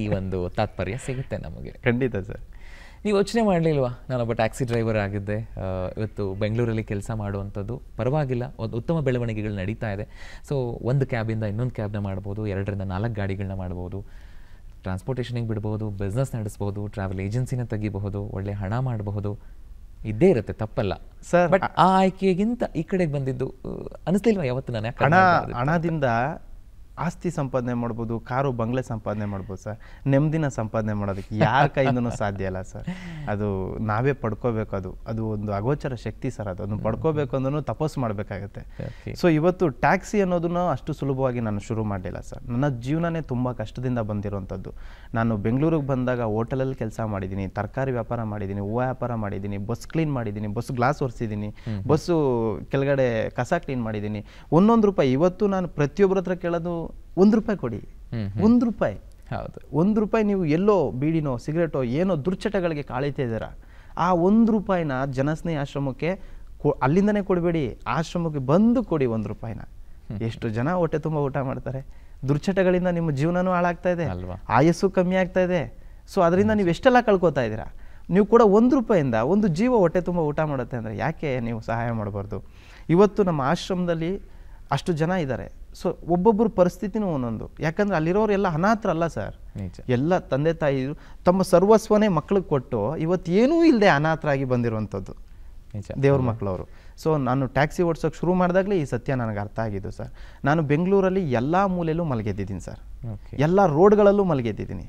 Speaker 1: ಈ ಒಂದು ತಾತ್ಪರ್ಯ ಸಿಗುತ್ತೆ ನಮಗೆ ಖಂಡಿತ ಸರ್ ನೀವು ಯೋಚನೆ ಮಾಡಲಿಲ್ವಾ ನಾನೊಬ್ಬ ಟ್ಯಾಕ್ಸಿ ಡ್ರೈವರ್ ಆಗಿದ್ದೆ ಇವತ್ತು ಬೆಂಗಳೂರಲ್ಲಿ ಕೆಲಸ ಮಾಡುವಂಥದ್ದು ಪರವಾಗಿಲ್ಲ ಒಂದು ಉತ್ತಮ ಬೆಳವಣಿಗೆಗಳು ನಡೀತಾ ಇದೆ ಸೊ ಒಂದು ಕ್ಯಾಬಿಂದ ಇನ್ನೊಂದು ಕ್ಯಾಬ್ನ ಮಾಡ್ಬೋದು ಎರಡರಿಂದ ನಾಲ್ಕು ಗಾಡಿಗಳನ್ನ ಮಾಡ್ಬೋದು ಟ್ರಾನ್ಸ್ಪೋರ್ಟೇಷನಿಗೆ ಬಿಡ್ಬೋದು ಬಿಸ್ನೆಸ್ ನಡೆಸ್ಬೋದು ಟ್ರಾವೆಲ್ ಏಜೆನ್ಸಿನ ತೆಗಿಬಹುದು ಒಳ್ಳೆ ಹಣ ಮಾಡಬಹುದು ಇದ್ದೇ ಇರುತ್ತೆ ತಪ್ಪಲ್ಲ ಸರ್ ಬಟ್ ಆ ಆಯ್ಕೆಗಿಂತ ಈ ಕಡೆಗೆ ಬಂದಿದ್ದು ಅನಿಸ್ಲಿಲ್ವಾ ಯಾವತ್ತು ನಾನು ಹಣ ಹಣದಿಂದ ಆಸ್ತಿ ಸಂಪಾದನೆ ಮಾಡ್ಬೋದು
Speaker 3: ಕಾರು ಬಂಗ್ಲೆ ಸಂಪಾದನೆ ಮಾಡ್ಬೋದು ಸರ್ ನೆಮ್ಮದಿನ ಸಂಪಾದನೆ ಮಾಡೋದಕ್ಕೆ ಯಾರ ಕೈಯಿಂದನೂ ಸಾಧ್ಯ ಇಲ್ಲ ಸರ್ ಅದು ನಾವೇ ಪಡ್ಕೋಬೇಕು ಅದು ಅದು ಒಂದು ಅಗೋಚರ ಶಕ್ತಿ ಸರ್ ಅದು ಅದನ್ನು ಪಡ್ಕೋಬೇಕು ಅಂದ್ರೂ ತಪಸ್ಸು ಮಾಡಬೇಕಾಗತ್ತೆ ಸೊ ಇವತ್ತು ಟ್ಯಾಕ್ಸಿ ಅನ್ನೋದನ್ನು ಅಷ್ಟು ಸುಲಭವಾಗಿ ನಾನು ಶುರು ಮಾಡಲಿಲ್ಲ ಸರ್ ನನ್ನ ಜೀವನನೇ ತುಂಬ ಕಷ್ಟದಿಂದ ಬಂದಿರುವಂಥದ್ದು ನಾನು ಬೆಂಗಳೂರಿಗೆ ಬಂದಾಗ ಹೋಟೆಲಲ್ಲಿ ಕೆಲಸ ಮಾಡಿದ್ದೀನಿ ತರಕಾರಿ ವ್ಯಾಪಾರ ಮಾಡಿದ್ದೀನಿ ಹೂವು ವ್ಯಾಪಾರ ಮಾಡಿದ್ದೀನಿ ಬಸ್ ಕ್ಲೀನ್ ಮಾಡಿದ್ದೀನಿ ಬಸ್ ಗ್ಲಾಸ್ ಒರೆಸಿದ್ದೀನಿ ಬಸ್ಸು ಕೆಳಗಡೆ ಕಸ ಕ್ಲೀನ್ ಮಾಡಿದ್ದೀನಿ ಒಂದೊಂದು ರೂಪಾಯಿ ಇವತ್ತು ನಾನು ಪ್ರತಿಯೊಬ್ಬರ ಹತ್ರ ಕೇಳೋದು ಒಂದು ರೂಪಾಯಿ ಕೊಡಿ ಒಂದು ರೂಪಾಯಿ ಹೌದು ಒಂದು ರೂಪಾಯಿ ನೀವು ಎಲ್ಲೋ ಬೀಡಿನೋ ಸಿಗರೇಟೋ ಏನೋ ದುರ್ಚಟಗಳಿಗೆ ಕಾಳೀತಾ ಇದ್ದೀರಾ ಆ ಒಂದು ರೂಪಾಯಿನ ಜನಸ್ನೇಹಿ ಆಶ್ರಮಕ್ಕೆ ಅಲ್ಲಿಂದನೇ ಕೊಡಬೇಡಿ ಆಶ್ರಮಕ್ಕೆ ಬಂದು ಕೊಡಿ ಒಂದು ರೂಪಾಯಿನ ಎಷ್ಟು ಜನ ಹೊಟ್ಟೆ ತುಂಬ ಊಟ ಮಾಡ್ತಾರೆ ದುರ್ಚಟಗಳಿಂದ ನಿಮ್ಮ ಜೀವನನೂ ಹಾಳಾಗ್ತಾ ಇದೆ ಆಯಸ್ಸು ಕಮ್ಮಿ ಆಗ್ತಾ ಇದೆ ಸೊ ಅದರಿಂದ ನೀವು ಎಷ್ಟೆಲ್ಲ ಕಳ್ಕೊತಾ ಇದ್ದೀರಾ ನೀವು ಕೂಡ ಒಂದು ರೂಪಾಯಿಂದ ಒಂದು ಜೀವ ಹೊಟ್ಟೆ ತುಂಬ ಊಟ ಮಾಡುತ್ತೆ ಅಂದರೆ ಯಾಕೆ ನೀವು ಸಹಾಯ ಮಾಡಬಾರ್ದು ಇವತ್ತು ನಮ್ಮ ಆಶ್ರಮದಲ್ಲಿ ಅಷ್ಟು ಜನ ಇದ್ದಾರೆ ಸೊ ಒಬ್ಬೊಬ್ಬರು ಪರಿಸ್ಥಿತಿನೂ ಒಂದೊಂದು ಯಾಕಂದ್ರೆ ಅಲ್ಲಿರೋರು ಎಲ್ಲ ಅಲ್ಲ ಸರ್ ಎಲ್ಲ ತಂದೆ ತಾಯಿ ತಮ್ಮ ಸರ್ವಸ್ವನೇ ಮಕ್ಳಿಗೆ ಕೊಟ್ಟು ಇವತ್ತು ಏನೂ ಇಲ್ಲದೆ ಅನಾಥರಾಗಿ ಬಂದಿರುವಂಥದ್ದು ದೇವ್ರ ಮಕ್ಕಳವರು ಸೊ ನಾನು ಟ್ಯಾಕ್ಸಿ ಓಡಿಸೋಕೆ ಶುರು ಮಾಡಿದಾಗಲೇ ಈ ಸತ್ಯ ನನಗೆ ಅರ್ಥ ಆಗಿದ್ದು ಸರ್ ನಾನು ಬೆಂಗಳೂರಲ್ಲಿ ಎಲ್ಲ ಮೂಲೆಯಲ್ಲೂ ಮಲಗೆದ್ದಿದ್ದೀನಿ ಸರ್ ಎಲ್ಲ ರೋಡ್ಗಳಲ್ಲೂ ಮಲಗೆದ್ದಿದ್ದೀನಿ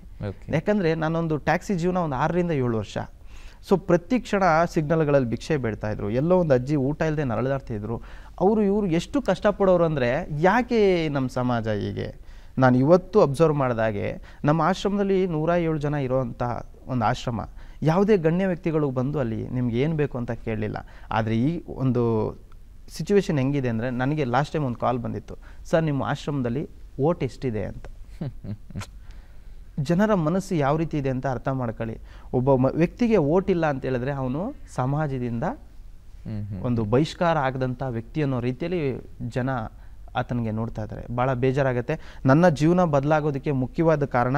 Speaker 3: ಯಾಕಂದರೆ ನಾನೊಂದು ಟ್ಯಾಕ್ಸಿ ಜೀವನ ಒಂದು ಆರರಿಂದ ಏಳು ವರ್ಷ ಸೊ ಪ್ರತಿ ಕ್ಷಣ ಸಿಗ್ನಲ್ಗಳಲ್ಲಿ ಭಿಕ್ಷೆ ಬೀಳ್ತಾಯಿದ್ರು ಎಲ್ಲೋ ಒಂದು ಅಜ್ಜಿ ಊಟ ಇಲ್ಲದೆ ನರಳದಾಡ್ತಿದ್ರು ಅವರು ಇವರು ಎಷ್ಟು ಕಷ್ಟಪಡೋರು ಅಂದರೆ ಯಾಕೆ ನಮ್ಮ ಸಮಾಜ ಹೀಗೆ ನಾನು ಇವತ್ತು ಅಬ್ಸರ್ವ್ ಮಾಡಿದಾಗೆ ನಮ್ಮ ಆಶ್ರಮದಲ್ಲಿ ನೂರ ಏಳು ಜನ ಇರೋವಂಥ ಒಂದು ಆಶ್ರಮ ಯಾವುದೇ ಗಣ್ಯ ವ್ಯಕ್ತಿಗಳು ಬಂದು ಅಲ್ಲಿ ನಿಮ್ಗೆ ಏನು ಬೇಕು ಅಂತ ಕೇಳಲಿಲ್ಲ ಆದರೆ ಈ ಒಂದು ಸಿಚುವೇಶನ್ ಹೆಂಗಿದೆ ಅಂದರೆ ನನಗೆ ಲಾಸ್ಟ್ ಟೈಮ್ ಒಂದು ಕಾಲ್ ಬಂದಿತ್ತು ಸರ್ ನಿಮ್ಮ ಆಶ್ರಮದಲ್ಲಿ ಓಟ್ ಎಷ್ಟಿದೆ ಅಂತ ಜನರ ಮನಸ್ಸು ಯಾವ ರೀತಿ ಇದೆ ಅಂತ ಅರ್ಥ ಮಾಡ್ಕೊಳ್ಳಿ ಒಬ್ಬ ವ್ಯಕ್ತಿಗೆ ಓಟ್ ಇಲ್ಲ ಅಂತ ಹೇಳಿದ್ರೆ ಅವನು ಸಮಾಜದಿಂದ ಒಂದು ಬಹಿಷ್ಕಾರ ಆಗದಂಥ ವ್ಯಕ್ತಿ ಅನ್ನೋ ರೀತಿಯಲ್ಲಿ ಜನ ಆತನಿಗೆ ನೋಡ್ತಾ ಇದ್ದಾರೆ ಭಾಳ ಬೇಜಾರಾಗುತ್ತೆ ನನ್ನ ಜೀವನ ಬದಲಾಗೋದಕ್ಕೆ ಮುಖ್ಯವಾದ ಕಾರಣ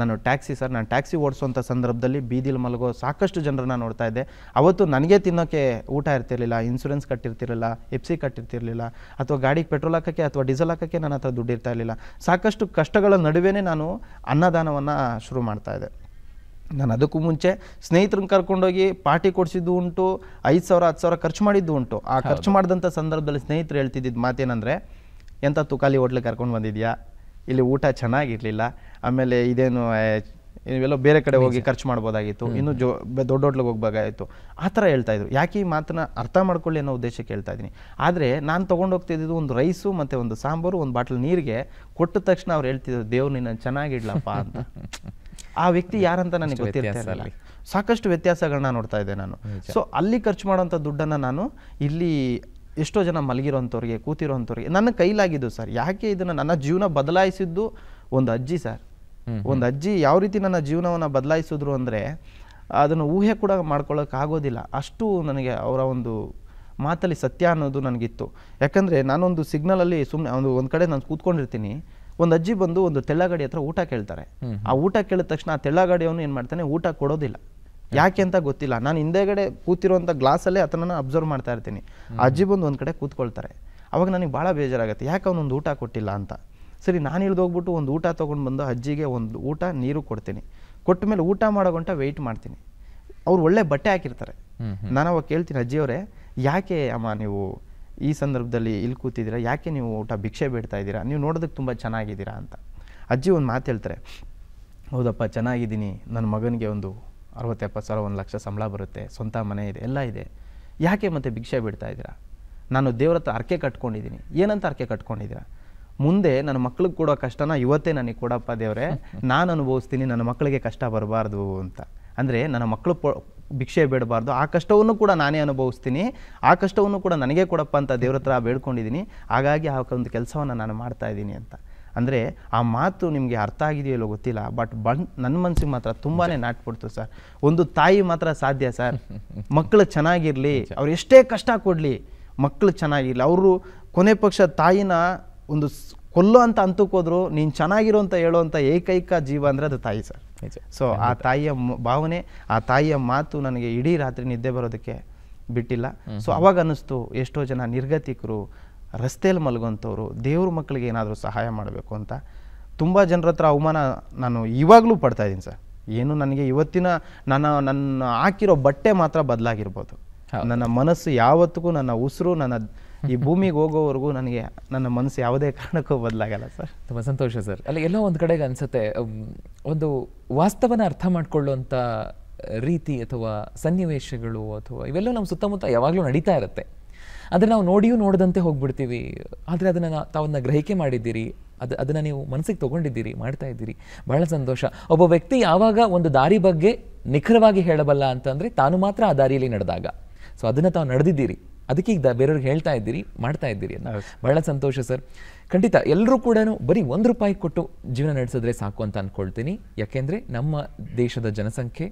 Speaker 3: ನಾನು ಟ್ಯಾಕ್ಸಿ ಸರ್ ನಾನು ಟ್ಯಾಕ್ಸಿ ಓಡಿಸುವಂಥ ಸಂದರ್ಭದಲ್ಲಿ ಬೀದಿಲಿ ಮಲಗೋ ಸಾಕಷ್ಟು ಜನರನ್ನ ನೋಡ್ತಾ ಇದ್ದೆ ಅವತ್ತು ನನಗೆ ತಿನ್ನೋಕ್ಕೆ ಊಟ ಇರ್ತಿರ್ಲಿಲ್ಲ ಇನ್ಸೂರೆನ್ಸ್ ಕಟ್ಟಿರ್ತಿರಲಿಲ್ಲ ಸಿ ಕಟ್ಟಿರ್ತಿರ್ಲಿಲ್ಲ ಅಥವಾ ಗಾಡಿಗೆ ಪೆಟ್ರೋಲ್ ಹಾಕೋಕ್ಕೆ ಅಥವಾ ಡೀಸೆಲ್ ಹಾಕೋಕ್ಕೆ ನನ್ನ ಹತ್ರ ದುಡ್ಡಿರ್ತಾ ಇರಲಿಲ್ಲ ಸಾಕಷ್ಟು ಕಷ್ಟಗಳ ನಡುವೆ ನಾನು ಅನ್ನದಾನವನ್ನು ಶುರು ಮಾಡ್ತಾ ಇದ್ದೆ ನಾನು ಅದಕ್ಕೂ ಮುಂಚೆ ಸ್ನೇಹಿತರನ್ನ ಕರ್ಕೊಂಡೋಗಿ ಪಾರ್ಟಿ ಕೊಡಿಸಿದ್ದು ಉಂಟು ಐದು ಸಾವಿರ ಹತ್ತು ಸಾವಿರ ಖರ್ಚು ಮಾಡಿದ್ದು ಉಂಟು ಆ ಖರ್ಚು ಮಾಡಿದಂಥ ಸಂದರ್ಭದಲ್ಲಿ ಸ್ನೇಹಿತರು ಹೇಳ್ತಿದ್ದಿದ್ದು ಮಾತೇನಂದರೆ ಎಂಥ ತುಕಾಲಿ ಹೋಟ್ಲಿಗೆ ಕರ್ಕೊಂಡು ಬಂದಿದ್ಯಾ ಇಲ್ಲಿ ಊಟ ಚೆನ್ನಾಗಿರಲಿಲ್ಲ ಆಮೇಲೆ ಇದೇನು ಇವೆಲ್ಲ ಬೇರೆ ಕಡೆ ಹೋಗಿ ಖರ್ಚು ಮಾಡ್ಬೋದಾಗಿತ್ತು ಇನ್ನೂ ಜೋ ದೊಡ್ಡ ಹೋಟ್ಲಿಗೆ ಹೋಗ್ಬೇಕಾಗಿತ್ತು ಆ ಥರ ಹೇಳ್ತಾ ಇದ್ರು ಯಾಕೆ ಈ ಮಾತನ್ನ ಅರ್ಥ ಮಾಡ್ಕೊಳ್ಳಿ ಅನ್ನೋ ಉದ್ದೇಶಕ್ಕೆ ಹೇಳ್ತಾ ಇದ್ದೀನಿ ಆದರೆ ನಾನು ತೊಗೊಂಡು ಹೋಗ್ತಿದ್ದು ಒಂದು ರೈಸು ಮತ್ತು ಒಂದು ಸಾಂಬಾರು ಒಂದು ಬಾಟ್ಲ್ ನೀರಿಗೆ ಕೊಟ್ಟ ತಕ್ಷಣ ಅವ್ರು ಹೇಳ್ತಿದ್ರು ದೇವ್ರು ನಿನ್ನ ಚೆನ್ನಾಗಿಡ್ಲಪ್ಪ ಅಂತ ಆ ವ್ಯಕ್ತಿ ಯಾರಂತ ನನಗೆ ಗೊತ್ತಿರ್ತಲ್ಲ ಸಾಕಷ್ಟು ವ್ಯತ್ಯಾಸಗಳನ್ನ ನೋಡ್ತಾ ಇದ್ದೆ ನಾನು ಸೊ ಅಲ್ಲಿ ಖರ್ಚು ಮಾಡೋಂಥ ದುಡ್ಡನ್ನು ನಾನು ಇಲ್ಲಿ ಎಷ್ಟೋ ಜನ ಮಲಗಿರೋಂಥವ್ರಿಗೆ ಕೂತಿರೋಂಥವ್ರಿಗೆ ನನ್ನ ಕೈಲಾಗಿದ್ದು ಸರ್ ಯಾಕೆ ಇದನ್ನು ನನ್ನ ಜೀವನ ಬದಲಾಯಿಸಿದ್ದು ಒಂದು ಅಜ್ಜಿ ಸರ್ ಒಂದು ಅಜ್ಜಿ ಯಾವ ರೀತಿ ನನ್ನ ಜೀವನವನ್ನು ಬದಲಾಯಿಸಿದ್ರು ಅಂದರೆ ಅದನ್ನು ಊಹೆ ಕೂಡ ಆಗೋದಿಲ್ಲ ಅಷ್ಟು ನನಗೆ ಅವರ ಒಂದು ಮಾತಲ್ಲಿ ಸತ್ಯ ಅನ್ನೋದು ನನಗಿತ್ತು ಯಾಕಂದರೆ ನಾನೊಂದು ಸಿಗ್ನಲಲ್ಲಿ ಸುಮ್ಮನೆ ಒಂದು ಒಂದು ಕಡೆ ನಾನು ಕೂತ್ಕೊಂಡಿರ್ತೀನಿ ಒಂದು ಅಜ್ಜಿ ಬಂದು ಒಂದು ತೆಳ್ಳಗಾಡಿ ಹತ್ರ ಊಟ ಕೇಳ್ತಾರೆ ಆ ಊಟ ಕೇಳಿದ ತಕ್ಷಣ ಆ ಅವನು ಏನು ಮಾಡ್ತಾನೆ ಊಟ ಕೊಡೋದಿಲ್ಲ ಯಾಕೆ ಅಂತ ಗೊತ್ತಿಲ್ಲ ನಾನು ಹಿಂದೆಗಡೆ ಕೂತಿರುವಂಥ ಗ್ಲಾಸಲ್ಲೇ ಅದನ್ನ ಅಬ್ಸರ್ವ್ ಮಾಡ್ತಾ ಇರ್ತೀನಿ ಅಜ್ಜಿ ಬಂದು ಒಂದು ಕಡೆ ಕೂತ್ಕೊಳ್ತಾರೆ ಅವಾಗ ನನಗೆ ಭಾಳ ಬೇಜಾರಾಗುತ್ತೆ ಯಾಕೆ ಅವನೊಂದು ಊಟ ಕೊಟ್ಟಿಲ್ಲ ಅಂತ ಸರಿ ನಾನು ಇಳಿದೋಗ್ಬಿಟ್ಟು ಒಂದು ಊಟ ತೊಗೊಂಡು ಬಂದು ಅಜ್ಜಿಗೆ ಒಂದು ಊಟ ನೀರು ಕೊಡ್ತೀನಿ ಕೊಟ್ಟ ಮೇಲೆ ಊಟ ಮಾಡೋ ಗಂಟ ವೆಯ್ಟ್ ಮಾಡ್ತೀನಿ ಅವ್ರು ಒಳ್ಳೆ ಬಟ್ಟೆ ಹಾಕಿರ್ತಾರೆ ನಾನು ಅವಾಗ ಕೇಳ್ತೀನಿ ಅಜ್ಜಿಯವರೇ ಯಾಕೆ ಅಮ್ಮ ನೀವು ಈ ಸಂದರ್ಭದಲ್ಲಿ ಇಲ್ಲಿ ಕೂತಿದ್ದೀರಾ ಯಾಕೆ ನೀವು ಊಟ ಭಿಕ್ಷೆ ಬಿಡ್ತಾ ಇದ್ದೀರಾ ನೀವು ನೋಡೋದಕ್ಕೆ ತುಂಬ ಚೆನ್ನಾಗಿದ್ದೀರಾ ಅಂತ ಅಜ್ಜಿ ಒಂದು ಮಾತು ಹೇಳ್ತಾರೆ ಹೌದಪ್ಪ ಚೆನ್ನಾಗಿದ್ದೀನಿ ನನ್ನ ಮಗನಿಗೆ ಒಂದು ಅರವತ್ತು ಎಪ್ಪತ್ತು ಸಾವಿರ ಒಂದು ಲಕ್ಷ ಸಂಬಳ ಬರುತ್ತೆ ಸ್ವಂತ ಮನೆ ಇದೆ ಎಲ್ಲ ಇದೆ ಯಾಕೆ ಮತ್ತೆ ಭಿಕ್ಷೆ ಬಿಡ್ತಾ ಇದ್ದೀರಾ ನಾನು ದೇವ್ರ ಹತ್ರ ಅರ್ಕೆ ಕಟ್ಕೊಂಡಿದ್ದೀನಿ ಏನಂತ ಅರ್ಕೆ ಕಟ್ಕೊಂಡಿದ್ದೀರಾ ಮುಂದೆ ನನ್ನ ಮಕ್ಳಿಗೆ ಕೊಡೋ ಕಷ್ಟನ ಇವತ್ತೇ ನನಗೆ ಕೊಡಪ್ಪ ದೇವರೇ ನಾನು ಅನುಭವಿಸ್ತೀನಿ ನನ್ನ ಮಕ್ಕಳಿಗೆ ಕಷ್ಟ ಬರಬಾರ್ದು ಅಂತ ಅಂದರೆ ನನ್ನ ಮಕ್ಕಳು ಭಿಕ್ಷೆ ಬೇಡಬಾರ್ದು ಆ ಕಷ್ಟವನ್ನು ಕೂಡ ನಾನೇ ಅನುಭವಿಸ್ತೀನಿ ಆ ಕಷ್ಟವನ್ನು ಕೂಡ ನನಗೆ ಕೊಡಪ್ಪ ಅಂತ ದೇವ್ರ ಹತ್ರ ಬೇಡ್ಕೊಂಡಿದ್ದೀನಿ ಹಾಗಾಗಿ ಆ ಒಂದು ಕೆಲಸವನ್ನು ನಾನು ಮಾಡ್ತಾ ಇದ್ದೀನಿ ಅಂತ ಅಂದರೆ ಆ ಮಾತು ನಿಮಗೆ ಅರ್ಥ ಆಗಿದೆಯೋ ಇಲ್ಲೋ ಗೊತ್ತಿಲ್ಲ ಬಟ್ ಬಣ್ ನನ್ನ ಮನಸ್ಸಿಗೆ ಮಾತ್ರ ತುಂಬಾ ನಾಟ್ಬಿಡ್ತು ಸರ್ ಒಂದು ತಾಯಿ ಮಾತ್ರ ಸಾಧ್ಯ ಸರ್ ಮಕ್ಕಳು ಚೆನ್ನಾಗಿರಲಿ ಅವ್ರು ಎಷ್ಟೇ ಕಷ್ಟ ಕೊಡಲಿ ಮಕ್ಕಳು ಚೆನ್ನಾಗಿರಲಿ ಅವರು ಕೊನೆ ಪಕ್ಷ ತಾಯಿನ ಒಂದು ಕೊಲ್ಲೋ ಅಂತ ಅಂತಕ್ಕೋದ್ರು ನೀನು ಚೆನ್ನಾಗಿರೋ ಅಂತ ಹೇಳೋ ಅಂತ ಏಕೈಕ ಜೀವ ಅಂದರೆ ಅದು ತಾಯಿ ಸರ್ ಸೊ ಆ ತಾಯಿಯ ಭಾವನೆ ಆ ತಾಯಿಯ ಮಾತು ನನಗೆ ಇಡೀ ರಾತ್ರಿ ನಿದ್ದೆ ಬರೋದಕ್ಕೆ ಬಿಟ್ಟಿಲ್ಲ ಸೊ ಅವಾಗ ಅನ್ನಿಸ್ತು ಎಷ್ಟೋ ಜನ ನಿರ್ಗತಿಕರು ರಸ್ತೆಯಲ್ಲಿ ಮಲಗುವಂಥವ್ರು ದೇವ್ರ ಮಕ್ಕಳಿಗೆ ಏನಾದರೂ ಸಹಾಯ ಮಾಡಬೇಕು ಅಂತ ತುಂಬ ಜನರ ಹತ್ರ ಅವಮಾನ ನಾನು ಇವಾಗಲೂ ಪಡ್ತಾ ಇದ್ದೀನಿ ಸರ್ ಏನು ನನಗೆ ಇವತ್ತಿನ ನನ್ನ ನನ್ನ ಹಾಕಿರೋ ಬಟ್ಟೆ ಮಾತ್ರ ಬದಲಾಗಿರ್ಬೋದು ನನ್ನ ಮನಸ್ಸು ಯಾವತ್ತಿಗೂ ನನ್ನ ಉಸಿರು ನನ್ನ ಈ
Speaker 1: ಭೂಮಿಗೆ ಹೋಗೋವರೆಗೂ ನನಗೆ ನನ್ನ ಮನಸ್ಸು ಯಾವುದೇ ಕಾರಣಕ್ಕೂ ಬದಲಾಗಲ್ಲ ಸರ್ ತುಂಬ ಸಂತೋಷ ಸರ್ ಅಲ್ಲ ಎಲ್ಲೋ ಒಂದು ಕಡೆಗೆ ಅನಿಸುತ್ತೆ ಒಂದು ವಾಸ್ತವನ ಅರ್ಥ ಮಾಡಿಕೊಳ್ಳುವಂಥ ರೀತಿ ಅಥವಾ ಸನ್ನಿವೇಶಗಳು ಅಥವಾ ಇವೆಲ್ಲ ನಮ್ಮ ಸುತ್ತಮುತ್ತ ಯಾವಾಗಲೂ ನಡೀತಾ ಇರುತ್ತೆ ಆದರೆ ನಾವು ನೋಡಿಯೂ ನೋಡದಂತೆ ಹೋಗ್ಬಿಡ್ತೀವಿ ಆದರೆ ಅದನ್ನು ತಾವನ್ನ ಗ್ರಹಿಕೆ ಮಾಡಿದ್ದೀರಿ ಅದು ಅದನ್ನು ನೀವು ಮನಸ್ಸಿಗೆ ತೊಗೊಂಡಿದ್ದೀರಿ ಮಾಡ್ತಾ ಇದ್ದೀರಿ ಬಹಳ ಸಂತೋಷ ಒಬ್ಬ ವ್ಯಕ್ತಿ ಯಾವಾಗ ಒಂದು ದಾರಿ ಬಗ್ಗೆ ನಿಖರವಾಗಿ ಹೇಳಬಲ್ಲ ಅಂತಂದರೆ ತಾನು ಮಾತ್ರ ಆ ದಾರಿಯಲ್ಲಿ ನಡೆದಾಗ ಸೊ ಅದನ್ನು ತಾವು ನಡೆದಿದ್ದೀರಿ ಅದಕ್ಕೆ ಈಗ ಬೇರೆಯವ್ರಿಗೆ ಹೇಳ್ತಾ ಇದ್ದೀರಿ ಮಾಡ್ತಾ ಇದ್ದೀರಿ ಅಂತ ಬಹಳ ಸಂತೋಷ ಸರ್ ಖಂಡಿತ ಎಲ್ಲರೂ ಕೂಡ ಬರೀ ಒಂದು ರೂಪಾಯಿ ಕೊಟ್ಟು ಜೀವನ ನಡೆಸಿದ್ರೆ ಸಾಕು ಅಂತ ಅಂದ್ಕೊಳ್ತೀನಿ ಯಾಕೆಂದರೆ ನಮ್ಮ ದೇಶದ ಜನಸಂಖ್ಯೆ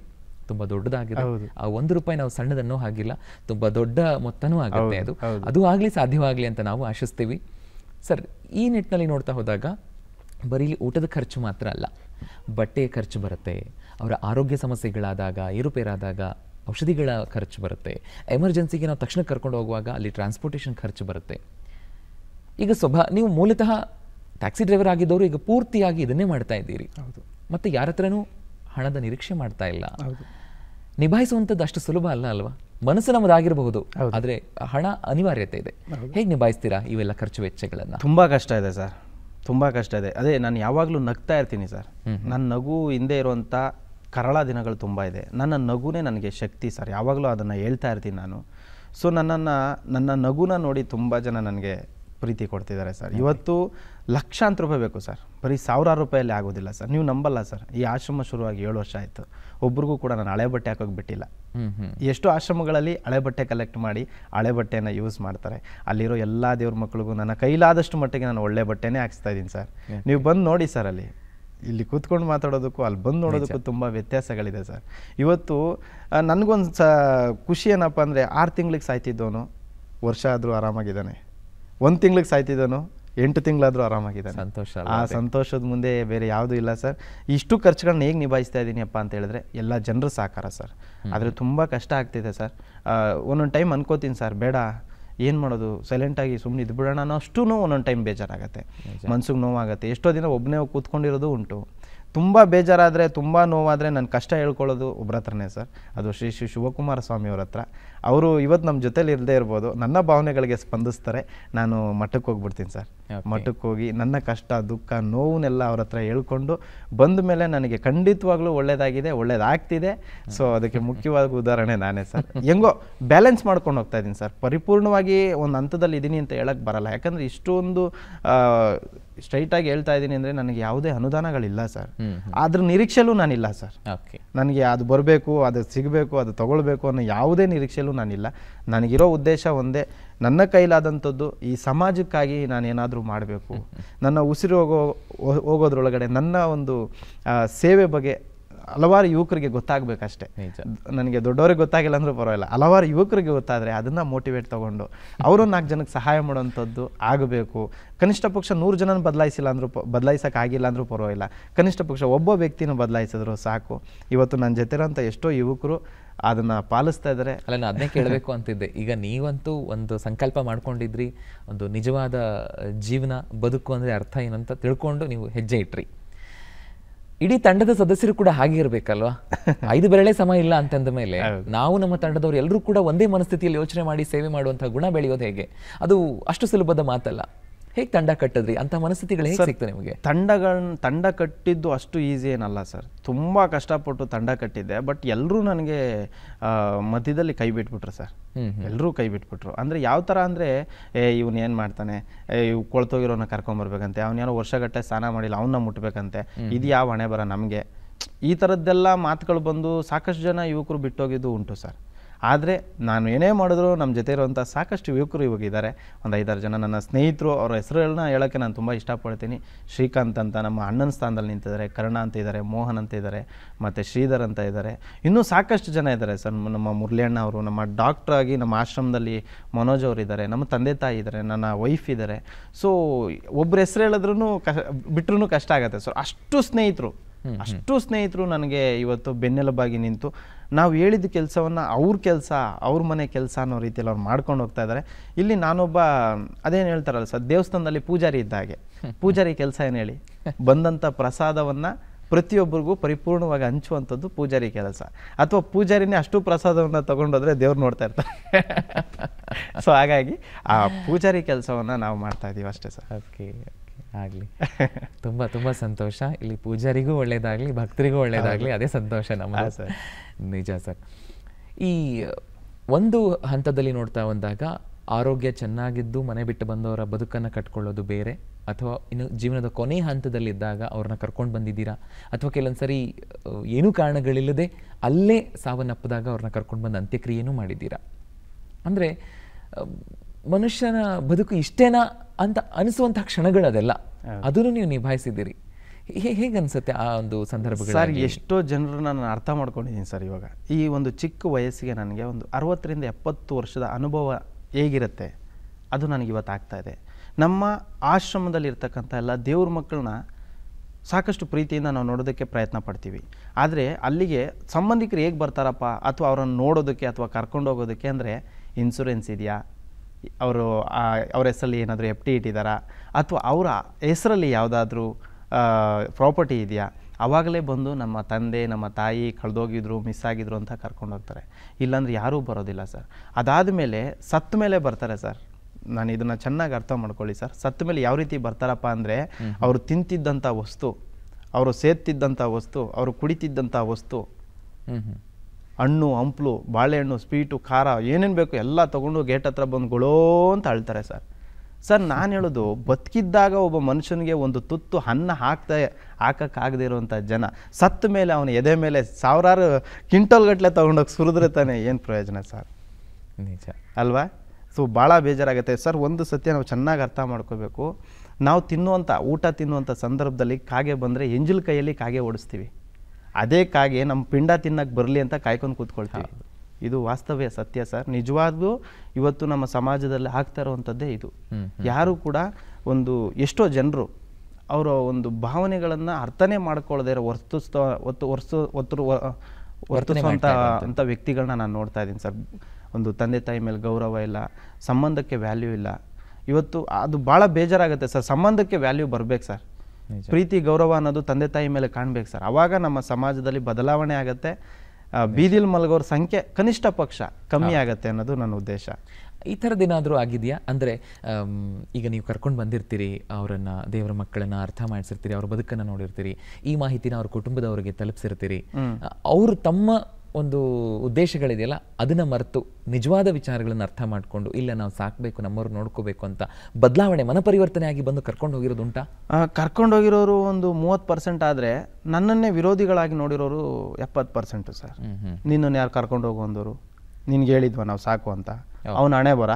Speaker 1: ತುಂಬಾ ದೊಡ್ಡದಾಗಿದೆ ಆ ಒಂದು ರೂಪಾಯಿ ನಾವು ಸಣ್ಣದನ್ನು ಆಗಿಲ್ಲ ತುಂಬಾ ದೊಡ್ಡ ಮೊತ್ತನೂ ಆಗುತ್ತೆ ಅದು ಅದು ಆಗಲಿ ಸಾಧ್ಯವಾಗಲಿ ಅಂತ ನಾವು ಆಶಿಸ್ತೀವಿ ಸರ್ ಈ ನಿಟ್ಟಿನಲ್ಲಿ ನೋಡ್ತಾ ಹೋದಾಗ ಬರೀ ಊಟದ ಖರ್ಚು ಮಾತ್ರ ಅಲ್ಲ ಬಟ್ಟೆ ಖರ್ಚು ಬರುತ್ತೆ ಅವರ ಆರೋಗ್ಯ ಸಮಸ್ಯೆಗಳಾದಾಗ ಏರುಪೇರಾದಾಗ ಔಷಧಿಗಳ ಖರ್ಚು ಬರುತ್ತೆ ಎಮರ್ಜೆನ್ಸಿಗೆ ನಾವು ತಕ್ಷಣ ಕರ್ಕೊಂಡು ಹೋಗುವಾಗ ಅಲ್ಲಿ ಟ್ರಾನ್ಸ್ಪೋರ್ಟೇಷನ್ ಖರ್ಚು ಬರುತ್ತೆ ಈಗ ಸ್ವಭಾ ನೀವು ಮೂಲತಃ ಟ್ಯಾಕ್ಸಿ ಡ್ರೈವರ್ ಆಗಿದ್ದವರು ಈಗ ಪೂರ್ತಿಯಾಗಿ ಇದನ್ನೇ ಮಾಡ್ತಾ ಇದ್ದೀರಿ ಹೌದು ಮತ್ತು ಯಾರ ಹತ್ರನೂ ಹಣದ ನಿರೀಕ್ಷೆ ಮಾಡ್ತಾ ಇಲ್ಲ ನಿಭಾಯಿಸುವಂಥದ್ದು ಅಷ್ಟು ಸುಲಭ ಅಲ್ಲ ಅಲ್ವಾ ಮನಸ್ಸು ನಮ್ಮದಾಗಿರಬಹುದು ಆದರೆ ಹಣ ಅನಿವಾರ್ಯತೆ ಇದೆ ಹೇಗೆ ನಿಭಾಯಿಸ್ತೀರಾ ಇವೆಲ್ಲ ಖರ್ಚು ವೆಚ್ಚಗಳನ್ನು ತುಂಬ ಕಷ್ಟ ಇದೆ ಸರ್ ತುಂಬ ಕಷ್ಟ ಇದೆ ಅದೇ ನಾನು ಯಾವಾಗಲೂ ನಗ್ತಾ
Speaker 3: ಇರ್ತೀನಿ ಸರ್ ನನ್ನ ನಗು ಹಿಂದೆ ಇರುವಂಥ ಕರಳ ದಿನಗಳು ತುಂಬ ಇದೆ ನನ್ನ ನಗುನೇ ನನಗೆ ಶಕ್ತಿ ಸರ್ ಯಾವಾಗಲೂ ಅದನ್ನು ಹೇಳ್ತಾ ಇರ್ತೀನಿ ನಾನು ಸೊ ನನ್ನನ್ನು ನನ್ನ ನಗುನ ನೋಡಿ ತುಂಬ ಜನ ನನಗೆ ಪ್ರೀತಿ ಕೊಡ್ತಿದ್ದಾರೆ ಸರ್ ಇವತ್ತು ಲಕ್ಷಾಂತರ ರೂಪಾಯಿ ಬೇಕು ಸರ್ ಬರೀ ಸಾವಿರಾರು ರೂಪಾಯಲ್ಲಿ ಆಗೋದಿಲ್ಲ ಸರ್ ನೀವು ನಂಬಲ್ಲ ಸರ್ ಈ ಆಶ್ರಮ ಶುರುವಾಗಿ ಏಳು ವರ್ಷ ಆಯಿತು ಒಬ್ರಿಗೂ ಕೂಡ ನಾನು ಹಳೆ ಬಟ್ಟೆ ಹಾಕೋಕೆ ಬಿಟ್ಟಿಲ್ಲ ಎಷ್ಟು ಆಶ್ರಮಗಳಲ್ಲಿ ಹಳೆ ಬಟ್ಟೆ ಕಲೆಕ್ಟ್ ಮಾಡಿ ಹಳೆ ಬಟ್ಟೆಯನ್ನು ಯೂಸ್ ಮಾಡ್ತಾರೆ ಅಲ್ಲಿರೋ ಎಲ್ಲ ದೇವ್ರ ಮಕ್ಕಳಿಗೂ ನನ್ನ ಕೈಲಾದಷ್ಟು ಮಟ್ಟಿಗೆ ನಾನು ಒಳ್ಳೆ ಬಟ್ಟೆನೇ ಹಾಕ್ಸ್ತಾ ಇದ್ದೀನಿ ಸರ್ ನೀವು ಬಂದು ನೋಡಿ ಸರ್ ಅಲ್ಲಿ ಇಲ್ಲಿ ಕೂತ್ಕೊಂಡು ಮಾತಾಡೋದಕ್ಕೂ ಅಲ್ಲಿ ಬಂದು ನೋಡೋದಕ್ಕೂ ತುಂಬ ವ್ಯತ್ಯಾಸಗಳಿದೆ ಸರ್ ಇವತ್ತು ನನಗೊಂದು ಸ ಖುಷಿ ಏನಪ್ಪ ಅಂದರೆ ಆರು ತಿಂಗ್ಳಿಗೆ ಸಾಯ್ತಿದ್ದವನು ವರ್ಷ ಆದರೂ ಆರಾಮಾಗಿದ್ದಾನೆ ಒಂದು ತಿಂಗ್ಳಿಗೆ ಸಾಯ್ತಿದ್ದವನು ಎಂಟು ತಿಂಗಳಾದರೂ ಆರಾಮಾಗಿದ್ದಾನೆ ಸಂತೋಷ ಆ ಸಂತೋಷದ ಮುಂದೆ ಬೇರೆ ಯಾವುದೂ ಇಲ್ಲ ಸರ್ ಇಷ್ಟು ಖರ್ಚುಗಳನ್ನ ಹೇಗೆ ನಿಭಾಯಿಸ್ತಾ ಇದ್ದೀನಿ ಅಪ್ಪ ಅಂತ ಹೇಳಿದ್ರೆ ಎಲ್ಲ ಜನರು ಸಾಕಾರ ಸರ್ ಆದರೆ ತುಂಬ ಕಷ್ಟ ಆಗ್ತಿದೆ ಸರ್ ಒಂದೊಂದು ಟೈಮ್ ಅನ್ಕೋತೀನಿ ಸರ್ ಬೇಡ ಏನು ಮಾಡೋದು ಸೈಲೆಂಟಾಗಿ ಸುಮ್ಮನೆ ಇದ್ಬಿಡೋಣ ಅನ್ನೋ ಅಷ್ಟು ಒಂದೊಂದು ಟೈಮ್ ಬೇಜಾರಾಗುತ್ತೆ ಮನ್ಸಿಗೆ ನೋವಾಗುತ್ತೆ ಎಷ್ಟೋ ದಿನ ಒಬ್ಬನೇ ಕೂತ್ಕೊಂಡಿರೋದು ಉಂಟು ತುಂಬ ಬೇಜಾರಾದರೆ ತುಂಬ ನೋವಾದರೆ ನನ್ನ ಕಷ್ಟ ಹೇಳ್ಕೊಳ್ಳೋದು ಒಬ್ಬರ ಹತ್ರನೇ ಸರ್ ಅದು ಶ್ರೀ ಶ್ರೀ ಶಿವಕುಮಾರ ಸ್ವಾಮಿಯವ್ರ ಹತ್ರ ಅವರು ಇವತ್ತು ನಮ್ಮ ಜೊತೇಲಿ ಇರದೇ ಇರ್ಬೋದು ನನ್ನ ಭಾವನೆಗಳಿಗೆ ಸ್ಪಂದಿಸ್ತಾರೆ ನಾನು ಮಠಕ್ಕೆ ಹೋಗ್ಬಿಡ್ತೀನಿ ಸರ್ ಮಠಕ್ಕೆ ಹೋಗಿ ನನ್ನ ಕಷ್ಟ ದುಃಖ ನೋವನ್ನೆಲ್ಲ ಅವ್ರ ಹತ್ರ ಹೇಳ್ಕೊಂಡು ಬಂದ ಮೇಲೆ ನನಗೆ ಖಂಡಿತವಾಗ್ಲೂ ಒಳ್ಳೇದಾಗಿದೆ ಒಳ್ಳೇದಾಗ್ತಿದೆ ಸೊ ಅದಕ್ಕೆ ಮುಖ್ಯವಾದ ಉದಾಹರಣೆ ನಾನೇ ಸರ್ ಹೆಂಗೋ ಬ್ಯಾಲೆನ್ಸ್ ಮಾಡ್ಕೊಂಡು ಹೋಗ್ತಾ ಇದ್ದೀನಿ ಸರ್ ಪರಿಪೂರ್ಣವಾಗಿ ಒಂದು ಹಂತದಲ್ಲಿ ಇದ್ದೀನಿ ಅಂತ ಹೇಳಕ್ಕೆ ಬರಲ್ಲ ಯಾಕಂದರೆ ಇಷ್ಟೊಂದು ಸ್ಟ್ರೈಟ್ ಆಗಿ ಹೇಳ್ತಾ ಇದ್ದೀನಿ ಅಂದರೆ ನನಗೆ ಯಾವುದೇ ಅನುದಾನಗಳಿಲ್ಲ ಸರ್ ಅದ್ರ ನಿರೀಕ್ಷೆಲೂ ನಾನಿಲ್ಲ ಸರ್ ನನಗೆ ಅದು ಬರಬೇಕು ಅದು ಸಿಗಬೇಕು ಅದು ತಗೊಳ್ಬೇಕು ಅನ್ನೋ ಯಾವುದೇ ನಿರೀಕ್ಷೆಲೂ ನಾನಿಲ್ಲ ನನಗಿರೋ ಉದ್ದೇಶ ಒಂದೇ ನನ್ನ ಕೈಲಾದಂಥದ್ದು ಈ ಸಮಾಜಕ್ಕಾಗಿ ನಾನು ನಾನೇನಾದರೂ ಮಾಡಬೇಕು ನನ್ನ ಉಸಿರು ಹೋಗೋ ಹೋಗೋದ್ರೊಳಗಡೆ ನನ್ನ ಒಂದು ಸೇವೆ ಬಗ್ಗೆ ಹಲವಾರು ಯುವಕರಿಗೆ ಗೊತ್ತಾಗಬೇಕಷ್ಟೇ ನನಗೆ ದೊಡ್ಡವ್ರಿಗೆ ಗೊತ್ತಾಗಿಲ್ಲ ಅಂದರೂ ಪರವಾಗಿಲ್ಲ ಹಲವಾರು ಯುವಕರಿಗೆ ಗೊತ್ತಾದರೆ ಅದನ್ನು ಮೋಟಿವೇಟ್ ತೊಗೊಂಡು ಅವರು ನಾಲ್ಕು ಜನಕ್ಕೆ ಸಹಾಯ ಮಾಡುವಂಥದ್ದು ಆಗಬೇಕು ಕನಿಷ್ಠ ಪಕ್ಷ ನೂರು ಜನ ಬದಲಾಯಿಸಿಲ್ಲ ಅಂದರೂ ಆಗಿಲ್ಲ ಅಂದರೂ ಪರವಾಗಿಲ್ಲ ಕನಿಷ್ಠ ಪಕ್ಷ ಒಬ್ಬ ವ್ಯಕ್ತಿನೂ ಬದಲಾಯಿಸಿದ್ರು ಸಾಕು ಇವತ್ತು ನನ್ನ ಜೊತೆ ಇರೋಂಥ ಎಷ್ಟೋ ಯುವಕರು
Speaker 1: ಅದನ್ನ ಪಾಲಿಸ್ತಾ ಇದ್ದಾರೆ ಅಲ್ಲ ನಾನು ಅದನ್ನೇ ಕೇಳಬೇಕು ಅಂತಿದ್ದೆ ಈಗ ನೀವಂತೂ ಒಂದು ಸಂಕಲ್ಪ ಮಾಡ್ಕೊಂಡಿದ್ರಿ ಒಂದು ನಿಜವಾದ ಜೀವನ ಬದುಕು ಅಂದರೆ ಅರ್ಥ ಏನಂತ ತಿಳ್ಕೊಂಡು ನೀವು ಹೆಜ್ಜೆ ಇಟ್ರಿ ಇಡೀ ತಂಡದ ಸದಸ್ಯರು ಕೂಡ ಹಾಗೆ ಇರಬೇಕಲ್ವಾ ಐದು ಬೆರಳೆ ಸಮ ಇಲ್ಲ ಅಂತಂದ ಮೇಲೆ ನಾವು ನಮ್ಮ ತಂಡದವರು ಎಲ್ಲರೂ ಕೂಡ ಒಂದೇ ಮನಸ್ಥಿತಿಯಲ್ಲಿ ಯೋಚನೆ ಮಾಡಿ ಸೇವೆ ಮಾಡುವಂತಹ ಗುಣ ಬೆಳೆಯೋದು ಹೇಗೆ ಅದು ಅಷ್ಟು ಸುಲಭದ ಮಾತಲ್ಲ ಹೇಗೆ ತಂಡ ಕಟ್ಟಿದ್ರಿ ಅಂತ ಮನಸ್ಥಿತಿಗಳು ಹೇಗೆ ಸಿಗ್ತದೆ ನಿಮಗೆ ತಂಡಗಳನ್ನ ತಂಡ
Speaker 3: ಕಟ್ಟಿದ್ದು ಅಷ್ಟು ಈಸಿ ಏನಲ್ಲ ಸರ್ ತುಂಬ ಕಷ್ಟಪಟ್ಟು ತಂಡ ಕಟ್ಟಿದ್ದೆ ಬಟ್ ಎಲ್ಲರೂ ನನಗೆ ಮಧ್ಯದಲ್ಲಿ ಕೈ ಬಿಟ್ಬಿಟ್ರು ಸರ್ ಎಲ್ಲರೂ ಕೈ ಬಿಟ್ಬಿಟ್ರು ಅಂದರೆ ಯಾವ ಥರ ಅಂದರೆ ಇವನು ಏನು ಮಾಡ್ತಾನೆ ಇವ್ ಕೊಳ್ತೋಗಿರೋನ ಕರ್ಕೊಂಬರ್ಬೇಕಂತೆ ಅವನೇನೋ ವರ್ಷಗಟ್ಟೆ ಸ್ನಾನ ಮಾಡಿಲ್ಲ ಅವನ್ನ ಮುಟ್ಬೇಕಂತೆ ಇದು ಯಾವ ಹಣೆ ಬರ ನಮಗೆ ಈ ಥರದ್ದೆಲ್ಲ ಮಾತುಗಳು ಬಂದು ಸಾಕಷ್ಟು ಜನ ಯುವಕರು ಬಿಟ್ಟೋಗಿದ್ದು ಉಂಟು ಸರ್ ಆದರೆ ನಾನು ಏನೇ ಮಾಡಿದ್ರು ನಮ್ಮ ಜೊತೆ ಇರುವಂಥ ಸಾಕಷ್ಟು ಯುವಕರು ಇವಾಗ ಇದ್ದಾರೆ ಒಂದು ಐದಾರು ಜನ ನನ್ನ ಸ್ನೇಹಿತರು ಅವರ ಹೆಸರುಗಳನ್ನ ಹೇಳೋಕ್ಕೆ ನಾನು ತುಂಬ ಇಷ್ಟಪಡ್ತೀನಿ ಶ್ರೀಕಾಂತ್ ಅಂತ ನಮ್ಮ ಅಣ್ಣನ ಸ್ಥಾನದಲ್ಲಿ ನಿಂತಿದ್ದಾರೆ ಕರ್ಣ ಅಂತ ಇದ್ದಾರೆ ಮೋಹನ್ ಅಂತ ಇದ್ದಾರೆ ಮತ್ತು ಶ್ರೀಧರ್ ಅಂತ ಇದ್ದಾರೆ ಇನ್ನೂ ಸಾಕಷ್ಟು ಜನ ಇದ್ದಾರೆ ಸರ್ ನಮ್ಮ ಮುರಳಿಯಣ್ಣ ಅವರು ನಮ್ಮ ಡಾಕ್ಟ್ರ್ ಆಗಿ ನಮ್ಮ ಆಶ್ರಮದಲ್ಲಿ ಮನೋಜ್ ಅವರು ಇದ್ದಾರೆ ನಮ್ಮ ತಂದೆ ತಾಯಿ ಇದ್ದಾರೆ ನನ್ನ ವೈಫ್ ಇದ್ದಾರೆ ಸೊ ಒಬ್ಬರು ಹೆಸರು ಹೇಳಿದ್ರೂ ಕ ಬಿಟ್ರೂ ಕಷ್ಟ ಆಗುತ್ತೆ ಸೊ ಅಷ್ಟು ಸ್ನೇಹಿತರು ಅಷ್ಟು ಸ್ನೇಹಿತರು ನನಗೆ ಇವತ್ತು ಬೆನ್ನೆಲುಬಾಗಿ ನಿಂತು ನಾವು ಹೇಳಿದ ಕೆಲಸವನ್ನು ಅವ್ರ ಕೆಲಸ ಅವ್ರ ಮನೆ ಕೆಲಸ ಅನ್ನೋ ರೀತಿಯಲ್ಲಿ ಅವ್ರು ಮಾಡ್ಕೊಂಡು ಹೋಗ್ತಾ ಇದ್ದಾರೆ ಇಲ್ಲಿ ನಾನೊಬ್ಬ ಅದೇನು ಹೇಳ್ತಾರಲ್ಲ ಸರ್ ದೇವಸ್ಥಾನದಲ್ಲಿ ಪೂಜಾರಿ ಇದ್ದ ಹಾಗೆ ಪೂಜಾರಿ ಕೆಲಸ ಏನು ಹೇಳಿ ಬಂದಂಥ ಪ್ರಸಾದವನ್ನು ಪ್ರತಿಯೊಬ್ಬರಿಗೂ ಪರಿಪೂರ್ಣವಾಗಿ ಹಂಚುವಂಥದ್ದು ಪೂಜಾರಿ ಕೆಲಸ ಅಥವಾ ಪೂಜಾರಿನೇ ಅಷ್ಟು ಪ್ರಸಾದವನ್ನು ತಗೊಂಡೋದ್ರೆ ದೇವ್ರು ನೋಡ್ತಾ ಇರ್ತಾರೆ ಸೊ ಹಾಗಾಗಿ ಆ ಪೂಜಾರಿ
Speaker 1: ಕೆಲಸವನ್ನು ನಾವು ಮಾಡ್ತಾ ಇದ್ದೀವಿ ಅಷ್ಟೇ ಸರ್ ಓಕೆ ಆಗಲಿ ತುಂಬ ತುಂಬ ಸಂತೋಷ ಇಲ್ಲಿ ಪೂಜಾರಿಗೂ ಒಳ್ಳೇದಾಗಲಿ ಭಕ್ತರಿಗೂ ಒಳ್ಳೇದಾಗಲಿ ಅದೇ ಸಂತೋಷ ನಮ್ಮ ಸರ್ ನಿಜ ಸರ್ ಈ ಒಂದು ಹಂತದಲ್ಲಿ ನೋಡ್ತಾ ಬಂದಾಗ ಆರೋಗ್ಯ ಚೆನ್ನಾಗಿದ್ದು ಮನೆ ಬಿಟ್ಟು ಬಂದವರ ಬದುಕನ್ನು ಕಟ್ಕೊಳ್ಳೋದು ಬೇರೆ ಅಥವಾ ಇನ್ನು ಜೀವನದ ಕೊನೆ ಹಂತದಲ್ಲಿದ್ದಾಗ ಅವ್ರನ್ನ ಕರ್ಕೊಂಡು ಬಂದಿದ್ದೀರಾ ಅಥವಾ ಕೆಲವೊಂದ್ಸರಿ ಏನೂ ಕಾರಣಗಳಿಲ್ಲದೆ ಅಲ್ಲೇ ಸಾವನ್ನಪ್ಪದಾಗ ಅವ್ರನ್ನ ಕರ್ಕೊಂಡು ಬಂದು ಅಂತ್ಯಕ್ರಿಯೆನೂ ಮಾಡಿದ್ದೀರಾ ಅಂದರೆ ಮನುಷ್ಯನ ಬದುಕು ಇಷ್ಟೇನಾ ಅಂತ ಅನಿಸುವಂತಹ ಕ್ಷಣಗಳದೆಲ್ಲ ಅದನ್ನು ನೀವು ನಿಭಾಯಿಸಿದ್ದೀರಿ ಹೇಗೆ ಅನಿಸುತ್ತೆ ಆ ಒಂದು ಸಂದರ್ಭ ಸರ್ ಎಷ್ಟೋ ಜನರು ನಾನು ಅರ್ಥ ಮಾಡ್ಕೊಂಡಿದ್ದೀನಿ ಸರ್ ಇವಾಗ ಈ ಒಂದು ಚಿಕ್ಕ
Speaker 3: ವಯಸ್ಸಿಗೆ ನನಗೆ ಒಂದು ಅರವತ್ತರಿಂದ ಎಪ್ಪತ್ತು ವರ್ಷದ ಅನುಭವ ಹೇಗಿರುತ್ತೆ ಅದು ನನಗೆ ಇವತ್ತು ಆಗ್ತಾ ಇದೆ ನಮ್ಮ ಆಶ್ರಮದಲ್ಲಿರ್ತಕ್ಕಂಥ ಎಲ್ಲ ದೇವ್ರ ಮಕ್ಕಳನ್ನ ಸಾಕಷ್ಟು ಪ್ರೀತಿಯಿಂದ ನಾವು ನೋಡೋದಕ್ಕೆ ಪ್ರಯತ್ನ ಪಡ್ತೀವಿ ಆದರೆ ಅಲ್ಲಿಗೆ ಸಂಬಂಧಿಕರು ಹೇಗೆ ಬರ್ತಾರಪ್ಪ ಅಥವಾ ಅವರನ್ನು ನೋಡೋದಕ್ಕೆ ಅಥವಾ ಕರ್ಕೊಂಡು ಹೋಗೋದಕ್ಕೆ ಅಂದರೆ ಇನ್ಸೂರೆನ್ಸ್ ಇದೆಯಾ ಅವರು ಅವ್ರ ಹೆಸರಲ್ಲಿ ಏನಾದರೂ ಎಫ್ ಟಿ ಇಟ್ಟಿದ್ದಾರಾ ಅಥವಾ ಅವರ ಹೆಸರಲ್ಲಿ ಯಾವುದಾದ್ರೂ ಪ್ರಾಪರ್ಟಿ ಇದೆಯಾ ಅವಾಗಲೇ ಬಂದು ನಮ್ಮ ತಂದೆ ನಮ್ಮ ತಾಯಿ ಕಳೆದೋಗಿದ್ರು ಮಿಸ್ ಆಗಿದ್ರು ಅಂತ ಕರ್ಕೊಂಡು ಹೋಗ್ತಾರೆ ಇಲ್ಲಾಂದ್ರೆ ಯಾರೂ ಬರೋದಿಲ್ಲ ಸರ್ ಅದಾದ ಮೇಲೆ ಸತ್ತ ಮೇಲೆ ಬರ್ತಾರೆ ಸರ್ ನಾನು ಇದನ್ನು ಚೆನ್ನಾಗಿ ಅರ್ಥ ಮಾಡ್ಕೊಳ್ಳಿ ಸರ್ ಸತ್ತ ಮೇಲೆ ಯಾವ ರೀತಿ ಬರ್ತಾರಪ್ಪ ಅಂದರೆ ಅವರು ತಿಂತಿದ್ದಂಥ ವಸ್ತು ಅವರು ಸೇರ್ತಿದ್ದಂಥ ವಸ್ತು ಅವರು ಕುಡಿತಿದ್ದಂಥ ವಸ್ತು ಹಣ್ಣು ಹಂಪ್ಲು ಬಾಳೆಹಣ್ಣು ಸ್ವೀಟು ಖಾರ ಏನೇನು ಬೇಕು ಎಲ್ಲ ತೊಗೊಂಡು ಗೇಟ್ ಹತ್ರ ಬಂದು ಗೊಳೋ ಅಂತ ಅಳ್ತಾರೆ ಸರ್ ಸರ್ ನಾನು ಹೇಳೋದು ಬದುಕಿದ್ದಾಗ ಒಬ್ಬ ಮನುಷ್ಯನಿಗೆ ಒಂದು ತುತ್ತು ಅನ್ನ ಹಾಕ್ತಾ ಹಾಕೋಕ್ಕಾಗದೇ ಇರುವಂಥ ಜನ ಸತ್ತ ಮೇಲೆ ಅವನು ಎದೆ ಮೇಲೆ ಸಾವಿರಾರು ಕ್ವಿಂಟಲ್ ಗಟ್ಟಲೆ ತೊಗೊಂಡೋಗಿ ಸುರಿದ್ರೆ ತಾನೆ ಏನು ಪ್ರಯೋಜನ ಸರ್ ನಿಜ ಅಲ್ವಾ ಸೊ ಭಾಳ ಬೇಜಾರಾಗುತ್ತೆ ಸರ್ ಒಂದು ಸತ್ಯ ನಾವು ಚೆನ್ನಾಗಿ ಅರ್ಥ ಮಾಡ್ಕೋಬೇಕು ನಾವು ತಿನ್ನುವಂಥ ಊಟ ತಿನ್ನುವಂಥ ಸಂದರ್ಭದಲ್ಲಿ ಕಾಗೆ ಬಂದರೆ ಎಂಜಿಲ್ ಕೈಯಲ್ಲಿ ಕಾಗೆ ಓಡಿಸ್ತೀವಿ ಅದೇ ಕಾಗೆ ನಮ್ಮ ಪಿಂಡ ತಿನ್ನಕ್ಕೆ ಬರಲಿ ಅಂತ ಕಾಯ್ಕೊಂಡು ಕೂತ್ಕೊಳ್ತೀವಿ ಇದು ವಾಸ್ತವ್ಯ ಸತ್ಯ ಸರ್ ನಿಜವಾಗ್ಲೂ ಇವತ್ತು ನಮ್ಮ ಸಮಾಜದಲ್ಲಿ ಆಗ್ತಾ ಇರುವಂಥದ್ದೇ ಇದು ಯಾರು ಕೂಡ ಒಂದು ಎಷ್ಟೋ ಜನರು ಅವರ ಒಂದು ಭಾವನೆಗಳನ್ನು ಅರ್ಥನೇ ಮಾಡ್ಕೊಳ್ಳದೆ ವರ್ತಿಸ್ತ ಒತ್ತು ಒರ್ಸು ವರ್ತಿಸುವಂಥ ವ್ಯಕ್ತಿಗಳನ್ನ ನಾನು ನೋಡ್ತಾ ಇದ್ದೀನಿ ಸರ್ ಒಂದು ತಂದೆ ತಾಯಿ ಮೇಲೆ ಗೌರವ ಇಲ್ಲ ಸಂಬಂಧಕ್ಕೆ ವ್ಯಾಲ್ಯೂ ಇಲ್ಲ ಇವತ್ತು ಅದು ಭಾಳ ಬೇಜಾರಾಗುತ್ತೆ ಸರ್ ಸಂಬಂಧಕ್ಕೆ ವ್ಯಾಲ್ಯೂ ಬರಬೇಕು ಸರ್ ಪ್ರೀತಿ ಗೌರವ ಅನ್ನೋದು ತಂದೆ ತಾಯಿ ಮೇಲೆ ಕಾಣ್ಬೇಕು ಸರ್ ಅವಾಗ ನಮ್ಮ ಸಮಾಜದಲ್ಲಿ ಬದಲಾವಣೆ ಆಗತ್ತೆ ಬೀದಿಲ್ ಮಲ್ಗೋರ ಸಂಖ್ಯೆ
Speaker 1: ಕನಿಷ್ಠ ಪಕ್ಷ ಕಮ್ಮಿ ಆಗತ್ತೆ ಅನ್ನೋದು ನನ್ನ ಉದ್ದೇಶ ಈ ಥರದ್ದೇನಾದರೂ ಆಗಿದೆಯಾ ಅಂದರೆ ಈಗ ನೀವು ಕರ್ಕೊಂಡು ಬಂದಿರ್ತೀರಿ ಅವರನ್ನ ದೇವರ ಮಕ್ಕಳನ್ನ ಅರ್ಥ ಮಾಡಿಸಿರ್ತೀರಿ ಅವ್ರ ಬದುಕನ್ನು ನೋಡಿರ್ತೀರಿ ಈ ಮಾಹಿತಿನ ಅವ್ರ ಕುಟುಂಬದವರಿಗೆ ತಲುಪಿಸಿರ್ತೀರಿ ಅವರು ತಮ್ಮ ಒಂದು ಉದ್ದೇಶಗಳಿದೆಯಲ್ಲ ಅದನ್ನು ಮರೆತು ನಿಜವಾದ ವಿಚಾರಗಳನ್ನು ಅರ್ಥ ಮಾಡಿಕೊಂಡು ಇಲ್ಲ ನಾವು ಸಾಕಬೇಕು ನಮ್ಮವ್ರು ನೋಡ್ಕೋಬೇಕು ಅಂತ ಬದಲಾವಣೆ ಮನಪರಿವರ್ತನೆ ಆಗಿ ಬಂದು ಕರ್ಕೊಂಡು ಹೋಗಿರೋದು ಉಂಟಾ ಕರ್ಕೊಂಡು ಹೋಗಿರೋರು ಒಂದು ಮೂವತ್ತು ಪರ್ಸೆಂಟ್
Speaker 3: ಆದರೆ ನನ್ನನ್ನೇ ವಿರೋಧಿಗಳಾಗಿ ನೋಡಿರೋರು ಎಪ್ಪತ್ತು ಪರ್ಸೆಂಟು ಸರ್ ನಿನ್ನನ್ನು ಯಾರು ಕರ್ಕೊಂಡು ಹೋಗುವಂಥವ್ರು ನಿನ್ಗೆ ಹೇಳಿದ್ವ ನಾವು ಸಾಕು ಅಂತ ಅವನು ಹಣೆ ಬರ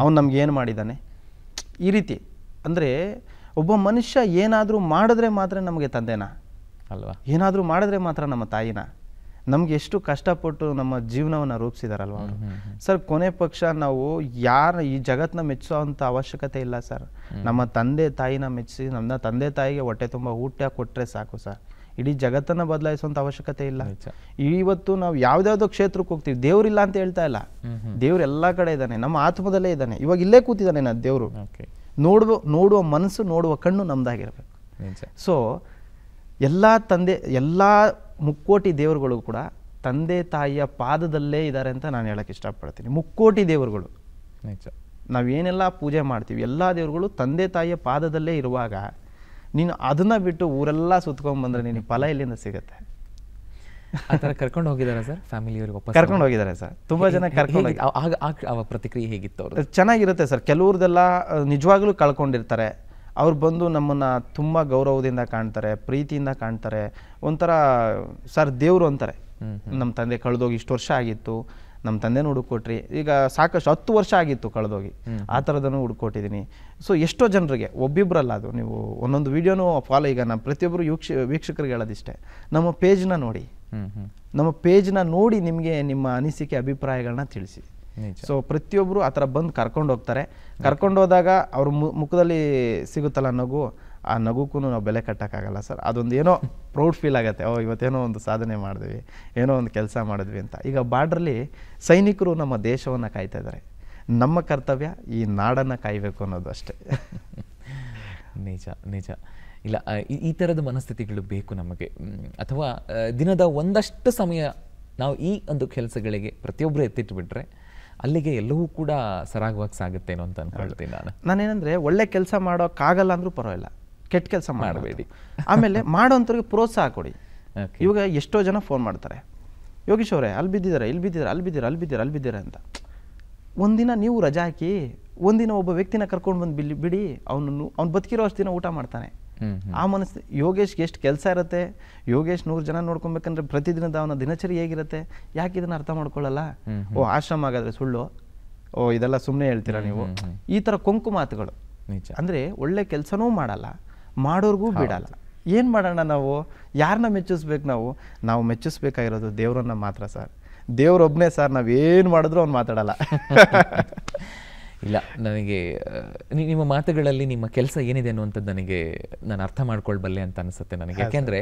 Speaker 3: ಅವನು ನಮ್ಗೆ ಏನು ಮಾಡಿದ್ದಾನೆ ಈ ರೀತಿ ಅಂದರೆ ಒಬ್ಬ ಮನುಷ್ಯ ಏನಾದರೂ ಮಾಡಿದ್ರೆ ಮಾತ್ರ ನಮಗೆ ತಂದೆನಾ ಅಲ್ವಾ ಏನಾದರೂ ಮಾಡಿದ್ರೆ ಮಾತ್ರ ನಮ್ಮ ತಾಯಿನ ನಮ್ಗೆ ಎಷ್ಟು ಕಷ್ಟಪಟ್ಟು ನಮ್ಮ ಜೀವನವನ್ನ ರೂಪಿಸಿದಾರಲ್ವ ಸರ್ ಕೊನೆ ಪಕ್ಷ ನಾವು ಯಾರ ಈ ಜಗತ್ತನ್ನ ಮೆಚ್ಚೋ ಅವಶ್ಯಕತೆ ಇಲ್ಲ ಸರ್ ನಮ್ಮ ತಂದೆ ತಾಯಿನ ಮೆಚ್ಚಿಸಿ ನಮ್ಮ ತಂದೆ ತಾಯಿಗೆ ಹೊಟ್ಟೆ ತುಂಬಾ ಊಟ ಕೊಟ್ರೆ ಸಾಕು ಸರ್ ಇಡೀ ಜಗತ್ತನ್ನ ಬದಲಾಯಿಸುವಂತ ಅವಶ್ಯಕತೆ ಇಲ್ಲ ಇವತ್ತು ನಾವು ಯಾವ್ದಾವ್ದೋ ಕ್ಷೇತ್ರಕ್ಕೆ ಹೋಗ್ತೀವಿ ಇಲ್ಲ ಅಂತ ಹೇಳ್ತಾ ಇಲ್ಲ ದೇವ್ರು ಎಲ್ಲಾ ಕಡೆ ಇದ್ದಾನೆ ನಮ್ಮ ಆತ್ಮದಲ್ಲೇ ಇದ್ದಾನೆ ಇವಾಗ ಇಲ್ಲೇ ಕೂತಿದ್ದಾನೆ ನಾ ದೇವ್ರು ನೋಡುವ ನೋಡುವ ಮನಸ್ಸು ನೋಡುವ ಕಣ್ಣು ನಮ್ದಾಗಿರ್ಬೇಕು ಸೊ ಎಲ್ಲ ತಂದೆ ಎಲ್ಲಾ ಮುಕ್ಕೋಟಿ ದೇವರುಗಳು ಕೂಡ ತಂದೆ ತಾಯಿಯ ಪಾದದಲ್ಲೇ ಇದ್ದಾರೆ ಅಂತ ನಾನು ಹೇಳಕ್ಕೆ ಇಷ್ಟಪಡ್ತೀನಿ ಮುಕ್ಕೋಟಿ ದೇವರುಗಳು ನಾವೇನೆಲ್ಲ ಪೂಜೆ ಮಾಡ್ತೀವಿ ಎಲ್ಲ ದೇವರುಗಳು ತಂದೆ ತಾಯಿಯ ಪಾದದಲ್ಲೇ ಇರುವಾಗ ನೀನು ಅದನ್ನ ಬಿಟ್ಟು ಊರೆಲ್ಲ
Speaker 1: ಸುತ್ಕೊಂಡ್ಬಂದ್ರೆ ನಿನ್ನ ಫಲ ಇಲ್ಲಿಂದ ಸಿಗುತ್ತೆ ಕರ್ಕೊಂಡು ಹೋಗಿದ್ದಾರೆ ಸರ್ ಫ್ಯಾಮಿಲಿ ಕರ್ಕೊಂಡು ಹೋಗಿದ್ದಾರೆ ಸರ್ ತುಂಬಾ ಜನ ಕರ್ಕೊಂಡು ಪ್ರತಿಕ್ರಿಯೆ ಹೇಗಿತ್ತು
Speaker 3: ಚೆನ್ನಾಗಿರುತ್ತೆ ಸರ್ ಕೆಲವ್ರದೆಲ್ಲ ನಿಜವಾಗ್ಲೂ ಕಳ್ಕೊಂಡಿರ್ತಾರೆ ಅವ್ರು ಬಂದು ನಮ್ಮನ್ನು ತುಂಬ ಗೌರವದಿಂದ ಕಾಣ್ತಾರೆ ಪ್ರೀತಿಯಿಂದ ಕಾಣ್ತಾರೆ ಒಂಥರ ಸರ್ ದೇವರು ಅಂತಾರೆ ನಮ್ಮ ತಂದೆ ಕಳೆದೋಗಿ ಇಷ್ಟು ವರ್ಷ ಆಗಿತ್ತು ನಮ್ಮ ತಂದೆನೂ ಹುಡುಕೊಟ್ರಿ ಈಗ ಸಾಕಷ್ಟು ಹತ್ತು ವರ್ಷ ಆಗಿತ್ತು ಕಳೆದೋಗಿ ಆ ಥರದನ್ನು ಹುಡ್ಕೊಟ್ಟಿದ್ದೀನಿ ಸೊ ಎಷ್ಟೋ ಜನರಿಗೆ ಒಬ್ಬಿಬ್ಬರಲ್ಲ ಅದು ನೀವು ಒಂದೊಂದು ವೀಡಿಯೋನೂ ಫಾಲೋ ಈಗ ನಮ್ಮ ಪ್ರತಿಯೊಬ್ಬರು ವೀಕ್ಷ ವೀಕ್ಷಕರಿಗೆ ಹೇಳೋದಿಷ್ಟೇ ನಮ್ಮ ಪೇಜ್ನ ನೋಡಿ ನಮ್ಮ ಪೇಜ್ನ ನೋಡಿ ನಿಮಗೆ ನಿಮ್ಮ ಅನಿಸಿಕೆ ಅಭಿಪ್ರಾಯಗಳನ್ನ ತಿಳಿಸಿ ಸೊ ಪ್ರತಿಯೊಬ್ಬರು ಆ ಥರ ಬಂದು ಕರ್ಕೊಂಡು ಹೋಗ್ತಾರೆ ಕರ್ಕೊಂಡು ಹೋದಾಗ ಅವ್ರ ಮುಖದಲ್ಲಿ ಸಿಗುತ್ತಲ್ಲ ನಗು ಆ ನಗುಕ್ಕೂ ನಾವು ಬೆಲೆ ಕಟ್ಟೋಕ್ಕಾಗಲ್ಲ ಸರ್ ಅದೊಂದು ಏನೋ ಪ್ರೌಡ್ ಫೀಲ್ ಆಗುತ್ತೆ ಓ ಇವತ್ತೇನೋ ಒಂದು ಸಾಧನೆ ಮಾಡಿದ್ವಿ ಏನೋ ಒಂದು ಕೆಲಸ ಮಾಡಿದ್ವಿ ಅಂತ ಈಗ ಬಾರ್ಡ್ರಲ್ಲಿ ಸೈನಿಕರು ನಮ್ಮ ದೇಶವನ್ನು ಕಾಯ್ತಾ ಇದ್ದಾರೆ ನಮ್ಮ ಕರ್ತವ್ಯ ಈ ನಾಡನ್ನು ಕಾಯಬೇಕು
Speaker 1: ಅನ್ನೋದು ಅಷ್ಟೇ ನಿಜ ನಿಜ ಇಲ್ಲ ಈ ಥರದ ಮನಸ್ಥಿತಿಗಳು ಬೇಕು ನಮಗೆ ಅಥವಾ ದಿನದ ಒಂದಷ್ಟು ಸಮಯ ನಾವು ಈ ಒಂದು ಕೆಲಸಗಳಿಗೆ ಪ್ರತಿಯೊಬ್ಬರು ಎತ್ತಿಟ್ಬಿಟ್ರೆ ಅಲ್ಲಿಗೆ ಎಲ್ಲವೂ ಕೂಡ ಸರಾಗವಾಗಿ ಸಾಗುತ್ತೇನೋ ಅಂತ ಅನ್ಕೊಳ್ತೀನಿ ನಾನು ನಾನೇನಂದ್ರೆ ಒಳ್ಳೆ ಕೆಲಸ ಮಾಡೋಕ್ಕಾಗಲ್ಲ ಅಂದ್ರೂ ಪರವಾಗಿಲ್ಲ ಕೆಟ್ಟ ಕೆಲಸ ಮಾಡಬೇಡಿ
Speaker 3: ಆಮೇಲೆ ಮಾಡೋಂಥವ್ರಿಗೆ ಪ್ರೋತ್ಸಾಹ ಕೊಡಿ ಇವಾಗ ಎಷ್ಟೋ ಜನ ಫೋನ್ ಮಾಡ್ತಾರೆ ಯೋಗೀಶ್ ಅವರೇ ಅಲ್ಲಿ ಬಿದ್ದಿದ್ದಾರೆ ಇಲ್ಲಿ ಬಿದ್ದಿದ್ದಾರೆ ಅಲ್ಲಿ ಬಿದ್ದಿರ ಅಲ್ಲಿ ಬಿದ್ದಿರ ಅಲ್ಲಿ ಬಿದ್ದಿರ ಅಂತ ಒಂದಿನ ನೀವು ರಜಾ ಹಾಕಿ ಒಂದಿನ ಒಬ್ಬ ವ್ಯಕ್ತಿನ ಕರ್ಕೊಂಡು ಬಂದು ಬಿಲ್ ಬಿಡಿ ಅವನನ್ನು ಅವ್ನು ಬದುಕಿರೋ ಅಷ್ಟು ದಿನ ಊಟ ಮಾಡ್ತಾನೆ ಆ ಮನಸ್ಸು ಯೋಗೇಶ್ಗೆ ಎಷ್ಟು ಕೆಲಸ ಇರುತ್ತೆ ಯೋಗೇಶ್ ನೂರು ಜನ ನೋಡ್ಕೊಬೇಕಂದ್ರೆ ಪ್ರತಿದಿನದ ಅವನ ದಿನಚರಿ ಹೇಗಿರುತ್ತೆ ಯಾಕೆ ಇದನ್ನ ಅರ್ಥ ಮಾಡ್ಕೊಳ್ಳಲ್ಲ ಓ ಆಶ್ರಮ ಆಗಾದ್ರೆ ಸುಳ್ಳು ಓ ಇದೆಲ್ಲ ಸುಮ್ಮನೆ ಹೇಳ್ತೀರಾ ನೀವು ಈ ತರ ಕೊಂಕು ಮಾತುಗಳು ಅಂದ್ರೆ ಒಳ್ಳೆ ಕೆಲಸನೂ ಮಾಡಲ್ಲ ಮಾಡೋರ್ಗೂ ಬಿಡಲ್ಲ ಏನ್ ಮಾಡೋಣ ನಾವು ಯಾರನ್ನ ಮೆಚ್ಚಿಸ್ಬೇಕು ನಾವು ನಾವು ಮೆಚ್ಚಿಸ್ಬೇಕಾಗಿರೋದು ದೇವರನ್ನ ಮಾತ್ರ ಸರ್ ದೇವ್ರೊಬ್ನೇ ಸರ್ ನಾವೇನು ಮಾಡಿದ್ರು ಅವ್ನು ಮಾತಾಡಲ್ಲ
Speaker 1: ಇಲ್ಲ ನನಗೆ ನಿಮ್ಮ ಮಾತುಗಳಲ್ಲಿ ನಿಮ್ಮ ಕೆಲಸ ಏನಿದೆ ಅನ್ನುವಂಥದ್ದು ನನಗೆ ನಾನು ಅರ್ಥ ಮಾಡ್ಕೊಳ್ಬಲ್ಲೆ ಅಂತ ಅನಿಸುತ್ತೆ ನನಗೆ ಯಾಕೆಂದರೆ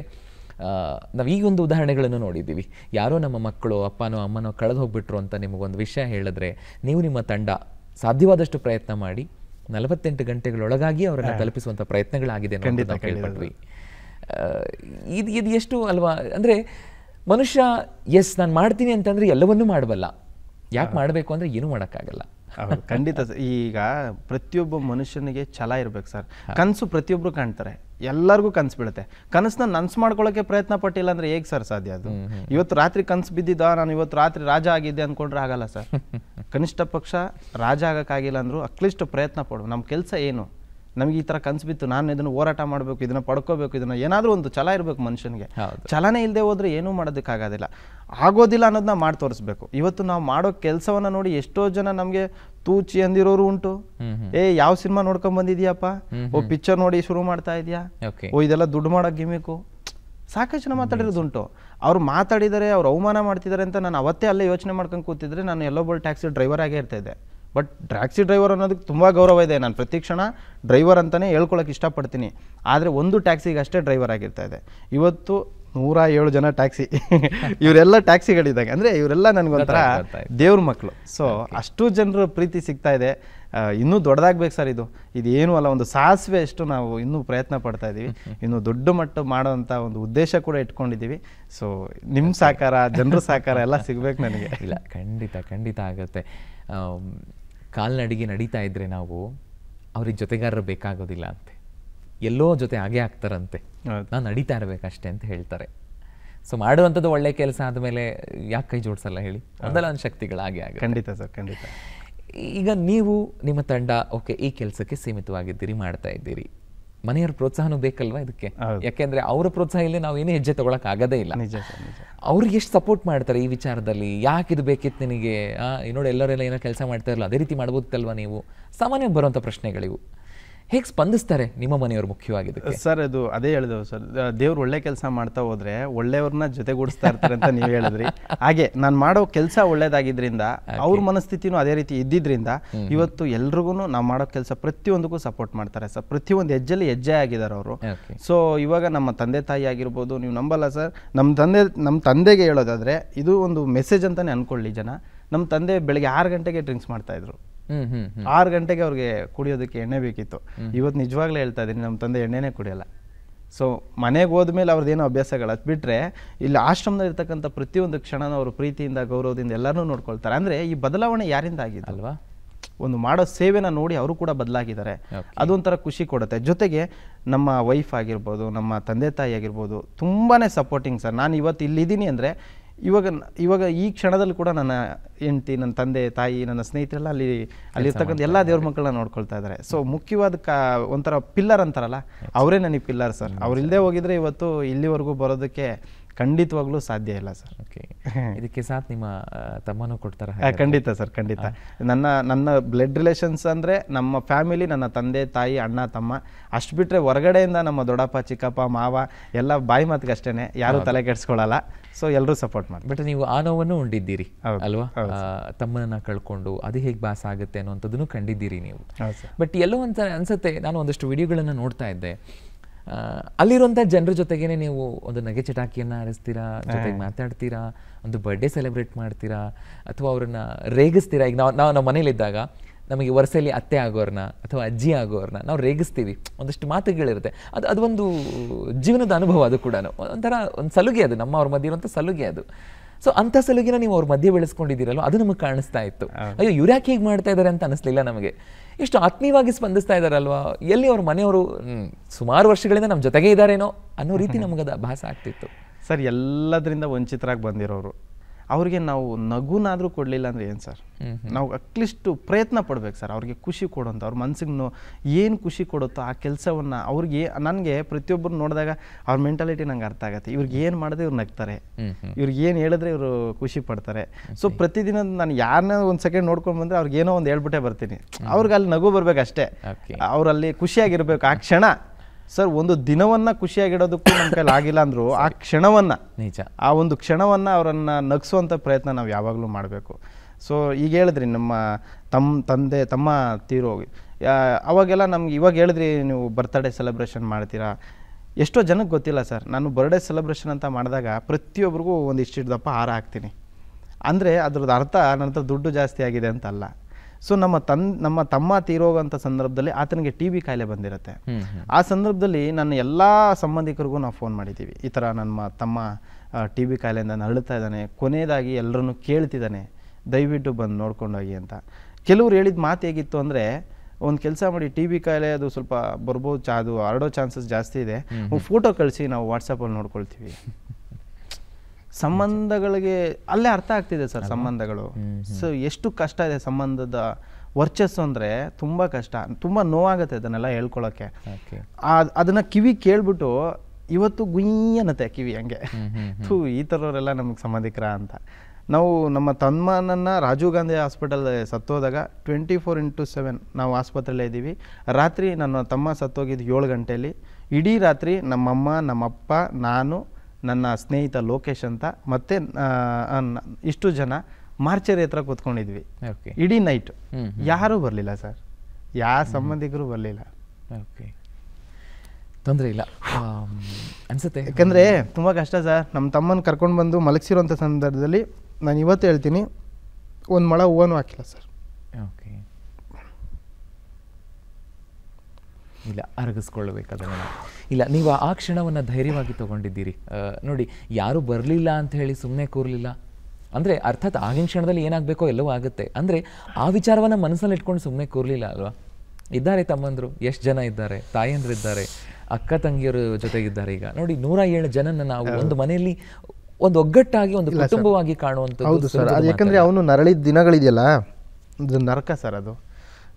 Speaker 1: ನಾವು ಈಗೊಂದು ಉದಾಹರಣೆಗಳನ್ನು ನೋಡಿದ್ದೀವಿ ಯಾರೋ ನಮ್ಮ ಮಕ್ಕಳು ಅಪ್ಪನೋ ಅಮ್ಮನೋ ಕಳೆದು ಹೋಗ್ಬಿಟ್ರು ಅಂತ ನಿಮಗೊಂದು ವಿಷಯ ಹೇಳಿದ್ರೆ ನೀವು ನಿಮ್ಮ ತಂಡ ಸಾಧ್ಯವಾದಷ್ಟು ಪ್ರಯತ್ನ ಮಾಡಿ ನಲವತ್ತೆಂಟು ಗಂಟೆಗಳೊಳಗಾಗಿ ಅವರನ್ನು ತಲುಪಿಸುವಂಥ ಪ್ರಯತ್ನಗಳಾಗಿದೆ ಕೇಳ್ಪಟ್ವಿ ಇದು ಇದು ಎಷ್ಟು ಅಲ್ವಾ ಅಂದರೆ ಮನುಷ್ಯ ಎಸ್ ನಾನು ಮಾಡ್ತೀನಿ ಅಂತಂದರೆ ಎಲ್ಲವನ್ನೂ ಮಾಡಬಲ್ಲ ಯಾಕೆ ಮಾಡಬೇಕು ಅಂದರೆ ಏನೂ ಮಾಡೋಕ್ಕಾಗಲ್ಲ ಖಂಡಿತ ಈಗ ಪ್ರತಿಯೊಬ್ಬ
Speaker 3: ಮನುಷ್ಯನಿಗೆ ಛಲ ಇರ್ಬೇಕು ಸರ್ ಕನಸು ಪ್ರತಿಯೊಬ್ರು ಕಾಣ್ತಾರೆ ಎಲ್ಲರಿಗೂ ಕನಸು ಬೀಳುತ್ತೆ ಕನಸನ್ನ ನನ್ಸು ಮಾಡ್ಕೊಳಕ್ಕೆ ಪ್ರಯತ್ನ ಪಟ್ಟಿಲ್ಲ ಅಂದ್ರೆ ಹೇಗೆ ಸರ್ ಸಾಧ್ಯ ಅದು ಇವತ್ತು ರಾತ್ರಿ ಕನಸು ಬಿದ್ದಿದ್ದ ನಾನು ಇವತ್ತು ರಾತ್ರಿ ರಾಜ ಆಗಿದ್ದೆ ಅನ್ಕೊಂಡ್ರೆ ಆಗಲ್ಲ ಸರ್ ಕನಿಷ್ಠ ಪಕ್ಷ ರಾಜ ಆಗಕ್ಕಾಗಿಲ್ಲ ಅಂದ್ರೂ ಅಕ್ಲಿಷ್ಟು ಪ್ರಯತ್ನ ಪಡುವ ನಮ್ ಕೆಲಸ ಏನು ನಮಗೆ ಈ ತರ ಕನ್ಸು ಬಿತ್ತು ನಾನು ಇದನ್ನ ಹೋರಾಟ ಮಾಡಬೇಕು ಇದನ್ನ ಪಡ್ಕೋಬೇಕು ಇದನ್ನ ಏನಾದರೂ ಒಂದು ಛಲ ಇರಬೇಕು ಮನುಷ್ಯನಿಗೆ ಛಲನೇ ಇಲ್ಲದೆ ಹೋದ್ರೆ ಏನೂ ಮಾಡೋದಕ್ಕಾಗೋದಿಲ್ಲ ಆಗೋದಿಲ್ಲ ಅನ್ನೋದನ್ನ ಮಾಡಿ ತೋರಿಸ್ಬೇಕು ಇವತ್ತು ನಾವು ಮಾಡೋ ಕೆಲಸವನ್ನ ನೋಡಿ ಎಷ್ಟೋ ಜನ ನಮಗೆ ತೂಚಿ ಅಂದಿರೋರು ಉಂಟು ಏ ಯಾವ ಸಿನಿಮಾ ನೋಡ್ಕೊಂಡ್ ಬಂದಿದ್ಯಾಪ್ಪ ಓ ಪಿಕ್ಚರ್ ನೋಡಿ ಶುರು ಮಾಡ್ತಾ ಇದೆಯಾ ಓ ಇದೆಲ್ಲ ದುಡ್ಡು ಮಾಡೋ ಗಿಮಿಕು ಸಾಕಷ್ಟು ಜನ ಉಂಟು ಅವ್ರು ಮಾತಾಡಿದರೆ ಅವ್ರು ಅವಮಾನ ಮಾಡ್ತಿದ್ದಾರೆ ಅಂತ ನಾನು ಅವತ್ತೇ ಅಲ್ಲೇ ಯೋಚನೆ ಮಾಡ್ಕೊಂಡು ಕೂತಿದ್ರೆ ನಾನು ಎಲ್ಲೊಬ್ಬರು ಟ್ಯಾಕ್ಸಿ ಡ್ರೈವರ್ ಆಗೇ ಇರ್ತಾ ಇದ್ದೆ ಬಟ್ ಟ್ಯಾಕ್ಸಿ ಡ್ರೈವರ್ ಅನ್ನೋದಕ್ಕೆ ತುಂಬ ಗೌರವ ಇದೆ ನಾನು ಪ್ರತಿ ಕ್ಷಣ ಡ್ರೈವರ್ ಅಂತಲೇ ಹೇಳ್ಕೊಳಕ್ಕೆ ಇಷ್ಟಪಡ್ತೀನಿ ಆದರೆ ಒಂದು ಟ್ಯಾಕ್ಸಿಗೆ ಅಷ್ಟೇ ಡ್ರೈವರ್ ಆಗಿರ್ತಾ ಇದೆ ಇವತ್ತು ನೂರ ಏಳು ಜನ ಟ್ಯಾಕ್ಸಿ ಇವರೆಲ್ಲ ಟ್ಯಾಕ್ಸಿಗಳಿದ್ದಾಗ ಅಂದರೆ ಇವರೆಲ್ಲ ನನಗೊಂಥರ ದೇವ್ರ ಮಕ್ಕಳು ಸೊ ಅಷ್ಟು ಜನರು ಪ್ರೀತಿ ಸಿಗ್ತಾ ಇದೆ ಇನ್ನೂ ದೊಡ್ಡದಾಗಬೇಕು ಸರ್ ಇದು ಇದೇನು ಅಲ್ಲ ಒಂದು ಸಾಸಿವೆ ಅಷ್ಟು ನಾವು ಇನ್ನೂ ಪ್ರಯತ್ನ ಪಡ್ತಾ ಇದ್ದೀವಿ ಇನ್ನೂ ದೊಡ್ಡ ಮಟ್ಟ ಮಾಡೋವಂಥ ಒಂದು ಉದ್ದೇಶ ಕೂಡ ಇಟ್ಕೊಂಡಿದ್ದೀವಿ ಸೊ ನಿಮ್ಮ ಸಹಕಾರ ಜನರ ಸಹಕಾರ ಎಲ್ಲ ಸಿಗಬೇಕು ನನಗೆ ಇಲ್ಲ
Speaker 1: ಖಂಡಿತ ಖಂಡಿತ ಆಗುತ್ತೆ ಕಾಲ್ನಡಿಗೆ ನಡೀತಾ ಇದ್ರೆ ನಾವು ಅವ್ರಿಗೆ ಜೊತೆಗಾರರು ಬೇಕಾಗೋದಿಲ್ಲ ಅಂತೆ ಎಲ್ಲೋ ಜೊತೆ ಹಾಗೆ ಆಗ್ತಾರಂತೆ ನಾನು ನಡೀತಾ ಇರಬೇಕಷ್ಟೇ ಅಂತ ಹೇಳ್ತಾರೆ ಸೊ ಮಾಡುವಂಥದ್ದು ಒಳ್ಳೆ ಕೆಲಸ ಆದಮೇಲೆ ಯಾಕೆ ಕೈ ಜೋಡಿಸಲ್ಲ ಹೇಳಿ ಅದೆಲ್ಲ ಒಂದು ಶಕ್ತಿಗಳು ಹಾಗೆ ಆಗಿ ಖಂಡಿತ ಸರ್ ಖಂಡಿತ ಈಗ ನೀವು ನಿಮ್ಮ ತಂಡ ಓಕೆ ಈ ಕೆಲಸಕ್ಕೆ ಸೀಮಿತವಾಗಿದ್ದೀರಿ ಮಾಡ್ತಾ ಇದ್ದೀರಿ ಮನೆಯವ್ರ ಪ್ರೋತ್ಸಾಹನೂ ಬೇಕಲ್ವಾ ಇದಕ್ಕೆ ಯಾಕೆಂದ್ರೆ ಅವರ ಪ್ರೋತ್ಸಾಹ ಇಲ್ಲಿ ನಾವು ಏನೇ ಹೆಜ್ಜೆ ತಗೊಳಕ್ ಆಗದೇ ಇಲ್ಲ ಅವ್ರಿಗೆ ಎಷ್ಟು ಸಪೋರ್ಟ್ ಮಾಡ್ತಾರೆ ಈ ವಿಚಾರದಲ್ಲಿ ಯಾಕೆ ಇದು ಬೇಕಿತ್ತು ನಿನಗೆ ನೋಡಿ ಎಲ್ಲರೆಲ್ಲ ಏನೋ ಕೆಲಸ ಮಾಡ್ತಾ ಇರಲ್ಲ ಅದೇ ರೀತಿ ಮಾಡ್ಬೋದಲ್ವಾ ನೀವು ಸಾಮಾನ್ಯವಾಗಿ ಬರುವಂತ ಪ್ರಶ್ನೆಗಳಿವು ಹೇಗೆ ಸ್ಪಂದಿಸ್ತಾರೆ ನಿಮ್ಮ ಮನೆಯವರು ಮುಖ್ಯವಾಗಿದೆ ಸರ್ ಅದು ಅದೇ ಹೇಳಿದ್ರು ಸರ್ ದೇವ್ರು ಒಳ್ಳೆ
Speaker 3: ಕೆಲಸ ಮಾಡ್ತಾ ಹೋದ್ರೆ ಒಳ್ಳೆಯವ್ರನ್ನ ಜೊತೆಗೂಡಿಸ್ತಾ ಇರ್ತಾರೆ ಅಂತ ನೀವು ಹೇಳಿದ್ರಿ ಹಾಗೆ ನಾನು ಮಾಡೋ ಕೆಲಸ ಒಳ್ಳೇದಾಗಿದ್ರಿಂದ ಅವ್ರ ಮನಸ್ಥಿತಿನೂ ಅದೇ ರೀತಿ ಇದ್ದಿದ್ರಿಂದ ಇವತ್ತು ಎಲ್ರಿಗೂ ನಾವು ಮಾಡೋ ಕೆಲಸ ಪ್ರತಿಯೊಂದಕ್ಕೂ ಸಪೋರ್ಟ್ ಮಾಡ್ತಾರೆ ಸರ್ ಪ್ರತಿಯೊಂದು ಹೆಜ್ಜೆಲಿ ಹೆಜ್ಜೆ ಆಗಿದ್ದಾರೆ ಅವರು ಸೊ ಇವಾಗ ನಮ್ಮ ತಂದೆ ತಾಯಿ ಆಗಿರ್ಬೋದು ನೀವು ನಂಬಲ್ಲ ಸರ್ ನಮ್ಮ ತಂದೆ ನಮ್ಮ ತಂದೆಗೆ ಹೇಳೋದಾದ್ರೆ ಇದು ಒಂದು ಮೆಸೇಜ್ ಅಂತಾನೆ ಅನ್ಕೊಳ್ಳಿ ಜನ ನಮ್ಮ ತಂದೆ ಬೆಳಗ್ಗೆ ಆರು ಗಂಟೆಗೆ ಡ್ರಿಂಕ್ಸ್ ಮಾಡ್ತಾ ಇದ್ರು ಆರು ಗಂಟೆಗೆ ಅವ್ರಿಗೆ ಕುಡಿಯೋದಕ್ಕೆ ಎಣ್ಣೆ ಬೇಕಿತ್ತು ಇವತ್ತು ನಿಜವಾಗ್ಲೇ ಹೇಳ್ತಾ ಇದ್ದೀನಿ ನಮ್ಮ ತಂದೆ ಎಣ್ಣೆನೇ ಕುಡಿಯಲ್ಲ ಸೊ ಮನೆಗೆ ಹೋದ್ಮೇಲೆ ಏನೋ ಅಭ್ಯಾಸಗಳು ಅದು ಬಿಟ್ಟರೆ ಇಲ್ಲಿ ಆಶ್ರಮದಲ್ಲಿ ಪ್ರತಿಯೊಂದು ಕ್ಷಣನ ಅವರು ಪ್ರೀತಿಯಿಂದ ಗೌರವದಿಂದ ಎಲ್ಲರೂ ನೋಡ್ಕೊಳ್ತಾರೆ ಅಂದರೆ ಈ ಬದಲಾವಣೆ ಯಾರಿಂದ ಆಗಿದೆ ಅಲ್ವಾ ಒಂದು ಮಾಡೋ ಸೇವೆನ ನೋಡಿ ಅವರು ಕೂಡ ಬದಲಾಗಿದ್ದಾರೆ ಅದೊಂಥರ ಖುಷಿ ಕೊಡುತ್ತೆ ಜೊತೆಗೆ ನಮ್ಮ ವೈಫ್ ಆಗಿರ್ಬೋದು ನಮ್ಮ ತಂದೆ ತಾಯಿ ಆಗಿರ್ಬೋದು ತುಂಬಾ ಸಪೋರ್ಟಿಂಗ್ ಸರ್ ನಾನು ಇವತ್ತು ಇಲ್ಲಿದ್ದೀನಿ ಅಂದರೆ ಇವಾಗ ಇವಾಗ ಈ ಕ್ಷಣದಲ್ಲಿ ಕೂಡ ನನ್ನ ಹೆಂಡತಿ ನನ್ನ ತಂದೆ ತಾಯಿ ನನ್ನ ಸ್ನೇಹಿತರೆಲ್ಲ ಅಲ್ಲಿ ಅಲ್ಲಿರ್ತಕ್ಕಂಥ ಎಲ್ಲ ದೇವ್ರ ಮಕ್ಕಳನ್ನ ನೋಡ್ಕೊಳ್ತಾ ಇದ್ದಾರೆ ಸೊ ಮುಖ್ಯವಾದ ಕಾ ಒಂಥರ ಪಿಲ್ಲರ್ ಅಂತಾರಲ್ಲ ಅವರೇ ನನಗೆ ಪಿಲ್ಲರ್ ಸರ್ ಅವ್ರು ಹೋಗಿದ್ರೆ ಇವತ್ತು ಇಲ್ಲಿವರೆಗೂ ಬರೋದಕ್ಕೆ ಖಂಡಿತವಾಗ್ಲೂ ಸಾಧ್ಯ ಇಲ್ಲ ಸರ್ ಓಕೆ ಇದಕ್ಕೆ ಸಾಥ್ ನಿಮ್ಮ ತಮ್ಮನೂ ಕೊಡ್ತಾರೆ ಖಂಡಿತ ಸರ್ ಖಂಡಿತ ನನ್ನ ನನ್ನ ಬ್ಲಡ್ ರಿಲೇಷನ್ಸ್ ಅಂದರೆ ನಮ್ಮ ಫ್ಯಾಮಿಲಿ ನನ್ನ ತಂದೆ ತಾಯಿ ಅಣ್ಣ ತಮ್ಮ ಅಷ್ಟು ಬಿಟ್ಟರೆ ಹೊರಗಡೆಯಿಂದ ನಮ್ಮ ದೊಡ್ಡಪ್ಪ ಚಿಕ್ಕಪ್ಪ ಮಾವ ಎಲ್ಲ
Speaker 1: ಬಾಯಿ ಮಾತಿಗೆ ಅಷ್ಟೇ ಯಾರೂ ತಲೆ ಕೆಡಿಸ್ಕೊಳ್ಳಲ್ಲ ಸೊ ಎಲ್ಲರೂ ಸಪೋರ್ಟ್ ಮಾಡಿ ಬಟ್ ನೀವು ಆ ನೋವನ್ನು ಉಂಡಿದ್ದೀರಿ ಅಲ್ವಾ ತಮ್ಮನನ್ನ ಕಳ್ಕೊಂಡು ಅದು ಹೇಗೆ ಬಾಸ್ ಆಗುತ್ತೆ ಅನ್ನುವಂಥದ್ದನ್ನು ಕಂಡಿದ್ದೀರಿ ನೀವು ಬಟ್ ಎಲ್ಲೋ ಒಂದು ಅನ್ಸುತ್ತೆ ನಾನು ಒಂದಷ್ಟು ವಿಡಿಯೋಗಳನ್ನು ನೋಡ್ತಾ ಇದ್ದೆ ಅಲ್ಲಿರುವಂತಹ ಜನರ ಜೊತೆಗೇನೆ ನೀವು ಒಂದು ನಗೆ ಚಟಾಕಿಯನ್ನ ಆರಿಸ್ತೀರಾ ಜೊತೆ ಮಾತಾಡ್ತೀರಾ ಒಂದು ಬರ್ಡೇ ಸೆಲೆಬ್ರೇಟ್ ಮಾಡ್ತೀರಾ ಅಥವಾ ಅವ್ರನ್ನ ರೇಗಿಸ್ತೀರಾ ಈಗ ನಾವು ನಾವು ನಮ್ಮ ಇದ್ದಾಗ ನಮಗೆ ವರ್ಷಲಿ ಅತ್ತೆ ಆಗೋರ್ನ ಅಥವಾ ಅಜ್ಜಿ ಆಗೋರ್ನ ನಾವು ರೇಗಿಸ್ತೀವಿ ಒಂದಷ್ಟು ಮಾತುಗಳಿರುತ್ತೆ ಅದು ಅದೊಂದು ಜೀವನದ ಅನುಭವ ಅದು ಕೂಡ ಒಂಥರ ಒಂದು ಸಲುಗೆ ಅದು ನಮ್ಮ ಅವ್ರ ಮಧ್ಯೆ ಇರುವಂಥ ಸಲುಗೆ ಅದು ಸೊ ಅಂತ ಸಲುಗಿನ ನೀವು ಅವ್ರ ಮಧ್ಯೆ ಬೆಳೆಸ್ಕೊಂಡಿದ್ದೀರಲ್ವ ಅದು ನಮಗೆ ಕಾಣಿಸ್ತಾ ಇತ್ತು ಅಯ್ಯೋ ಇವ್ರು ಯಾಕೆ ಹೀಗೆ ಮಾಡ್ತಾ ಇದ್ದಾರೆ ಅಂತ ಅನಿಸ್ಲಿಲ್ಲ ನಮಗೆ ಎಷ್ಟು ಆತ್ಮೀಯವಾಗಿ ಸ್ಪಂದಿಸ್ತಾ ಇದ್ದಾರಲ್ವಾ ಎಲ್ಲಿ ಅವ್ರ ಮನೆಯವರು ಸುಮಾರು ವರ್ಷಗಳಿಂದ ನಮ್ಮ ಜೊತೆಗೇ ಇದ್ದಾರೇನೋ ಅನ್ನೋ ರೀತಿ ನಮಗದು ಭಾಸ ಆಗ್ತಿತ್ತು ಸರ್ ಎಲ್ಲದರಿಂದ ವಂಚಿತರಾಗಿ ಬಂದಿರೋರು ಅವ್ರಿಗೆ ನಾವು ನಗುನಾದರೂ
Speaker 3: ಕೊಡಲಿಲ್ಲ ಅಂದ್ರೆ ಏನು ಸರ್ ನಾವು ಅಟ್ಲೀಸ್ಟು ಪ್ರಯತ್ನ ಪಡ್ಬೇಕು ಸರ್ ಅವ್ರಿಗೆ ಖುಷಿ ಕೊಡೋಂಥ ಅವ್ರ ಮನ್ಸಿಗೆ ಏನು ಖುಷಿ ಕೊಡುತ್ತೋ ಆ ಕೆಲಸವನ್ನು ಅವ್ರಿಗೆ ನನಗೆ ಪ್ರತಿಯೊಬ್ಬರು ನೋಡಿದಾಗ ಅವ್ರ ಮೆಂಟಾಲಿಟಿ ನಂಗೆ ಅರ್ಥ ಆಗುತ್ತೆ ಇವ್ರಿಗೆ ಏನು ಮಾಡಿದ್ರೆ ಇವ್ರು ನಗ್ತಾರೆ ಇವ್ರಿಗೆ ಏನು ಹೇಳಿದ್ರೆ ಇವರು ಖುಷಿ ಪಡ್ತಾರೆ ಸೊ ಪ್ರತಿದಿನ ನಾನು ಯಾರನ್ನ ಒಂದು ಸೆಕೆಂಡ್ ನೋಡ್ಕೊಂಡು ಬಂದರೆ ಅವ್ರಿಗೆ ಏನೋ ಒಂದು ಹೇಳ್ಬಿಟ್ಟೆ ಬರ್ತೀನಿ ಅವ್ರಿಗೆ ಅಲ್ಲಿ ನಗು ಬರಬೇಕು ಅಷ್ಟೇ ಅವರಲ್ಲಿ ಖುಷಿಯಾಗಿರ್ಬೇಕು ಆ ಕ್ಷಣ ಸರ್ ಒಂದು ದಿನವನ್ನು ಖುಷಿಯಾಗಿಡೋದಕ್ಕೂ ನಮ್ಮ ಕೈಲಿ ಆಗಿಲ್ಲ ಅಂದರೂ ಆ ಕ್ಷಣವನ್ನು ನಿಜ ಆ ಒಂದು ಕ್ಷಣವನ್ನು ಅವರನ್ನು ನಗಿಸುವಂಥ ಪ್ರಯತ್ನ ನಾವು ಯಾವಾಗಲೂ ಮಾಡಬೇಕು ಸೊ ಈಗ ಹೇಳಿದ್ರಿ ನಮ್ಮ ತಮ್ಮ ತಂದೆ ತಮ್ಮ ಹೋಗಿ ಅವಾಗೆಲ್ಲ ನಮ್ಗೆ ಇವಾಗ ಹೇಳಿದ್ರಿ ನೀವು ಬರ್ತ್ಡೇ ಸೆಲೆಬ್ರೇಷನ್ ಮಾಡ್ತೀರಾ ಎಷ್ಟೋ ಜನಕ್ಕೆ ಗೊತ್ತಿಲ್ಲ ಸರ್ ನಾನು ಬರ್ಡೇ ಸೆಲೆಬ್ರೇಷನ್ ಅಂತ ಮಾಡಿದಾಗ ಪ್ರತಿಯೊಬ್ಬರಿಗೂ ಒಂದು ಇಷ್ಟಿಟ್ಟು ದಪ್ಪ ಹಾರ ಹಾಕ್ತೀನಿ ಅಂದರೆ ಅದ್ರದ್ದು ಅರ್ಥ ನನ್ನ ಹತ್ರ ದುಡ್ಡು ಜಾಸ್ತಿ ಆಗಿದೆ ಅಂತಲ್ಲ ಸೊ ನಮ್ಮ ತನ್ ನಮ್ಮ ತಮ್ಮ ತೀರೋಗಂಥ ಸಂದರ್ಭದಲ್ಲಿ ಆತನಿಗೆ ಟಿ ಬಿ ಕಾಯಿಲೆ ಬಂದಿರುತ್ತೆ ಆ ಸಂದರ್ಭದಲ್ಲಿ ನನ್ನ ಎಲ್ಲ ಸಂಬಂಧಿಕರಿಗೂ ನಾವು ಫೋನ್ ಮಾಡಿದ್ದೀವಿ ಈ ಥರ ನಮ್ಮ ತಮ್ಮ ಟಿ ಬಿ ಕಾಯಿಲೆಯಿಂದ ನರಳುತ್ತಾ ಇದ್ದಾನೆ ಕೊನೆಯದಾಗಿ ಎಲ್ಲರನ್ನು ಕೇಳ್ತಿದ್ದಾನೆ ದಯವಿಟ್ಟು ಬಂದು ನೋಡ್ಕೊಂಡೋಗಿ ಅಂತ ಕೆಲವ್ರು ಹೇಳಿದ ಮಾತು ಹೇಗಿತ್ತು ಅಂದರೆ ಒಂದು ಕೆಲಸ ಮಾಡಿ ಟಿ ಬಿ ಕಾಯಿಲೆ ಅದು ಸ್ವಲ್ಪ ಬರ್ಬೋದು ಚಾ ಅದು ಹರಡೋ ಚಾನ್ಸಸ್ ಜಾಸ್ತಿ ಇದೆ ಫೋಟೋ ಕಳಿಸಿ ನಾವು ವಾಟ್ಸಪ್ಪಲ್ಲಿ ನೋಡ್ಕೊಳ್ತೀವಿ ಸಂಬಂಧಗಳಿಗೆ ಅಲ್ಲೇ ಅರ್ಥ ಆಗ್ತಿದೆ ಸರ್ ಸಂಬಂಧಗಳು ಸೊ ಎಷ್ಟು ಕಷ್ಟ ಇದೆ ಸಂಬಂಧದ ವರ್ಚಸ್ಸು ಅಂದರೆ ತುಂಬ ಕಷ್ಟ ತುಂಬ ನೋವಾಗುತ್ತೆ ಅದನ್ನೆಲ್ಲ ಹೇಳ್ಕೊಳ್ಳೋಕ್ಕೆ ಅದನ್ನು ಕಿವಿ ಕೇಳ್ಬಿಟ್ಟು ಇವತ್ತು ಗುಯ್ಯನತೆ ಕಿವಿ ಹಂಗೆ ಥೂ ಈ ಥರವರೆಲ್ಲ ನಮಗೆ ಸಂಬಂಧಿಕರ ಅಂತ ನಾವು ನಮ್ಮ ತಮ್ಮನನ್ನು ರಾಜೀವ್ ಗಾಂಧಿ ಹಾಸ್ಪಿಟಲ್ ಸತ್ತೋದಾಗ ಟ್ವೆಂಟಿ ಫೋರ್ ಇಂಟು ಸೆವೆನ್ ನಾವು ಆಸ್ಪತ್ರೆಯಲ್ಲೇ ಇದ್ದೀವಿ ರಾತ್ರಿ ನನ್ನ ತಮ್ಮ ಸತ್ತೋಗಿದ್ದು ಏಳು ಗಂಟೆಯಲ್ಲಿ ಇಡೀ ರಾತ್ರಿ ನಮ್ಮಮ್ಮ ನಮ್ಮಪ್ಪ ನಾನು ನನ್ನ ಸ್ನೇಹಿತ ಲೋಕೇಶ್ ಅಂತ ಮತ್ತೆ ಇಷ್ಟು ಜನ ಮಾರ್ಚರಿ ಹತ್ರ ಕೂತ್ಕೊಂಡಿದ್ವಿ ಇಡೀ ನೈಟ್ ಯಾರೂ ಬರಲಿಲ್ಲ ಸರ್ ಯಾವ ಸಂಬಂಧಿಕರು ಬರಲಿಲ್ಲ ಓಕೆ ತೊಂದರೆ ಇಲ್ಲ ಅನ್ಸುತ್ತೆ ಯಾಕಂದರೆ ತುಂಬ ಕಷ್ಟ ಸರ್ ನಮ್ಮ ತಮ್ಮನ ಕರ್ಕೊಂಡು ಬಂದು ಮಲಗಿಸಿರೋಂಥ ಸಂದರ್ಭದಲ್ಲಿ ನಾನು ಇವತ್ತು ಹೇಳ್ತೀನಿ ಒಂದು ಮೊಳ ಹೂವನೂ ಹಾಕಿಲ್ಲ ಸರ್
Speaker 2: ಓಕೆ
Speaker 1: ಇಲ್ಲ ಅರಗಿಸ್ಕೊಳ್ಬೇಕಾದ್ರೆ ಇಲ್ಲ ನೀವು ಆ ಕ್ಷಣವನ್ನು ಧೈರ್ಯವಾಗಿ ತಗೊಂಡಿದ್ದೀರಿ ನೋಡಿ ಯಾರು ಬರಲಿಲ್ಲ ಅಂತ ಹೇಳಿ ಸುಮ್ಮನೆ ಕೂರಲಿಲ್ಲ ಅಂದರೆ ಅರ್ಥಾತ್ ಆಗಿನ ಕ್ಷಣದಲ್ಲಿ ಏನಾಗಬೇಕೋ ಎಲ್ಲವೂ ಆಗುತ್ತೆ ಅಂದರೆ ಆ ವಿಚಾರವನ್ನು ಮನಸ್ಸಲ್ಲಿ ಇಟ್ಕೊಂಡು ಸುಮ್ಮನೆ ಕೂರಲಿಲ್ಲ ಅಲ್ವಾ ಇದ್ದಾರೆ ತಮ್ಮಂದರು ಎಷ್ಟು ಜನ ಇದ್ದಾರೆ ಇದ್ದಾರೆ ಅಕ್ಕ ತಂಗಿಯರು ಜೊತೆಗಿದ್ದಾರೆ ಈಗ ನೋಡಿ ನೂರ ಏಳು ಜನನ ನಾವು ಒಂದು ಮನೆಯಲ್ಲಿ ಒಂದು ಒಗ್ಗಟ್ಟಾಗಿ ಒಂದು ಕುಟುಂಬವಾಗಿ ಕಾಣುವಂಥದ್ದು ಯಾಕಂದ್ರೆ
Speaker 3: ಅವನು ನರಳಿದ ದಿನಗಳಿದೆಯಲ್ಲ ನರಕ ಸರ್ ಅದು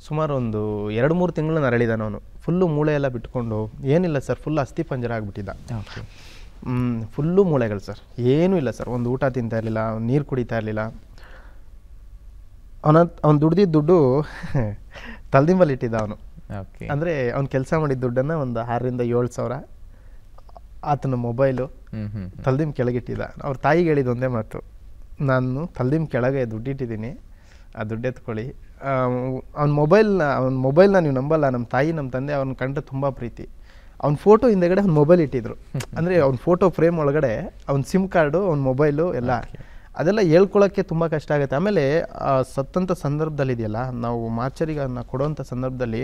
Speaker 1: ಸುಮಾರು ಒಂದು ಎರಡು ಮೂರು ತಿಂಗಳು
Speaker 3: ನರಳಿದಾನ ಅವನು ಫುಲ್ಲು ಮೂಳೆ ಎಲ್ಲ ಬಿಟ್ಕೊಂಡು ಏನಿಲ್ಲ ಸರ್ ಫುಲ್ ಅಸ್ಥಿ ಪಂಜರ ಆಗಿಬಿಟ್ಟಿದ್ದ ಫುಲ್ಲು ಮೂಳೆಗಳು ಸರ್ ಏನೂ ಇಲ್ಲ ಸರ್ ಒಂದು ಊಟ ತಿಂತಾ ಇರಲಿಲ್ಲ ನೀರು ಕುಡಿತಾ ಇರಲಿಲ್ಲ ಅವನ ಅವ್ನು ದುಡ್ದಿದ್ದ ದುಡ್ಡು ಇಟ್ಟಿದ್ದ ಅವನು ಅಂದರೆ ಅವ್ನು ಕೆಲಸ ಮಾಡಿದ ದುಡ್ಡನ್ನು ಒಂದು ಆರರಿಂದ ಏಳು ಸಾವಿರ ಆತನ ಮೊಬೈಲು ಕೆಳಗೆ ಕೆಳಗಿಟ್ಟಿದ್ದ ಅವ್ರ ತಾಯಿಗೆ ಹೇಳಿದ ಒಂದೇ ಮಾತು ನಾನು ತಲ್ದಿಂಬ ಕೆಳಗೆ ದುಡ್ಡಿಟ್ಟಿದ್ದೀನಿ ಆ ದುಡ್ಡು ಎತ್ಕೊಳ್ಳಿ ಅವ್ನ ಮೊಬೈಲ್ನ ಅವ್ನ ಮೊಬೈಲ್ನ ನೀವು ನಂಬಲ್ಲ ನಮ್ಮ ತಾಯಿ ನಮ್ಮ ತಂದೆ ಅವ್ನ ಕಂಡ್ರೆ ತುಂಬ ಪ್ರೀತಿ ಅವ್ನ ಫೋಟೋ ಹಿಂದೆಗಡೆ ಅವ್ನ ಮೊಬೈಲ್ ಇಟ್ಟಿದ್ರು ಅಂದರೆ ಅವ್ನ ಫೋಟೋ ಫ್ರೇಮ್ ಒಳಗಡೆ ಅವ್ನ ಸಿಮ್ ಕಾರ್ಡು ಅವ್ನ ಮೊಬೈಲು ಎಲ್ಲ ಅದೆಲ್ಲ ಹೇಳ್ಕೊಳ್ಳೋಕ್ಕೆ ತುಂಬ ಕಷ್ಟ ಆಗುತ್ತೆ ಆಮೇಲೆ ಸತ್ತಂಥ ಸಂದರ್ಭದಲ್ಲಿ ಇದೆಯಲ್ಲ ನಾವು ಮಾರ್ಚರಿಗೆ ಅದನ್ನ ಕೊಡೋಂಥ ಸಂದರ್ಭದಲ್ಲಿ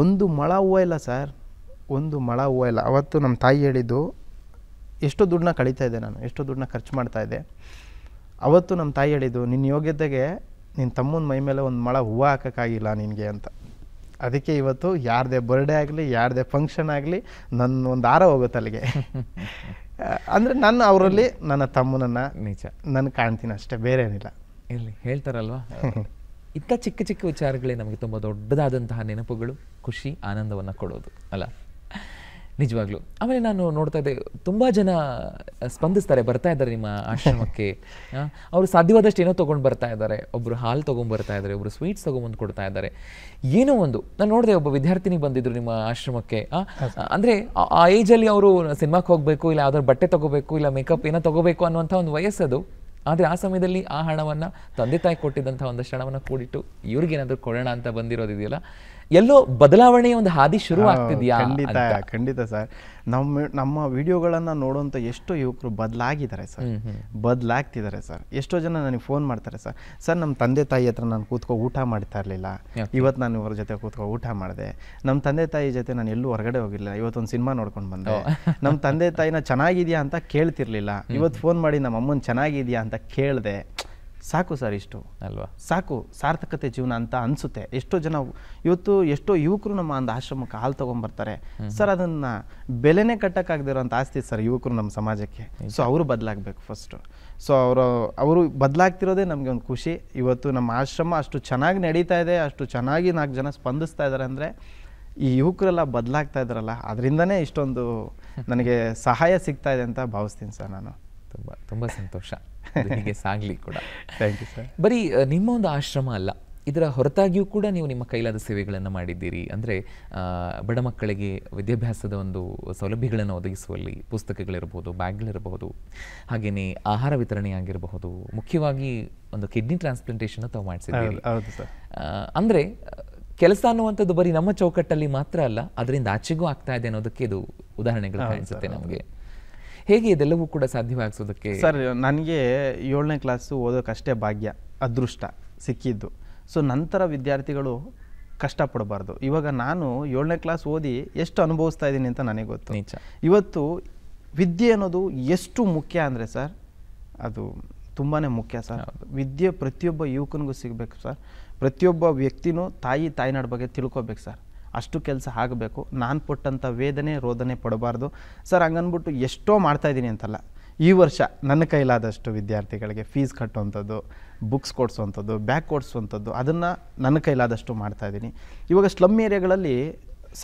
Speaker 3: ಒಂದು ಮಳ ಹೂವು ಇಲ್ಲ ಸರ್ ಒಂದು ಮಳ ಹೂವು ಇಲ್ಲ ಅವತ್ತು ನಮ್ಮ ತಾಯಿ ಹೇಳಿದ್ದು ಎಷ್ಟು ದುಡ್ಡನ್ನ ಕಳೀತಾ ಇದ್ದೆ ನಾನು ಎಷ್ಟು ದುಡ್ಡನ್ನ ಖರ್ಚು ಮಾಡ್ತಾ ಇದ್ದೆ ಅವತ್ತು ನಮ್ಮ ತಾಯಿ ಹೇಳಿದ್ದು ನಿನ್ನ ಯೋಗ್ಯತೆಗೆ ನಿನ್ನ ತಮ್ಮನ ಮೈ ಮೇಲೆ ಒಂದು ಮಳ ಹೂವು ಹಾಕೋಕ್ಕಾಗಿಲ್ಲ ನಿನಗೆ ಅಂತ ಅದಕ್ಕೆ ಇವತ್ತು ಯಾರದೇ ಬರ್ಡೇ ಆಗಲಿ ಯಾರದೇ ಫಂಕ್ಷನ್ ಆಗಲಿ ನನ್ನ ಒಂದು ಹಾರ ಹೋಗುತ್ತೆ ಅಲ್ಲಿಗೆ ಅಂದರೆ ನನ್ನ ಅವರಲ್ಲಿ ನನ್ನ ತಮ್ಮನನ್ನು ನಿಜ ನಾನು ಕಾಣ್ತೀನಿ ಅಷ್ಟೇ ಬೇರೆ
Speaker 1: ಏನಿಲ್ಲ ಇಲ್ಲಿ ಹೇಳ್ತಾರಲ್ವಾ ಇಂಥ ಚಿಕ್ಕ ಚಿಕ್ಕ ವಿಚಾರಗಳೇ ನಮಗೆ ತುಂಬ ದೊಡ್ಡದಾದಂತಹ ನೆನಪುಗಳು ಖುಷಿ ಆನಂದವನ್ನು ಕೊಡೋದು ಅಲ್ಲ ನಿಜವಾಗ್ಲೂ ಆಮೇಲೆ ನಾನು ನೋಡ್ತಾ ಇದ್ದೆ ತುಂಬಾ ಜನ ಸ್ಪಂದಿಸ್ತಾರೆ ಬರ್ತಾ ಇದ್ದಾರೆ ನಿಮ್ಮ ಆಶ್ರಮಕ್ಕೆ ಅವರು ಸಾಧ್ಯವಾದಷ್ಟು ಏನೋ ತೊಗೊಂಡು ಬರ್ತಾ ಇದ್ದಾರೆ ಒಬ್ರು ಹಾಲು ಬರ್ತಾ ಇದ್ದಾರೆ ಒಬ್ರು ಸ್ವೀಟ್ಸ್ ತೊಗೊಂಬಂದು ಕೊಡ್ತಾ ಇದ್ದಾರೆ ಏನೋ ಒಂದು ನಾನು ನೋಡಿದೆ ಒಬ್ಬ ವಿದ್ಯಾರ್ಥಿನಿ ಬಂದಿದ್ರು ನಿಮ್ಮ ಆಶ್ರಮಕ್ಕೆ ಅಂದ್ರೆ ಆ ಏಜಲ್ಲಿ ಅವರು ಸಿನಿಮಾಕ್ಕೆ ಹೋಗಬೇಕು ಇಲ್ಲ ಯಾವ್ದಾದ್ರು ಬಟ್ಟೆ ತಗೋಬೇಕು ಇಲ್ಲ ಮೇಕಪ್ ಏನೋ ತಗೋಬೇಕು ಅನ್ನುವಂಥ ಒಂದು ವಯಸ್ಸದು ಆದ್ರೆ ಆ ಸಮಯದಲ್ಲಿ ಆ ಹಣವನ್ನ ತಂದೆ ತಾಯಿ ಕೊಟ್ಟಿದ್ದಂಥ ಒಂದಷ್ಟು ಹಣವನ್ನು ಕೂಡಿಟ್ಟು ಇವ್ರಿಗೇನಾದರೂ ಕೊಡೋಣ ಅಂತ ಬಂದಿರೋದಿದೆಯಲ್ಲ ಎಲ್ಲೋ ಬದಲಾವಣೆ ಒಂದು ಹಾದಿ ಶುರು ಆಗ್ತಿದ್ಯಾ ಖಂಡಿತ ಖಂಡಿತ ಸರ್ ನಮ್ಮ ನಮ್ಮ
Speaker 3: ವಿಡಿಯೋಗಳನ್ನ ನೋಡುವಂತ ಎಷ್ಟೋ ಯುವಕರು ಬದಲಾಗಿದ್ದಾರೆ ಸರ್ ಬದಲಾಗ್ತಿದ್ದಾರೆ ಸರ್ ಎಷ್ಟೋ ಜನ ನನಗೆ ಫೋನ್ ಮಾಡ್ತಾರೆ ಸರ್ ಸರ್ ನಮ್ಮ ತಂದೆ ತಾಯಿ ಹತ್ರ ನಾನು ಕೂತ್ಕೊ ಊಟ ಮಾಡ್ತಾ ಇರಲಿಲ್ಲ ಇವತ್ತು ನಾನು ಇವರ ಜೊತೆ ಕೂತ್ಕೊ ಊಟ ಮಾಡಿದೆ ನಮ್ಮ ತಂದೆ ತಾಯಿ ಜೊತೆ ನಾನು ಎಲ್ಲೂ ಹೊರಗಡೆ ಹೋಗಿಲ್ಲ ಇವತ್ತೊಂದು ಸಿನಿಮಾ ನೋಡ್ಕೊಂಡು ಬಂದೆ oh. ನಮ್ಮ ತಂದೆ ತಾಯಿನ ಚೆನ್ನಾಗಿದೆಯಾ ಅಂತ ಕೇಳ್ತಿರ್ಲಿಲ್ಲ ಇವತ್ತು ಫೋನ್ ಮಾಡಿ ನಮ್ಮ ಅಮ್ಮನ ಚೆನ್ನಾಗಿದೆಯಾ ಅಂತ ಕೇಳಿದೆ ಸಾಕು ಸರ್ ಇಷ್ಟು ಅಲ್ವಾ ಸಾಕು ಸಾರ್ಥಕತೆ ಜೀವನ ಅಂತ ಅನ್ಸುತ್ತೆ ಎಷ್ಟೋ ಜನ ಇವತ್ತು ಎಷ್ಟೋ ಯುವಕರು ನಮ್ಮ ಒಂದು ಆಶ್ರಮಕ್ಕೆ ಹಾಲು ತಗೊಂಡ್ಬರ್ತಾರೆ ಸರ್ ಅದನ್ನ ಬೆಲೆನೇ ಅಂತ ಆಸ್ತಿ ಸರ್ ಯುವಕರು ನಮ್ಮ ಸಮಾಜಕ್ಕೆ ಸೊ ಅವರು ಬದಲಾಗಬೇಕು ಫಸ್ಟು ಸೊ ಅವರು ಅವರು ಬದಲಾಗ್ತಿರೋದೇ ನಮಗೆ ಒಂದು ಖುಷಿ ಇವತ್ತು ನಮ್ಮ ಆಶ್ರಮ ಅಷ್ಟು ಚೆನ್ನಾಗಿ ನಡೀತಾ ಇದೆ ಅಷ್ಟು ಚೆನ್ನಾಗಿ ನಾಲ್ಕು ಜನ ಸ್ಪಂದಿಸ್ತಾ ಇದ್ದಾರೆ ಅಂದರೆ ಈ ಯುವಕರೆಲ್ಲ ಬದಲಾಗ್ತಾ ಇದ್ರಲ್ಲ ಅದರಿಂದನೇ ಇಷ್ಟೊಂದು ನನಗೆ
Speaker 1: ಸಹಾಯ ಸಿಗ್ತಾ ಇದೆ ಅಂತ ಭಾವಿಸ್ತೀನಿ ಸರ್ ನಾನು ತುಂಬ ತುಂಬ ಸಂತೋಷ ನಿಮಗೆ ಸಾಗಲಿ ಕೂಡ ಥ್ಯಾಂಕ್ ಯು ಸರ್ ಬರೀ ನಿಮ್ಮ ಒಂದು ಆಶ್ರಮ ಅಲ್ಲ ಇದರ ಹೊರತಾಗಿಯೂ ಕೂಡ ನೀವು ನಿಮ್ಮ ಕೈಲಾದ ಸೇವೆಗಳನ್ನು ಮಾಡಿದ್ದೀರಿ ಅಂದರೆ ಬಡ ಮಕ್ಕಳಿಗೆ ವಿದ್ಯಾಭ್ಯಾಸದ ಒಂದು ಸೌಲಭ್ಯಗಳನ್ನು ಒದಗಿಸುವಲ್ಲಿ ಪುಸ್ತಕಗಳಿರಬಹುದು ಬ್ಯಾಗ್ಗಳಿರಬಹುದು ಹಾಗೆಯೇ ಆಹಾರ ವಿತರಣೆ ಮುಖ್ಯವಾಗಿ ಒಂದು ಕಿಡ್ನಿ ಟ್ರಾನ್ಸ್ಪ್ಲಾಂಟೇಷನ್ ತಾವು ಮಾಡಿಸಿದ್ದೀರಿ ಅಂದರೆ ಕೆಲಸ ಅನ್ನುವಂಥದ್ದು ಬರೀ ನಮ್ಮ ಚೌಕಟ್ಟಲ್ಲಿ ಮಾತ್ರ ಅಲ್ಲ ಅದರಿಂದ ಆಚೆಗೂ ಆಗ್ತಾ ಇದೆ ಅನ್ನೋದಕ್ಕೆ ಇದು ಉದಾಹರಣೆಗಳು ಕಾಣಿಸುತ್ತೆ ನಮಗೆ ಹೇಗೆ ಇದೆಲ್ಲವೂ ಕೂಡ ಸಾಧ್ಯವಾಗಿಸೋದಕ್ಕೆ ಸರ್
Speaker 3: ನನಗೆ ಏಳನೇ ಕ್ಲಾಸು ಓದೋಕ್ಕಷ್ಟೇ ಭಾಗ್ಯ ಅದೃಷ್ಟ ಸಿಕ್ಕಿದ್ದು ಸೊ ನಂತರ ವಿದ್ಯಾರ್ಥಿಗಳು ಕಷ್ಟಪಡಬಾರ್ದು ಇವಾಗ ನಾನು ಏಳನೇ ಕ್ಲಾಸ್ ಓದಿ ಎಷ್ಟು ಅನುಭವಿಸ್ತಾ ಇದ್ದೀನಿ ಅಂತ ನನಗೆ ಗೊತ್ತು ಇವತ್ತು ವಿದ್ಯೆ ಅನ್ನೋದು ಎಷ್ಟು ಮುಖ್ಯ ಅಂದರೆ ಸರ್ ಅದು ತುಂಬಾ ಮುಖ್ಯ ಸರ್ ವಿದ್ಯೆ ಪ್ರತಿಯೊಬ್ಬ ಯುವಕನಿಗೂ ಸಿಗಬೇಕು ಸರ್ ಪ್ರತಿಯೊಬ್ಬ ವ್ಯಕ್ತಿನೂ ತಾಯಿ ತಾಯಿನಾಡ ಬಗ್ಗೆ ತಿಳ್ಕೋಬೇಕು ಸರ್ ಅಷ್ಟು ಕೆಲಸ ಆಗಬೇಕು ನಾನು ಪಟ್ಟಂಥ ವೇದನೆ ರೋದನೆ ಪಡಬಾರ್ದು ಸರ್ ಹಂಗನ್ಬಿಟ್ಟು ಎಷ್ಟೋ ಮಾಡ್ತಾಯಿದ್ದೀನಿ ಅಂತಲ್ಲ ಈ ವರ್ಷ ನನ್ನ ಕೈಲಾದಷ್ಟು ವಿದ್ಯಾರ್ಥಿಗಳಿಗೆ ಫೀಸ್ ಕಟ್ಟುವಂಥದ್ದು ಬುಕ್ಸ್ ಕೊಡಿಸುವಂಥದ್ದು ಬ್ಯಾಗ್ ಕೊಡಿಸುವಂಥದ್ದು ಅದನ್ನು ನನ್ನ ಕೈಲಾದಷ್ಟು ಮಾಡ್ತಾಯಿದ್ದೀನಿ ಇವಾಗ ಸ್ಲಮ್ ಏರಿಯಾಗಳಲ್ಲಿ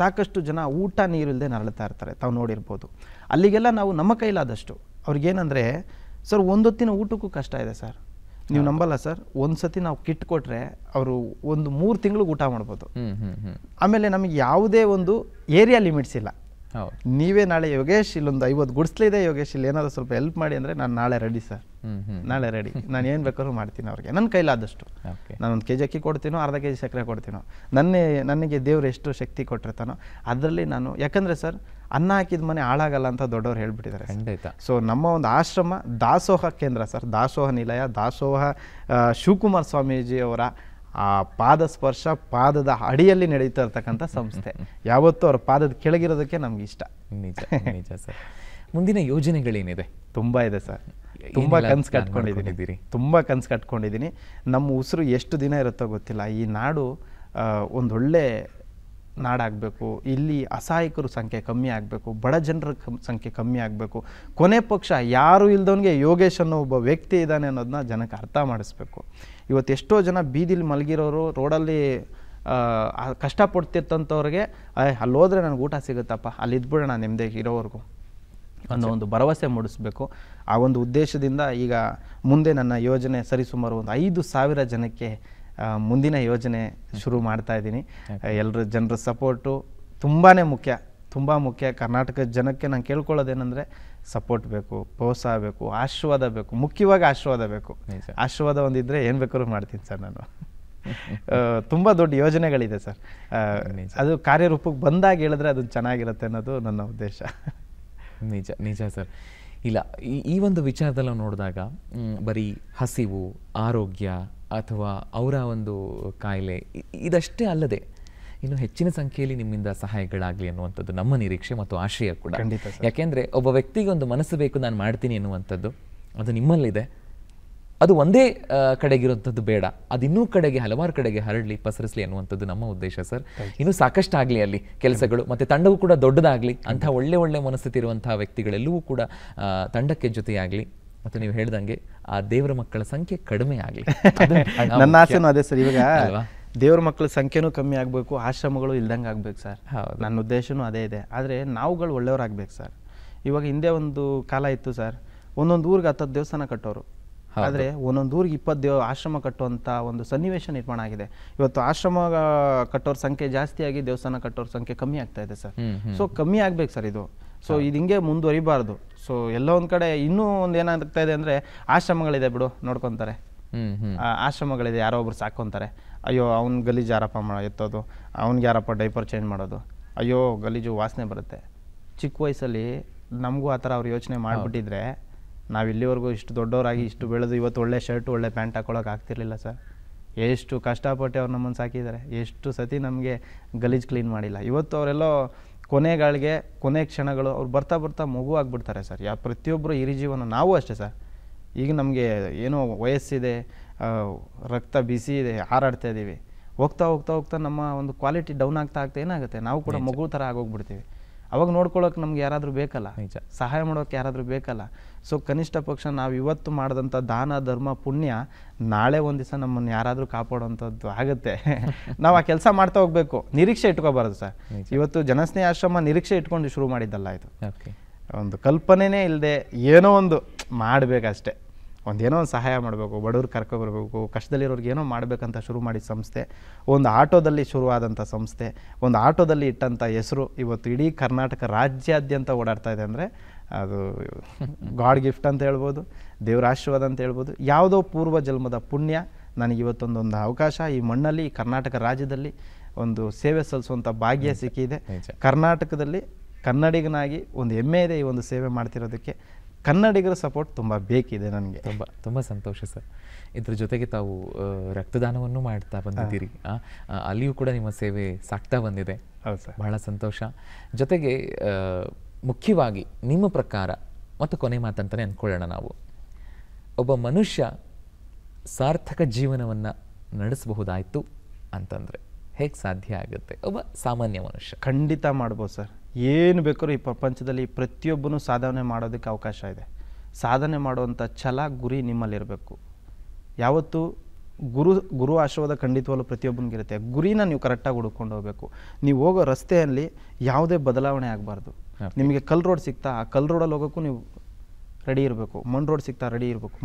Speaker 3: ಸಾಕಷ್ಟು ಜನ ಊಟ ನೀರಿಲ್ಲದೆ ನರಳುತ್ತಾ ಇರ್ತಾರೆ ತಾವು ನೋಡಿರ್ಬೋದು ಅಲ್ಲಿಗೆಲ್ಲ ನಾವು ನಮ್ಮ ಕೈಲಾದಷ್ಟು ಅವ್ರಿಗೇನಂದರೆ ಸರ್ ಒಂದೊತ್ತಿನ ಊಟಕ್ಕೂ ಕಷ್ಟ ಇದೆ ಸರ್ ನೀವು ನಂಬಲ್ಲ ಸರ್ ಒಂದ್ಸತಿ ನಾವು ಕಿಟ್ ಕೊಟ್ರೆ ಅವರು ಒಂದು ಮೂರು ತಿಂಗಳು ಊಟ ಮಾಡ್ಬೋದು ಆಮೇಲೆ ನಮಗೆ ಯಾವುದೇ ಒಂದು ಏರಿಯಾ ಲಿಮಿಟ್ಸ್ ಇಲ್ಲ ನೀವೇ ನಾಳೆ ಯೋಗೇಶ್ ಇಲ್ಲೊಂದು ಐವತ್ತು ಗುಡಿಸ್ಲಿದೆ ಯೋಗೇಶ್ ಇಲ್ಲಿ ಏನಾದರೂ ಸ್ವಲ್ಪ ಹೆಲ್ಪ್ ಮಾಡಿ ಅಂದರೆ ನಾನು ನಾಳೆ ರೆಡಿ ಸರ್ ನಾಳೆ ರೆಡಿ ನಾನು ಏನು ಬೇಕಾದ್ರೂ ಮಾಡ್ತೀನಿ ಅವ್ರಿಗೆ ನನ್ನ ಕೈಲಾದಷ್ಟು ನಾನು ಒಂದು ಕೆಜಿ ಅಕ್ಕಿ ಕೊಡ್ತೀನೋ ಅರ್ಧ ಕೆಜಿ ಜಿ ಸಕ್ಕರೆ ಕೊಡ್ತೀನೋ ನನ್ನೇ ನನಗೆ ದೇವ್ರು ಎಷ್ಟು ಶಕ್ತಿ ಕೊಟ್ಟಿರ್ತಾನೋ ಅದರಲ್ಲಿ ನಾನು ಯಾಕಂದರೆ ಸರ್ ಅನ್ನ ಹಾಕಿದ ಮನೆ ಹಾಳಾಗಲ್ಲ ಅಂತ ದೊಡ್ಡವ್ರು ಹೇಳ್ಬಿಟ್ಟಿದ್ದಾರೆ ಖಂಡಿತ ಸೊ ನಮ್ಮ ಒಂದು ಆಶ್ರಮ ದಾಸೋಹ ಕೇಂದ್ರ ಸರ್ ದಾಸೋಹ ನಿಲಯ ದಾಸೋಹ ಶಿವಕುಮಾರ್ ಸ್ವಾಮೀಜಿಯವರ ಆ ಪಾದ ಸ್ಪರ್ಶ ಪಾದದ ಅಡಿಯಲ್ಲಿ ನಡೀತಾ ಇರ್ತಕ್ಕಂಥ ಸಂಸ್ಥೆ ಯಾವತ್ತೂ ಅವ್ರ ಪಾದದ ಕೆಳಗಿರೋದಕ್ಕೆ ನಮ್ಗೆ ಇಷ್ಟ ನಿಜ ನಿಜ ಸರ್ ಮುಂದಿನ ಯೋಜನೆಗಳೇನಿದೆ ತುಂಬ ಇದೆ ಸರ್ ತುಂಬಾ ಕನ್ಸು ಕಟ್ಕೊಂಡಿದ್ದೀನಿ ತುಂಬ ಕನ್ಸು ಕಟ್ಕೊಂಡಿದ್ದೀನಿ ನಮ್ಮ ಉಸಿರು ಎಷ್ಟು ದಿನ ಇರುತ್ತೋ ಗೊತ್ತಿಲ್ಲ ಈ ನಾಡು ಒಂದೊಳ್ಳೆ ನಾಡಾಗಬೇಕು ಇಲ್ಲಿ ಅಸಹಾಯಕರ ಸಂಖ್ಯೆ ಕಮ್ಮಿ ಆಗಬೇಕು ಬಡ ಜನರ ಸಂಖ್ಯೆ ಕಮ್ಮಿ ಆಗಬೇಕು ಕೊನೆ ಪಕ್ಷ ಯಾರು ಇಲ್ದವನಿಗೆ ಯೋಗೇಶ್ ಅನ್ನೋ ಒಬ್ಬ ವ್ಯಕ್ತಿ ಇದ್ದಾನೆ ಅನ್ನೋದನ್ನ ಜನಕ್ಕೆ ಅರ್ಥ ಮಾಡಿಸ್ಬೇಕು ಇವತ್ತು ಎಷ್ಟೋ ಜನ ಬೀದಿಲಿ ಮಲಗಿರೋರು ರೋಡಲ್ಲಿ ಕಷ್ಟಪಡ್ತಿರ್ತಂಥವ್ರಿಗೆ ಅಲ್ಲಿ ಹೋದ್ರೆ ನನಗೆ ಊಟ ಸಿಗುತ್ತಪ್ಪ ಅಲ್ಲಿ ಇದ್ಬಿಡೋಣ ನೆಮ್ಮದಿ ಇರೋವರೆಗೂ ಅನ್ನೋ ಒಂದು ಭರವಸೆ ಮೂಡಿಸಬೇಕು ಆ ಒಂದು ಉದ್ದೇಶದಿಂದ ಈಗ ಮುಂದೆ ನನ್ನ ಯೋಜನೆ ಸರಿಸುಮಾರು ಒಂದು ಐದು ಸಾವಿರ ಜನಕ್ಕೆ ಮುಂದಿನ ಯೋಜನೆ ಶುರು ಮಾಡ್ತಾ ಇದ್ದೀನಿ ಎಲ್ಲರ ಜನರ ಸಪೋರ್ಟು ತುಂಬಾ ಮುಖ್ಯ ತುಂಬ ಮುಖ್ಯ ಕರ್ನಾಟಕದ ಜನಕ್ಕೆ ನಾನು ಕೇಳ್ಕೊಳ್ಳೋದೇನೆಂದರೆ ಸಪೋರ್ಟ್ ಬೇಕು ಪ್ರೋತ್ಸಾಹ ಬೇಕು ಆಶೀರ್ವಾದ ಬೇಕು ಮುಖ್ಯವಾಗಿ ಆಶೀರ್ವಾದ ಬೇಕು ಆಶೀರ್ವಾದ ಒಂದಿದ್ರೆ ಏನು ಬೇಕಾದ್ರೂ ಮಾಡ್ತೀನಿ ಸರ್ ನಾನು ತುಂಬ ದೊಡ್ಡ ಯೋಜನೆಗಳಿದೆ ಸರ್ ಅದು ಕಾರ್ಯರೂಪಕ್ಕೆ ಬಂದಾಗ ಹೇಳಿದ್ರೆ ಅದು ಚೆನ್ನಾಗಿರುತ್ತೆ ಅನ್ನೋದು ನನ್ನ ಉದ್ದೇಶ ನಿಜ
Speaker 1: ನಿಜ ಸರ್ ಇಲ್ಲ ಈ ಒಂದು ವಿಚಾರದಲ್ಲಿ ನೋಡಿದಾಗ ಬರೀ ಹಸಿವು ಆರೋಗ್ಯ ಅಥವಾ ಅವರ ಒಂದು ಕಾಯಿಲೆ ಇದಷ್ಟೇ ಅಲ್ಲದೆ ಇನ್ನು ಹೆಚ್ಚಿನ ಸಂಖ್ಯೆಯಲ್ಲಿ ನಿಮ್ಮಿಂದ ಸಹಾಯಗಳಾಗಲಿ ಅನ್ನುವಂಥದ್ದು ನಮ್ಮ ನಿರೀಕ್ಷೆ ಮತ್ತು ಆಶಯ ಕೂಡ ಯಾಕೆಂದ್ರೆ ಒಬ್ಬ ವ್ಯಕ್ತಿಗೆ ಒಂದು ಮನಸ್ಸು ಬೇಕು ನಾನು ಮಾಡ್ತೀನಿ ಎನ್ನುವಂಥದ್ದು ಅದು ನಿಮ್ಮಲ್ಲಿದೆ ಅದು ಒಂದೇ ಕಡೆಗಿರುವಂಥದ್ದು ಬೇಡ ಅದು ಇನ್ನೂ ಕಡೆಗೆ ಹಲವಾರು ಕಡೆಗೆ ಹರಡಲಿ ಪಸರಿಸಲಿ ಅನ್ನುವಂಥದ್ದು ನಮ್ಮ ಉದ್ದೇಶ ಸರ್ ಇನ್ನೂ ಸಾಕಷ್ಟು ಆಗಲಿ ಅಲ್ಲಿ ಕೆಲಸಗಳು ಮತ್ತು ತಂಡವು ಕೂಡ ದೊಡ್ಡದಾಗಲಿ ಅಂತಹ ಒಳ್ಳೆ ಒಳ್ಳೆ ಮನಸ್ಥಿತಿ ತಿರುವಂತಹ ವ್ಯಕ್ತಿಗಳೆಲ್ಲವೂ ಕೂಡ ತಂಡಕ್ಕೆ ಜೊತೆಯಾಗಲಿ ಮತ್ತು ನೀವು ಹೇಳಿದಂಗೆ ಆ ದೇವರ ಮಕ್ಕಳ ಸಂಖ್ಯೆ ಕಡಿಮೆ ಆಗಲಿ ನನ್ನ ಆಸೆನೂ ಅದೇ ಸರ್ ಇವಾಗ ದೇವ್ರ ಮಕ್ಕಳ ಸಂಖ್ಯೆನೂ ಕಮ್ಮಿ ಆಗಬೇಕು ಆಶ್ರಮಗಳು
Speaker 3: ಇಲ್ದಂಗೆ ಆಗ್ಬೇಕು ಸರ್ ನನ್ನ ಉದ್ದೇಶನೂ ಅದೇ ಇದೆ ಆದರೆ ನಾವುಗಳು ಒಳ್ಳೆಯವ್ರಾಗಬೇಕು ಸರ್ ಇವಾಗ ಹಿಂದೆ ಒಂದು ಕಾಲ ಇತ್ತು ಸರ್ ಒಂದೊಂದು ಊರಿಗೆ ಹತ್ತು ದೇವಸ್ಥಾನ ಕಟ್ಟೋರು ಆದರೆ ಒಂದೊಂದು ಊರಿಗೆ ಇಪ್ಪತ್ತು ದೇವ ಆಶ್ರಮ ಕಟ್ಟುವಂಥ ಒಂದು ಸನ್ನಿವೇಶ ನಿರ್ಮಾಣ ಆಗಿದೆ ಇವತ್ತು ಆಶ್ರಮ ಕಟ್ಟೋರ ಸಂಖ್ಯೆ ಜಾಸ್ತಿಯಾಗಿ ದೇವಸ್ಥಾನ ಕಟ್ಟೋರ ಸಂಖ್ಯೆ ಕಮ್ಮಿ ಆಗ್ತಾ ಇದೆ ಸರ್ ಸೊ ಕಮ್ಮಿ ಆಗ್ಬೇಕು ಸರ್ ಇದು ಸೊ ಇದು ಹಿಂಗೆ ಮುಂದುವರಿಬಾರ್ದು ಸೊ ಎಲ್ಲ ಒಂದು ಕಡೆ ಇನ್ನೂ ಒಂದು ಏನಾಗ್ತಾ ಇದೆ ಅಂದರೆ ಆಶ್ರಮಗಳಿದೆ ಬಿಡು ನೋಡ್ಕೊತಾರೆ ಆಶ್ರಮಗಳಿದೆ ಯಾರೋ ಒಬ್ರು ಸಾಕೊಂತಾರೆ ಅಯ್ಯೋ ಅವ್ನ ಗಲೀಜು ಯಾರಪ್ಪ ಮಾಡ ಎತ್ತೋದು ಅವ್ನಿಗೆ ಯಾರಪ್ಪ ಡೈಪರ್ ಚೇಂಜ್ ಮಾಡೋದು ಅಯ್ಯೋ ಗಲೀಜು ವಾಸನೆ ಬರುತ್ತೆ ಚಿಕ್ಕ ವಯಸ್ಸಲ್ಲಿ ನಮಗೂ ಆ ಥರ ಅವ್ರು ಯೋಚನೆ ಮಾಡಿಬಿಟ್ಟಿದ್ರೆ ನಾವು ಇಲ್ಲಿವರೆಗೂ ಇಷ್ಟು ದೊಡ್ಡವರಾಗಿ ಇಷ್ಟು ಬೆಳೆದು ಇವತ್ತು ಒಳ್ಳೆ ಶರ್ಟ್ ಒಳ್ಳೆ ಪ್ಯಾಂಟ್ ಹಾಕೊಳ್ಳೋಕೆ ಆಗ್ತಿರ್ಲಿಲ್ಲ ಸರ್ ಎಷ್ಟು ಕಷ್ಟಪಟ್ಟು ಅವ್ರು ನಮ್ಮನ್ನು ಸಾಕಿದ್ದಾರೆ ಎಷ್ಟು ಸತಿ ನಮಗೆ ಗಲೀಜು ಕ್ಲೀನ್ ಮಾಡಿಲ್ಲ ಇವತ್ತು ಅವರೆಲ್ಲೋ ಕೊನೆಗಳಿಗೆ ಕೊನೆ ಕ್ಷಣಗಳು ಅವ್ರು ಬರ್ತಾ ಬರ್ತಾ ಮಗು ಆಗಿಬಿಡ್ತಾರೆ ಸರ್ ಯಾ ಪ್ರತಿಯೊಬ್ಬರು ಹಿರಿ ಜೀವನ ನಾವು ಅಷ್ಟೇ ಸರ್ ಈಗ ನಮಗೆ ಏನೋ ವಯಸ್ಸಿದೆ ರಕ್ತ ಬಿಸಿ ಇದೆ ಹಾರಾಡ್ತಾ ಇದ್ದೀವಿ ಹೋಗ್ತಾ ಹೋಗ್ತಾ ಹೋಗ್ತಾ ನಮ್ಮ ಒಂದು ಕ್ವಾಲಿಟಿ ಡೌನ್ ಆಗ್ತಾ ಆಗ್ತಾ ಏನಾಗುತ್ತೆ ನಾವು ಕೂಡ ಮಗು ಥರ ಆಗೋಗ್ಬಿಡ್ತೀವಿ ಅವಾಗ ನೋಡ್ಕೊಳ್ಳೋಕೆ ನಮ್ಗೆ ಯಾರಾದರೂ ಬೇಕಲ್ಲ ಸಹಾಯ ಮಾಡೋಕೆ ಯಾರಾದರೂ ಬೇಕಲ್ಲ ಸೊ ಕನಿಷ್ಠ ಪಕ್ಷ ನಾವು ಇವತ್ತು ಮಾಡಿದಂಥ ದಾನ ಧರ್ಮ ಪುಣ್ಯ ನಾಳೆ ಒಂದು ದಿವಸ ನಮ್ಮನ್ನು ಯಾರಾದರೂ ಕಾಪಾಡುವಂಥದ್ದು ಆಗುತ್ತೆ ನಾವು ಆ ಕೆಲಸ ಮಾಡ್ತಾ ಹೋಗ್ಬೇಕು ನಿರೀಕ್ಷೆ ಇಟ್ಕೋಬಾರ್ದು ಸರ್ ಇವತ್ತು ಜನಸ್ನೇಹ ಆಶ್ರಮ ನಿರೀಕ್ಷೆ ಇಟ್ಕೊಂಡು ಶುರು ಮಾಡಿದ್ದಲ್ಲ ಇದು ಒಂದು ಕಲ್ಪನೆನೇ ಇಲ್ಲದೆ ಏನೋ ಒಂದು ಮಾಡಬೇಕಷ್ಟೆ ಒಂದೇನೋ ಒಂದು ಸಹಾಯ ಮಾಡಬೇಕು ಬಡವ್ರಿಗೆ ಕರ್ಕೊಬರ್ಬೇಕು ಕಷ್ಟದಲ್ಲಿರೋರಿಗೆ ಏನೋ ಮಾಡಬೇಕಂತ ಶುರು ಮಾಡಿದ ಸಂಸ್ಥೆ ಒಂದು ಆಟೋದಲ್ಲಿ ಶುರುವಾದಂಥ ಸಂಸ್ಥೆ ಒಂದು ಆಟೋದಲ್ಲಿ ಇಟ್ಟಂಥ ಹೆಸರು ಇವತ್ತು ಇಡೀ ಕರ್ನಾಟಕ ರಾಜ್ಯಾದ್ಯಂತ ಓಡಾಡ್ತಾ ಇದೆ ಅಂದರೆ ಅದು ಗಾಡ್ ಗಿಫ್ಟ್ ಅಂತ ಹೇಳ್ಬೋದು ದೇವರ ಆಶೀರ್ವಾದ ಅಂತ ಹೇಳ್ಬೋದು ಯಾವುದೋ ಪೂರ್ವ ಜನ್ಮದ ಪುಣ್ಯ ನನಗೆ ಇವತ್ತೊಂದೊಂದು ಅವಕಾಶ ಈ ಮಣ್ಣಲ್ಲಿ ಕರ್ನಾಟಕ ರಾಜ್ಯದಲ್ಲಿ ಒಂದು ಸೇವೆ ಸಲ್ಲಿಸುವಂಥ ಭಾಗ್ಯ ಸಿಕ್ಕಿದೆ ಕರ್ನಾಟಕದಲ್ಲಿ ಕನ್ನಡಿಗನಾಗಿ ಒಂದು ಹೆಮ್ಮೆ ಇದೆ ಈ ಒಂದು ಸೇವೆ
Speaker 1: ಮಾಡ್ತಿರೋದಕ್ಕೆ ಕನ್ನಡಿಗರ ಸಪೋರ್ಟ್ ತುಂಬ ಬೇಕಿದೆ ನನಗೆ ತುಂಬ ತುಂಬ ಸಂತೋಷ ಸರ್ ಇದ್ರ ಜೊತೆಗೆ ತಾವು ರಕ್ತದಾನವನ್ನು ಮಾಡ್ತಾ ಬಂದಿದ್ದೀರಿ ಅಲ್ಲಿಯೂ ಕೂಡ ನಿಮ್ಮ ಸೇವೆ ಸಾಕ್ತಾ ಬಂದಿದೆ ಬಹಳ ಸಂತೋಷ ಜೊತೆಗೆ ಮುಖ್ಯವಾಗಿ ನಿಮ್ಮ ಪ್ರಕಾರ ಮತ್ತು ಕೊನೆ ಮಾತಂತಾನೆ ಅಂದ್ಕೊಳ್ಳೋಣ ನಾವು ಒಬ್ಬ ಮನುಷ್ಯ ಸಾರ್ಥಕ ಜೀವನವನ್ನು ನಡೆಸಬಹುದಾಯಿತು ಅಂತಂದರೆ ಹೇಗೆ ಸಾಧ್ಯ ಆಗುತ್ತೆ ಒಬ್ಬ
Speaker 3: ಸಾಮಾನ್ಯ ಮನುಷ್ಯ ಖಂಡಿತ ಮಾಡ್ಬೋದು ಸರ್ ಏನು ಬೇಕಾದ್ರೂ ಈ ಪ್ರಪಂಚದಲ್ಲಿ ಪ್ರತಿಯೊಬ್ಬನೂ ಸಾಧನೆ ಮಾಡೋದಕ್ಕೆ ಅವಕಾಶ ಇದೆ ಸಾಧನೆ ಮಾಡುವಂಥ ಛಲ ಗುರಿ ನಿಮ್ಮಲ್ಲಿರಬೇಕು ಯಾವತ್ತೂ ಗುರು ಗುರು ಆಶೀರ್ವಾದ ಖಂಡಿತವಾಗಲೂ ಪ್ರತಿಯೊಬ್ಬನಿಗಿರುತ್ತೆ ಗುರಿನ ನೀವು ಕರೆಕ್ಟಾಗಿ ಹುಡ್ಕೊಂಡು ಹೋಗಬೇಕು ನೀವು ಹೋಗೋ ರಸ್ತೆಯಲ್ಲಿ ಯಾವುದೇ ಬದಲಾವಣೆ ಆಗಬಾರ್ದು ನಿಮಗೆ ಕಲ್ ರೋಡ್ ಸಿಗ್ತಾ ಆ ಕಲ್ ರೋಡಲ್ಲಿ ಹೋಗೋಕ್ಕೂ ನೀವು ರೆಡಿ ಇರಬೇಕು ಮಣ್ಣು ರೋಡ್ ಸಿಗ್ತಾ ರೆಡಿ ಇರಬೇಕು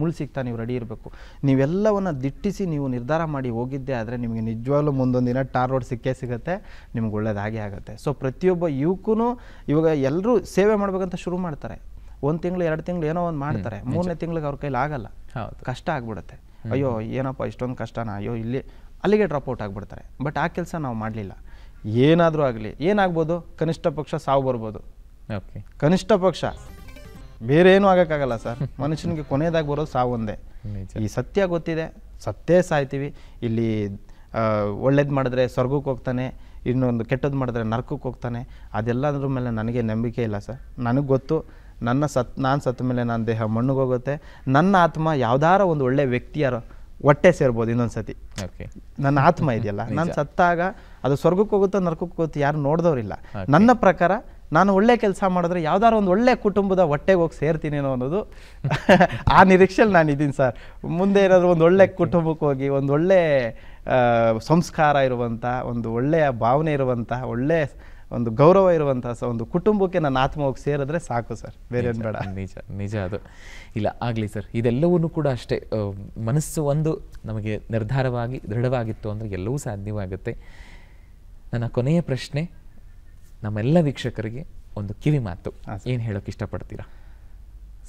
Speaker 3: ಮುಳ್ಳು ಸಿಗ್ತಾ ನೀವು ರೆಡಿ ಇರಬೇಕು ನೀವೆಲ್ಲವನ್ನು ದಿಟ್ಟಿಸಿ ನೀವು ನಿರ್ಧಾರ ಮಾಡಿ ಹೋಗಿದ್ದೆ ಆದರೆ ನಿಮಗೆ ನಿಜವಾಗ್ಲೂ ದಿನ ಟಾರ್ ರೋಡ್ ಸಿಕ್ಕೇ ಸಿಗುತ್ತೆ ನಿಮ್ಗೆ ಒಳ್ಳೇದಾಗೇ ಆಗುತ್ತೆ ಸೊ ಪ್ರತಿಯೊಬ್ಬ ಯುವಕನೂ ಇವಾಗ ಎಲ್ಲರೂ ಸೇವೆ ಮಾಡಬೇಕಂತ ಶುರು ಮಾಡ್ತಾರೆ ಒಂದು ತಿಂಗಳು ಎರಡು ತಿಂಗಳು ಏನೋ ಒಂದು ಮಾಡ್ತಾರೆ ಮೂರನೇ ತಿಂಗಳಿಗೆ ಅವ್ರ ಕೈಲಿ ಆಗಲ್ಲ ಕಷ್ಟ ಆಗ್ಬಿಡುತ್ತೆ ಅಯ್ಯೋ ಏನಪ್ಪ ಇಷ್ಟೊಂದು ಕಷ್ಟನಾ ಅಯ್ಯೋ ಇಲ್ಲಿ ಅಲ್ಲಿಗೆ ಡ್ರಾಪ್ಔಟ್ ಆಗಿಬಿಡ್ತಾರೆ ಬಟ್ ಆ ಕೆಲಸ ನಾವು ಮಾಡಲಿಲ್ಲ ಏನಾದರೂ ಆಗಲಿ ಏನಾಗ್ಬೋದು ಕನಿಷ್ಠ ಪಕ್ಷ ಸಾವು ಬರ್ಬೋದು ಕನಿಷ್ಠ ಪಕ್ಷ ಬೇರೆ ಏನೂ ಆಗೋಕ್ಕಾಗಲ್ಲ ಸರ್ ಮನುಷ್ಯನಿಗೆ ಕೊನೆಯದಾಗಿ ಬರೋದು ಸಾವು ಒಂದೇ ಈ ಸತ್ಯ ಗೊತ್ತಿದೆ ಸತ್ತೇ ಸಾಯ್ತೀವಿ ಇಲ್ಲಿ ಒಳ್ಳೇದು ಮಾಡಿದ್ರೆ ಸ್ವರ್ಗಕ್ಕೆ ಹೋಗ್ತಾನೆ ಇನ್ನೊಂದು ಕೆಟ್ಟದ್ದು ಮಾಡಿದ್ರೆ ನರ್ಕಕ್ಕೆ ಹೋಗ್ತಾನೆ ಅದೆಲ್ಲದ್ರ ಮೇಲೆ ನನಗೆ ನಂಬಿಕೆ ಇಲ್ಲ ಸರ್ ನನಗೆ ಗೊತ್ತು ನನ್ನ ಸತ್ ನಾನು ಸತ್ತ ಮೇಲೆ ನನ್ನ ದೇಹ ಮಣ್ಣಿಗೆ ಹೋಗುತ್ತೆ ನನ್ನ ಆತ್ಮ ಯಾವ್ದಾರ ಒಂದು ಒಳ್ಳೆ ವ್ಯಕ್ತಿಯ ಹೊಟ್ಟೆ ಸೇರ್ಬೋದು ಇನ್ನೊಂದು ಸತಿ ನನ್ನ ಆತ್ಮ ಇದೆಯಲ್ಲ ನಾನು ಸತ್ತಾಗ ಅದು ಸ್ವರ್ಗಕ್ಕೆ ಹೋಗುತ್ತೋ ನರ್ಕಕ್ಕೆ ಹೋಗುತ್ತೆ ಯಾರು ನೋಡಿದವ್ರಿಲ್ಲ ನನ್ನ ಪ್ರಕಾರ ನಾನು ಒಳ್ಳೆ ಕೆಲಸ ಮಾಡಿದ್ರೆ ಯಾವ್ದಾದ್ರು ಒಂದು ಒಳ್ಳೆ ಕುಟುಂಬದ ಹೊಟ್ಟೆಗೆ ಹೋಗಿ ಸೇರ್ತೀನೇನೋ ಅನ್ನೋದು ಆ ನಿರೀಕ್ಷೆಯಲ್ಲಿ ನಾನು ಇದ್ದೀನಿ ಸರ್ ಮುಂದೆ ಏನಾದರೂ ಒಂದು ಒಳ್ಳೆ ಕುಟುಂಬಕ್ಕೆ ಹೋಗಿ ಒಂದು ಒಳ್ಳೆ ಸಂಸ್ಕಾರ ಇರುವಂಥ ಒಂದು ಒಳ್ಳೆಯ ಭಾವನೆ ಇರುವಂಥ ಒಳ್ಳೆಯ ಒಂದು ಗೌರವ ಇರುವಂಥ ಒಂದು ಕುಟುಂಬಕ್ಕೆ ನನ್ನ ಆತ್ಮ ಹೋಗಿ ಸೇರಿದ್ರೆ ಸಾಕು
Speaker 1: ಸರ್ ಬೇರೆ ಏನು ಬೇಡ ನಿಜ ನಿಜ ಅದು ಇಲ್ಲ ಆಗಲಿ ಸರ್ ಇದೆಲ್ಲವೂ ಕೂಡ ಅಷ್ಟೇ ಮನಸ್ಸು ಒಂದು ನಮಗೆ ನಿರ್ಧಾರವಾಗಿ ದೃಢವಾಗಿತ್ತು ಅಂದರೆ ಎಲ್ಲವೂ ಸಾಧ್ಯವಾಗುತ್ತೆ ನನ್ನ ಕೊನೆಯ ಪ್ರಶ್ನೆ ನಮ್ಮೆಲ್ಲ ವೀಕ್ಷಕರಿಗೆ ಒಂದು ಕಿವಿ ಮಾತು ಏನು ಹೇಳೋಕೆ
Speaker 3: ಇಷ್ಟಪಡ್ತೀರಾ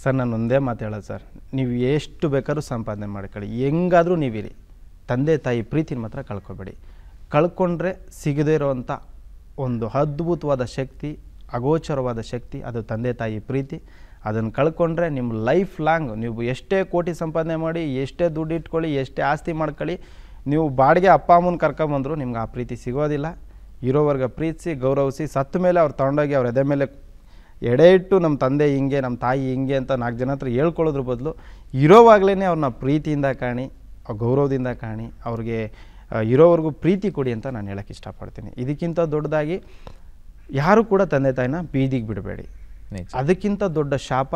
Speaker 3: ಸರ್ ನಾನು ಒಂದೇ ಮಾತು ಹೇಳೋದು ಸರ್ ನೀವು ಎಷ್ಟು ಬೇಕಾದ್ರೂ ಸಂಪಾದನೆ ಮಾಡ್ಕೊಳ್ಳಿ ಹೆಂಗಾದರೂ ನೀವಿರಿ ತಂದೆ ತಾಯಿ ಪ್ರೀತಿನ ಮಾತ್ರ ಕಳ್ಕೊಬೇಡಿ ಕಳ್ಕೊಂಡ್ರೆ ಸಿಗದೇ ಇರೋವಂಥ ಒಂದು ಅದ್ಭುತವಾದ ಶಕ್ತಿ ಅಗೋಚರವಾದ ಶಕ್ತಿ ಅದು ತಂದೆ ತಾಯಿ ಪ್ರೀತಿ ಅದನ್ನು ಕಳ್ಕೊಂಡ್ರೆ ನಿಮ್ಮ ಲೈಫ್ ಲಾಂಗ್ ನೀವು ಎಷ್ಟೇ ಕೋಟಿ ಸಂಪಾದನೆ ಮಾಡಿ ಎಷ್ಟೇ ದುಡ್ಡು ಇಟ್ಕೊಳ್ಳಿ ಎಷ್ಟೇ ಆಸ್ತಿ ಮಾಡ್ಕೊಳ್ಳಿ ನೀವು ಬಾಡಿಗೆ ಅಪ್ಪ ಅಮ್ಮನ ಕರ್ಕೊಂಬಂದರೂ ನಿಮ್ಗೆ ಆ ಪ್ರೀತಿ ಸಿಗೋದಿಲ್ಲ ಇರೋವರ್ಗ ಪ್ರೀತಿಸಿ ಗೌರವಿಸಿ ಸತ್ತ ಮೇಲೆ ಅವ್ರು ತಗೊಂಡೋಗಿ ಅವ್ರ ಎದೆ ಮೇಲೆ ಎಡೆ ಇಟ್ಟು ನಮ್ಮ ತಂದೆ ಹಿಂಗೆ ನಮ್ಮ ತಾಯಿ ಹಿಂಗೆ ಅಂತ ನಾಲ್ಕು ಜನ ಹತ್ರ ಹೇಳ್ಕೊಳ್ಳೋದ್ರ ಬದಲು ಇರೋವಾಗಲೇ ಅವ್ರನ್ನ ಪ್ರೀತಿಯಿಂದ ಕಾಣಿ ಗೌರವದಿಂದ ಕಾಣಿ ಅವ್ರಿಗೆ ಇರೋವರೆಗೂ ಪ್ರೀತಿ ಕೊಡಿ ಅಂತ ನಾನು ಹೇಳೋಕ್ಕೆ ಇಷ್ಟಪಡ್ತೀನಿ ಇದಕ್ಕಿಂತ ದೊಡ್ಡದಾಗಿ ಯಾರೂ ಕೂಡ ತಂದೆ ತಾಯಿನ ಬೀದಿಗೆ ಬಿಡಬೇಡಿ ಅದಕ್ಕಿಂತ ದೊಡ್ಡ ಶಾಪ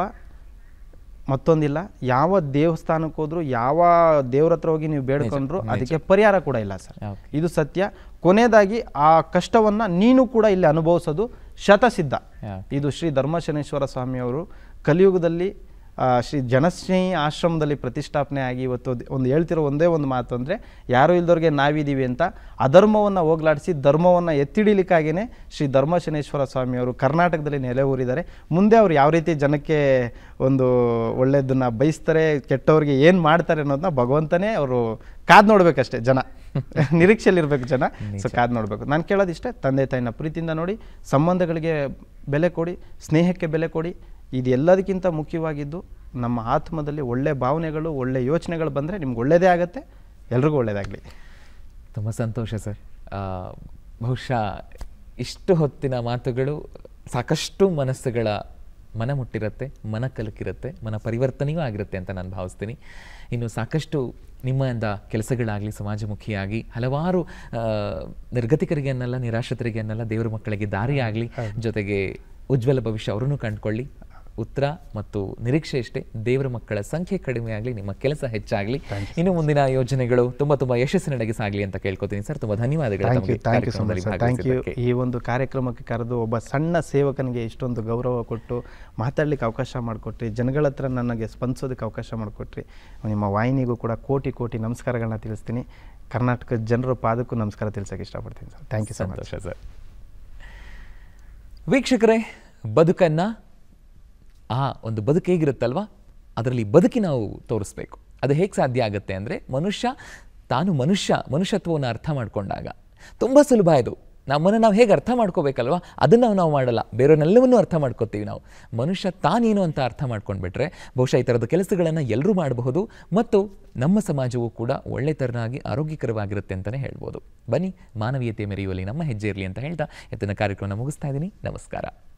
Speaker 3: ಮತ್ತೊಂದಿಲ್ಲ ಯಾವ ದೇವಸ್ಥಾನಕ್ಕೆ ಹೋದ್ರು ಯಾವ ದೇವ್ರ ಹತ್ರ ಹೋಗಿ ನೀವು ಬೇಡ್ಕೊಂಡ್ರು ಅದಕ್ಕೆ ಪರಿಹಾರ ಕೂಡ ಇಲ್ಲ ಸರ್ ಇದು ಸತ್ಯ ಕೊನೆಯದಾಗಿ ಆ ಕಷ್ಟವನ್ನು ನೀನು ಕೂಡ ಇಲ್ಲಿ ಅನುಭವಿಸೋದು ಶತಸಿದ್ಧ ಇದು ಶ್ರೀ ಧರ್ಮಶನೇಶ್ವರ ಸ್ವಾಮಿಯವರು ಕಲಿಯುಗದಲ್ಲಿ ಶ್ರೀ ಜನಸ್ನೇಹಿ ಆಶ್ರಮದಲ್ಲಿ ಪ್ರತಿಷ್ಠಾಪನೆ ಆಗಿ ಇವತ್ತು ಒಂದು ಹೇಳ್ತಿರೋ ಒಂದೇ ಒಂದು ಮಾತು ಅಂದರೆ ಯಾರು ಇಲ್ದವ್ರಿಗೆ ನಾವಿದ್ದೀವಿ ಅಂತ ಅಧರ್ಮವನ್ನು ಹೋಗ್ಲಾಡಿಸಿ ಧರ್ಮವನ್ನು ಎತ್ತಿಡೀಲಿಕ್ಕಾಗಿಯೇ ಶ್ರೀ ಧರ್ಮಶನೇಶ್ವರ ಸ್ವಾಮಿಯವರು ಕರ್ನಾಟಕದಲ್ಲಿ ನೆಲೆ ಊರಿದ್ದಾರೆ ಮುಂದೆ ಅವರು ಯಾವ ರೀತಿ ಜನಕ್ಕೆ ಒಂದು ಒಳ್ಳೆಯದನ್ನು ಬಯಸ್ತಾರೆ ಕೆಟ್ಟವ್ರಿಗೆ ಏನು ಮಾಡ್ತಾರೆ ಅನ್ನೋದನ್ನ ಭಗವಂತನೇ ಅವರು ಕಾದ್ ನೋಡಬೇಕಷ್ಟೇ ಜನ ನಿರೀಕ್ಷೆಯಲ್ಲಿರ್ಬೇಕು ಜನ ಸೊ ಕಾದ್ ನೋಡಬೇಕು ನಾನು ಕೇಳೋದಿಷ್ಟೇ ತಂದೆ ತಾಯಿನ ಪ್ರೀತಿಯಿಂದ ನೋಡಿ ಸಂಬಂಧಗಳಿಗೆ ಬೆಲೆ ಕೊಡಿ ಸ್ನೇಹಕ್ಕೆ ಬೆಲೆ ಕೊಡಿ ಇದೆಲ್ಲದಕ್ಕಿಂತ ಮುಖ್ಯವಾಗಿದ್ದು ನಮ್ಮ ಆತ್ಮದಲ್ಲಿ ಒಳ್ಳೆ ಭಾವನೆಗಳು ಒಳ್ಳೆ ಯೋಚನೆಗಳು ಬಂದರೆ
Speaker 1: ನಿಮ್ಗೆ ಒಳ್ಳೆಯದೇ ಆಗುತ್ತೆ ಎಲ್ರಿಗೂ ಒಳ್ಳೆಯದಾಗಲಿ ತುಂಬ ಸಂತೋಷ ಸರ್ ಬಹುಶಃ ಇಷ್ಟು ಹೊತ್ತಿನ ಮಾತುಗಳು ಸಾಕಷ್ಟು ಮನಸ್ಸುಗಳ ಮನ ಮುಟ್ಟಿರುತ್ತೆ ಮನ ಕಲಕಿರುತ್ತೆ ಮನ ಪರಿವರ್ತನೆಯೂ ಆಗಿರುತ್ತೆ ಅಂತ ನಾನು ಭಾವಿಸ್ತೀನಿ ಇನ್ನು ಸಾಕಷ್ಟು ನಿಮ್ಮಿಂದ ಕೆಲಸಗಳಾಗಲಿ ಸಮಾಜಮುಖಿಯಾಗಿ ಹಲವಾರು ನಿರ್ಗತಿಕರಿಗೆ ಅನ್ನಲ್ಲ ನಿರಾಶ್ರಿತರಿಗೆ ಅನ್ನಲ್ಲ ದೇವರ ಮಕ್ಕಳಿಗೆ ದಾರಿಯಾಗಲಿ ಜೊತೆಗೆ ಉಜ್ವಲ ಭವಿಷ್ಯ ಅವರನ್ನು ಕಂಡುಕೊಳ್ಳಿ ಉತ್ತರ ಮತ್ತು ನಿರೀಕ್ಷೆ ಇಷ್ಟೇ ದೇವರ ಮಕ್ಕಳ ಸಂಖ್ಯೆ ಕಡಿಮೆ ಆಗಲಿ ನಿಮ್ಮ ಕೆಲಸ ಹೆಚ್ಚಾಗಲಿ ಇನ್ನು ಮುಂದಿನ ಯೋಜನೆಗಳು ತುಂಬಾ ತುಂಬಾ ಯಶಸ್ಸಿನಡೆಗೆ ಸಾಗಲಿ ಅಂತ ಕೇಳ್ಕೊತೀನಿ ಸರ್ ತುಂಬಾ ಧನ್ಯವಾದಗಳು ಈ ಒಂದು ಕಾರ್ಯಕ್ರಮಕ್ಕೆ ಕರೆದು
Speaker 3: ಒಬ್ಬ ಸಣ್ಣ ಸೇವಕನಿಗೆ ಇಷ್ಟೊಂದು ಗೌರವ ಕೊಟ್ಟು ಮಾತಾಡ್ಲಿಕ್ಕೆ ಅವಕಾಶ ಮಾಡಿಕೊಟ್ರಿ ಜನಗಳ ಹತ್ರ ನನಗೆ ಸ್ಪಂದಿಸೋದಕ್ಕೆ ಅವಕಾಶ ಮಾಡಿಕೊಟ್ರಿ ನಿಮ್ಮ ವಾಹಿನಿಗೂ ಕೂಡ ಕೋಟಿ ಕೋಟಿ ನಮಸ್ಕಾರಗಳನ್ನ ತಿಳಿಸ್ತೀನಿ ಕರ್ನಾಟಕ ಜನರ ಪಾದಕ್ಕೂ ನಮಸ್ಕಾರ ತಿಳಿಸೋಕೆ ಇಷ್ಟಪಡ್ತೀನಿ ಸರ್ ಥ್ಯಾಂಕ್ ಯು
Speaker 1: ಸಂತೋಷ ಸರ್ ವೀಕ್ಷಕರೇ ಬದುಕನ್ನು ಆ ಒಂದು ಬದುಕು ಹೇಗಿರುತ್ತಲ್ವ ಅದರಲ್ಲಿ ಬದುಕಿ ನಾವು ತೋರಿಸ್ಬೇಕು ಅದು ಹೇಗೆ ಸಾಧ್ಯ ಆಗುತ್ತೆ ಅಂದರೆ ಮನುಷ್ಯ ತಾನು ಮನುಷ್ಯ ಮನುಷ್ಯತ್ವವನ್ನು ಅರ್ಥ ಮಾಡಿಕೊಂಡಾಗ ತುಂಬ ಸುಲಭ ಇದು ನಮ್ಮನ್ನು ನಾವು ಹೇಗೆ ಅರ್ಥ ಮಾಡ್ಕೋಬೇಕಲ್ವ ಅದನ್ನು ನಾವು ಮಾಡಲ್ಲ ಬೇರೆಯವನ್ನೆಲ್ಲವನ್ನೂ ಅರ್ಥ ಮಾಡ್ಕೋತೀವಿ ನಾವು ಮನುಷ್ಯ ತಾನೇನು ಅಂತ ಅರ್ಥ ಮಾಡ್ಕೊಂಡ್ಬಿಟ್ರೆ ಬಹುಶಃ ಈ ಥರದ ಕೆಲಸಗಳನ್ನು ಎಲ್ಲರೂ ಮಾಡಬಹುದು ಮತ್ತು ನಮ್ಮ ಸಮಾಜವೂ ಕೂಡ ಒಳ್ಳೆ ಥರನಾಗಿ ಆರೋಗ್ಯಕರವಾಗಿರುತ್ತೆ ಅಂತಲೇ ಹೇಳ್ಬೋದು ಬನ್ನಿ ಮಾನವೀಯತೆ ಮೆರೆಯುವಲ್ಲಿ ನಮ್ಮ ಹೆಜ್ಜೆ ಇರಲಿ ಅಂತ ಹೇಳ್ತಾ ಎತ್ತಿನ ಕಾರ್ಯಕ್ರಮ ಮುಗಿಸ್ತಾ ಇದ್ದೀನಿ ನಮಸ್ಕಾರ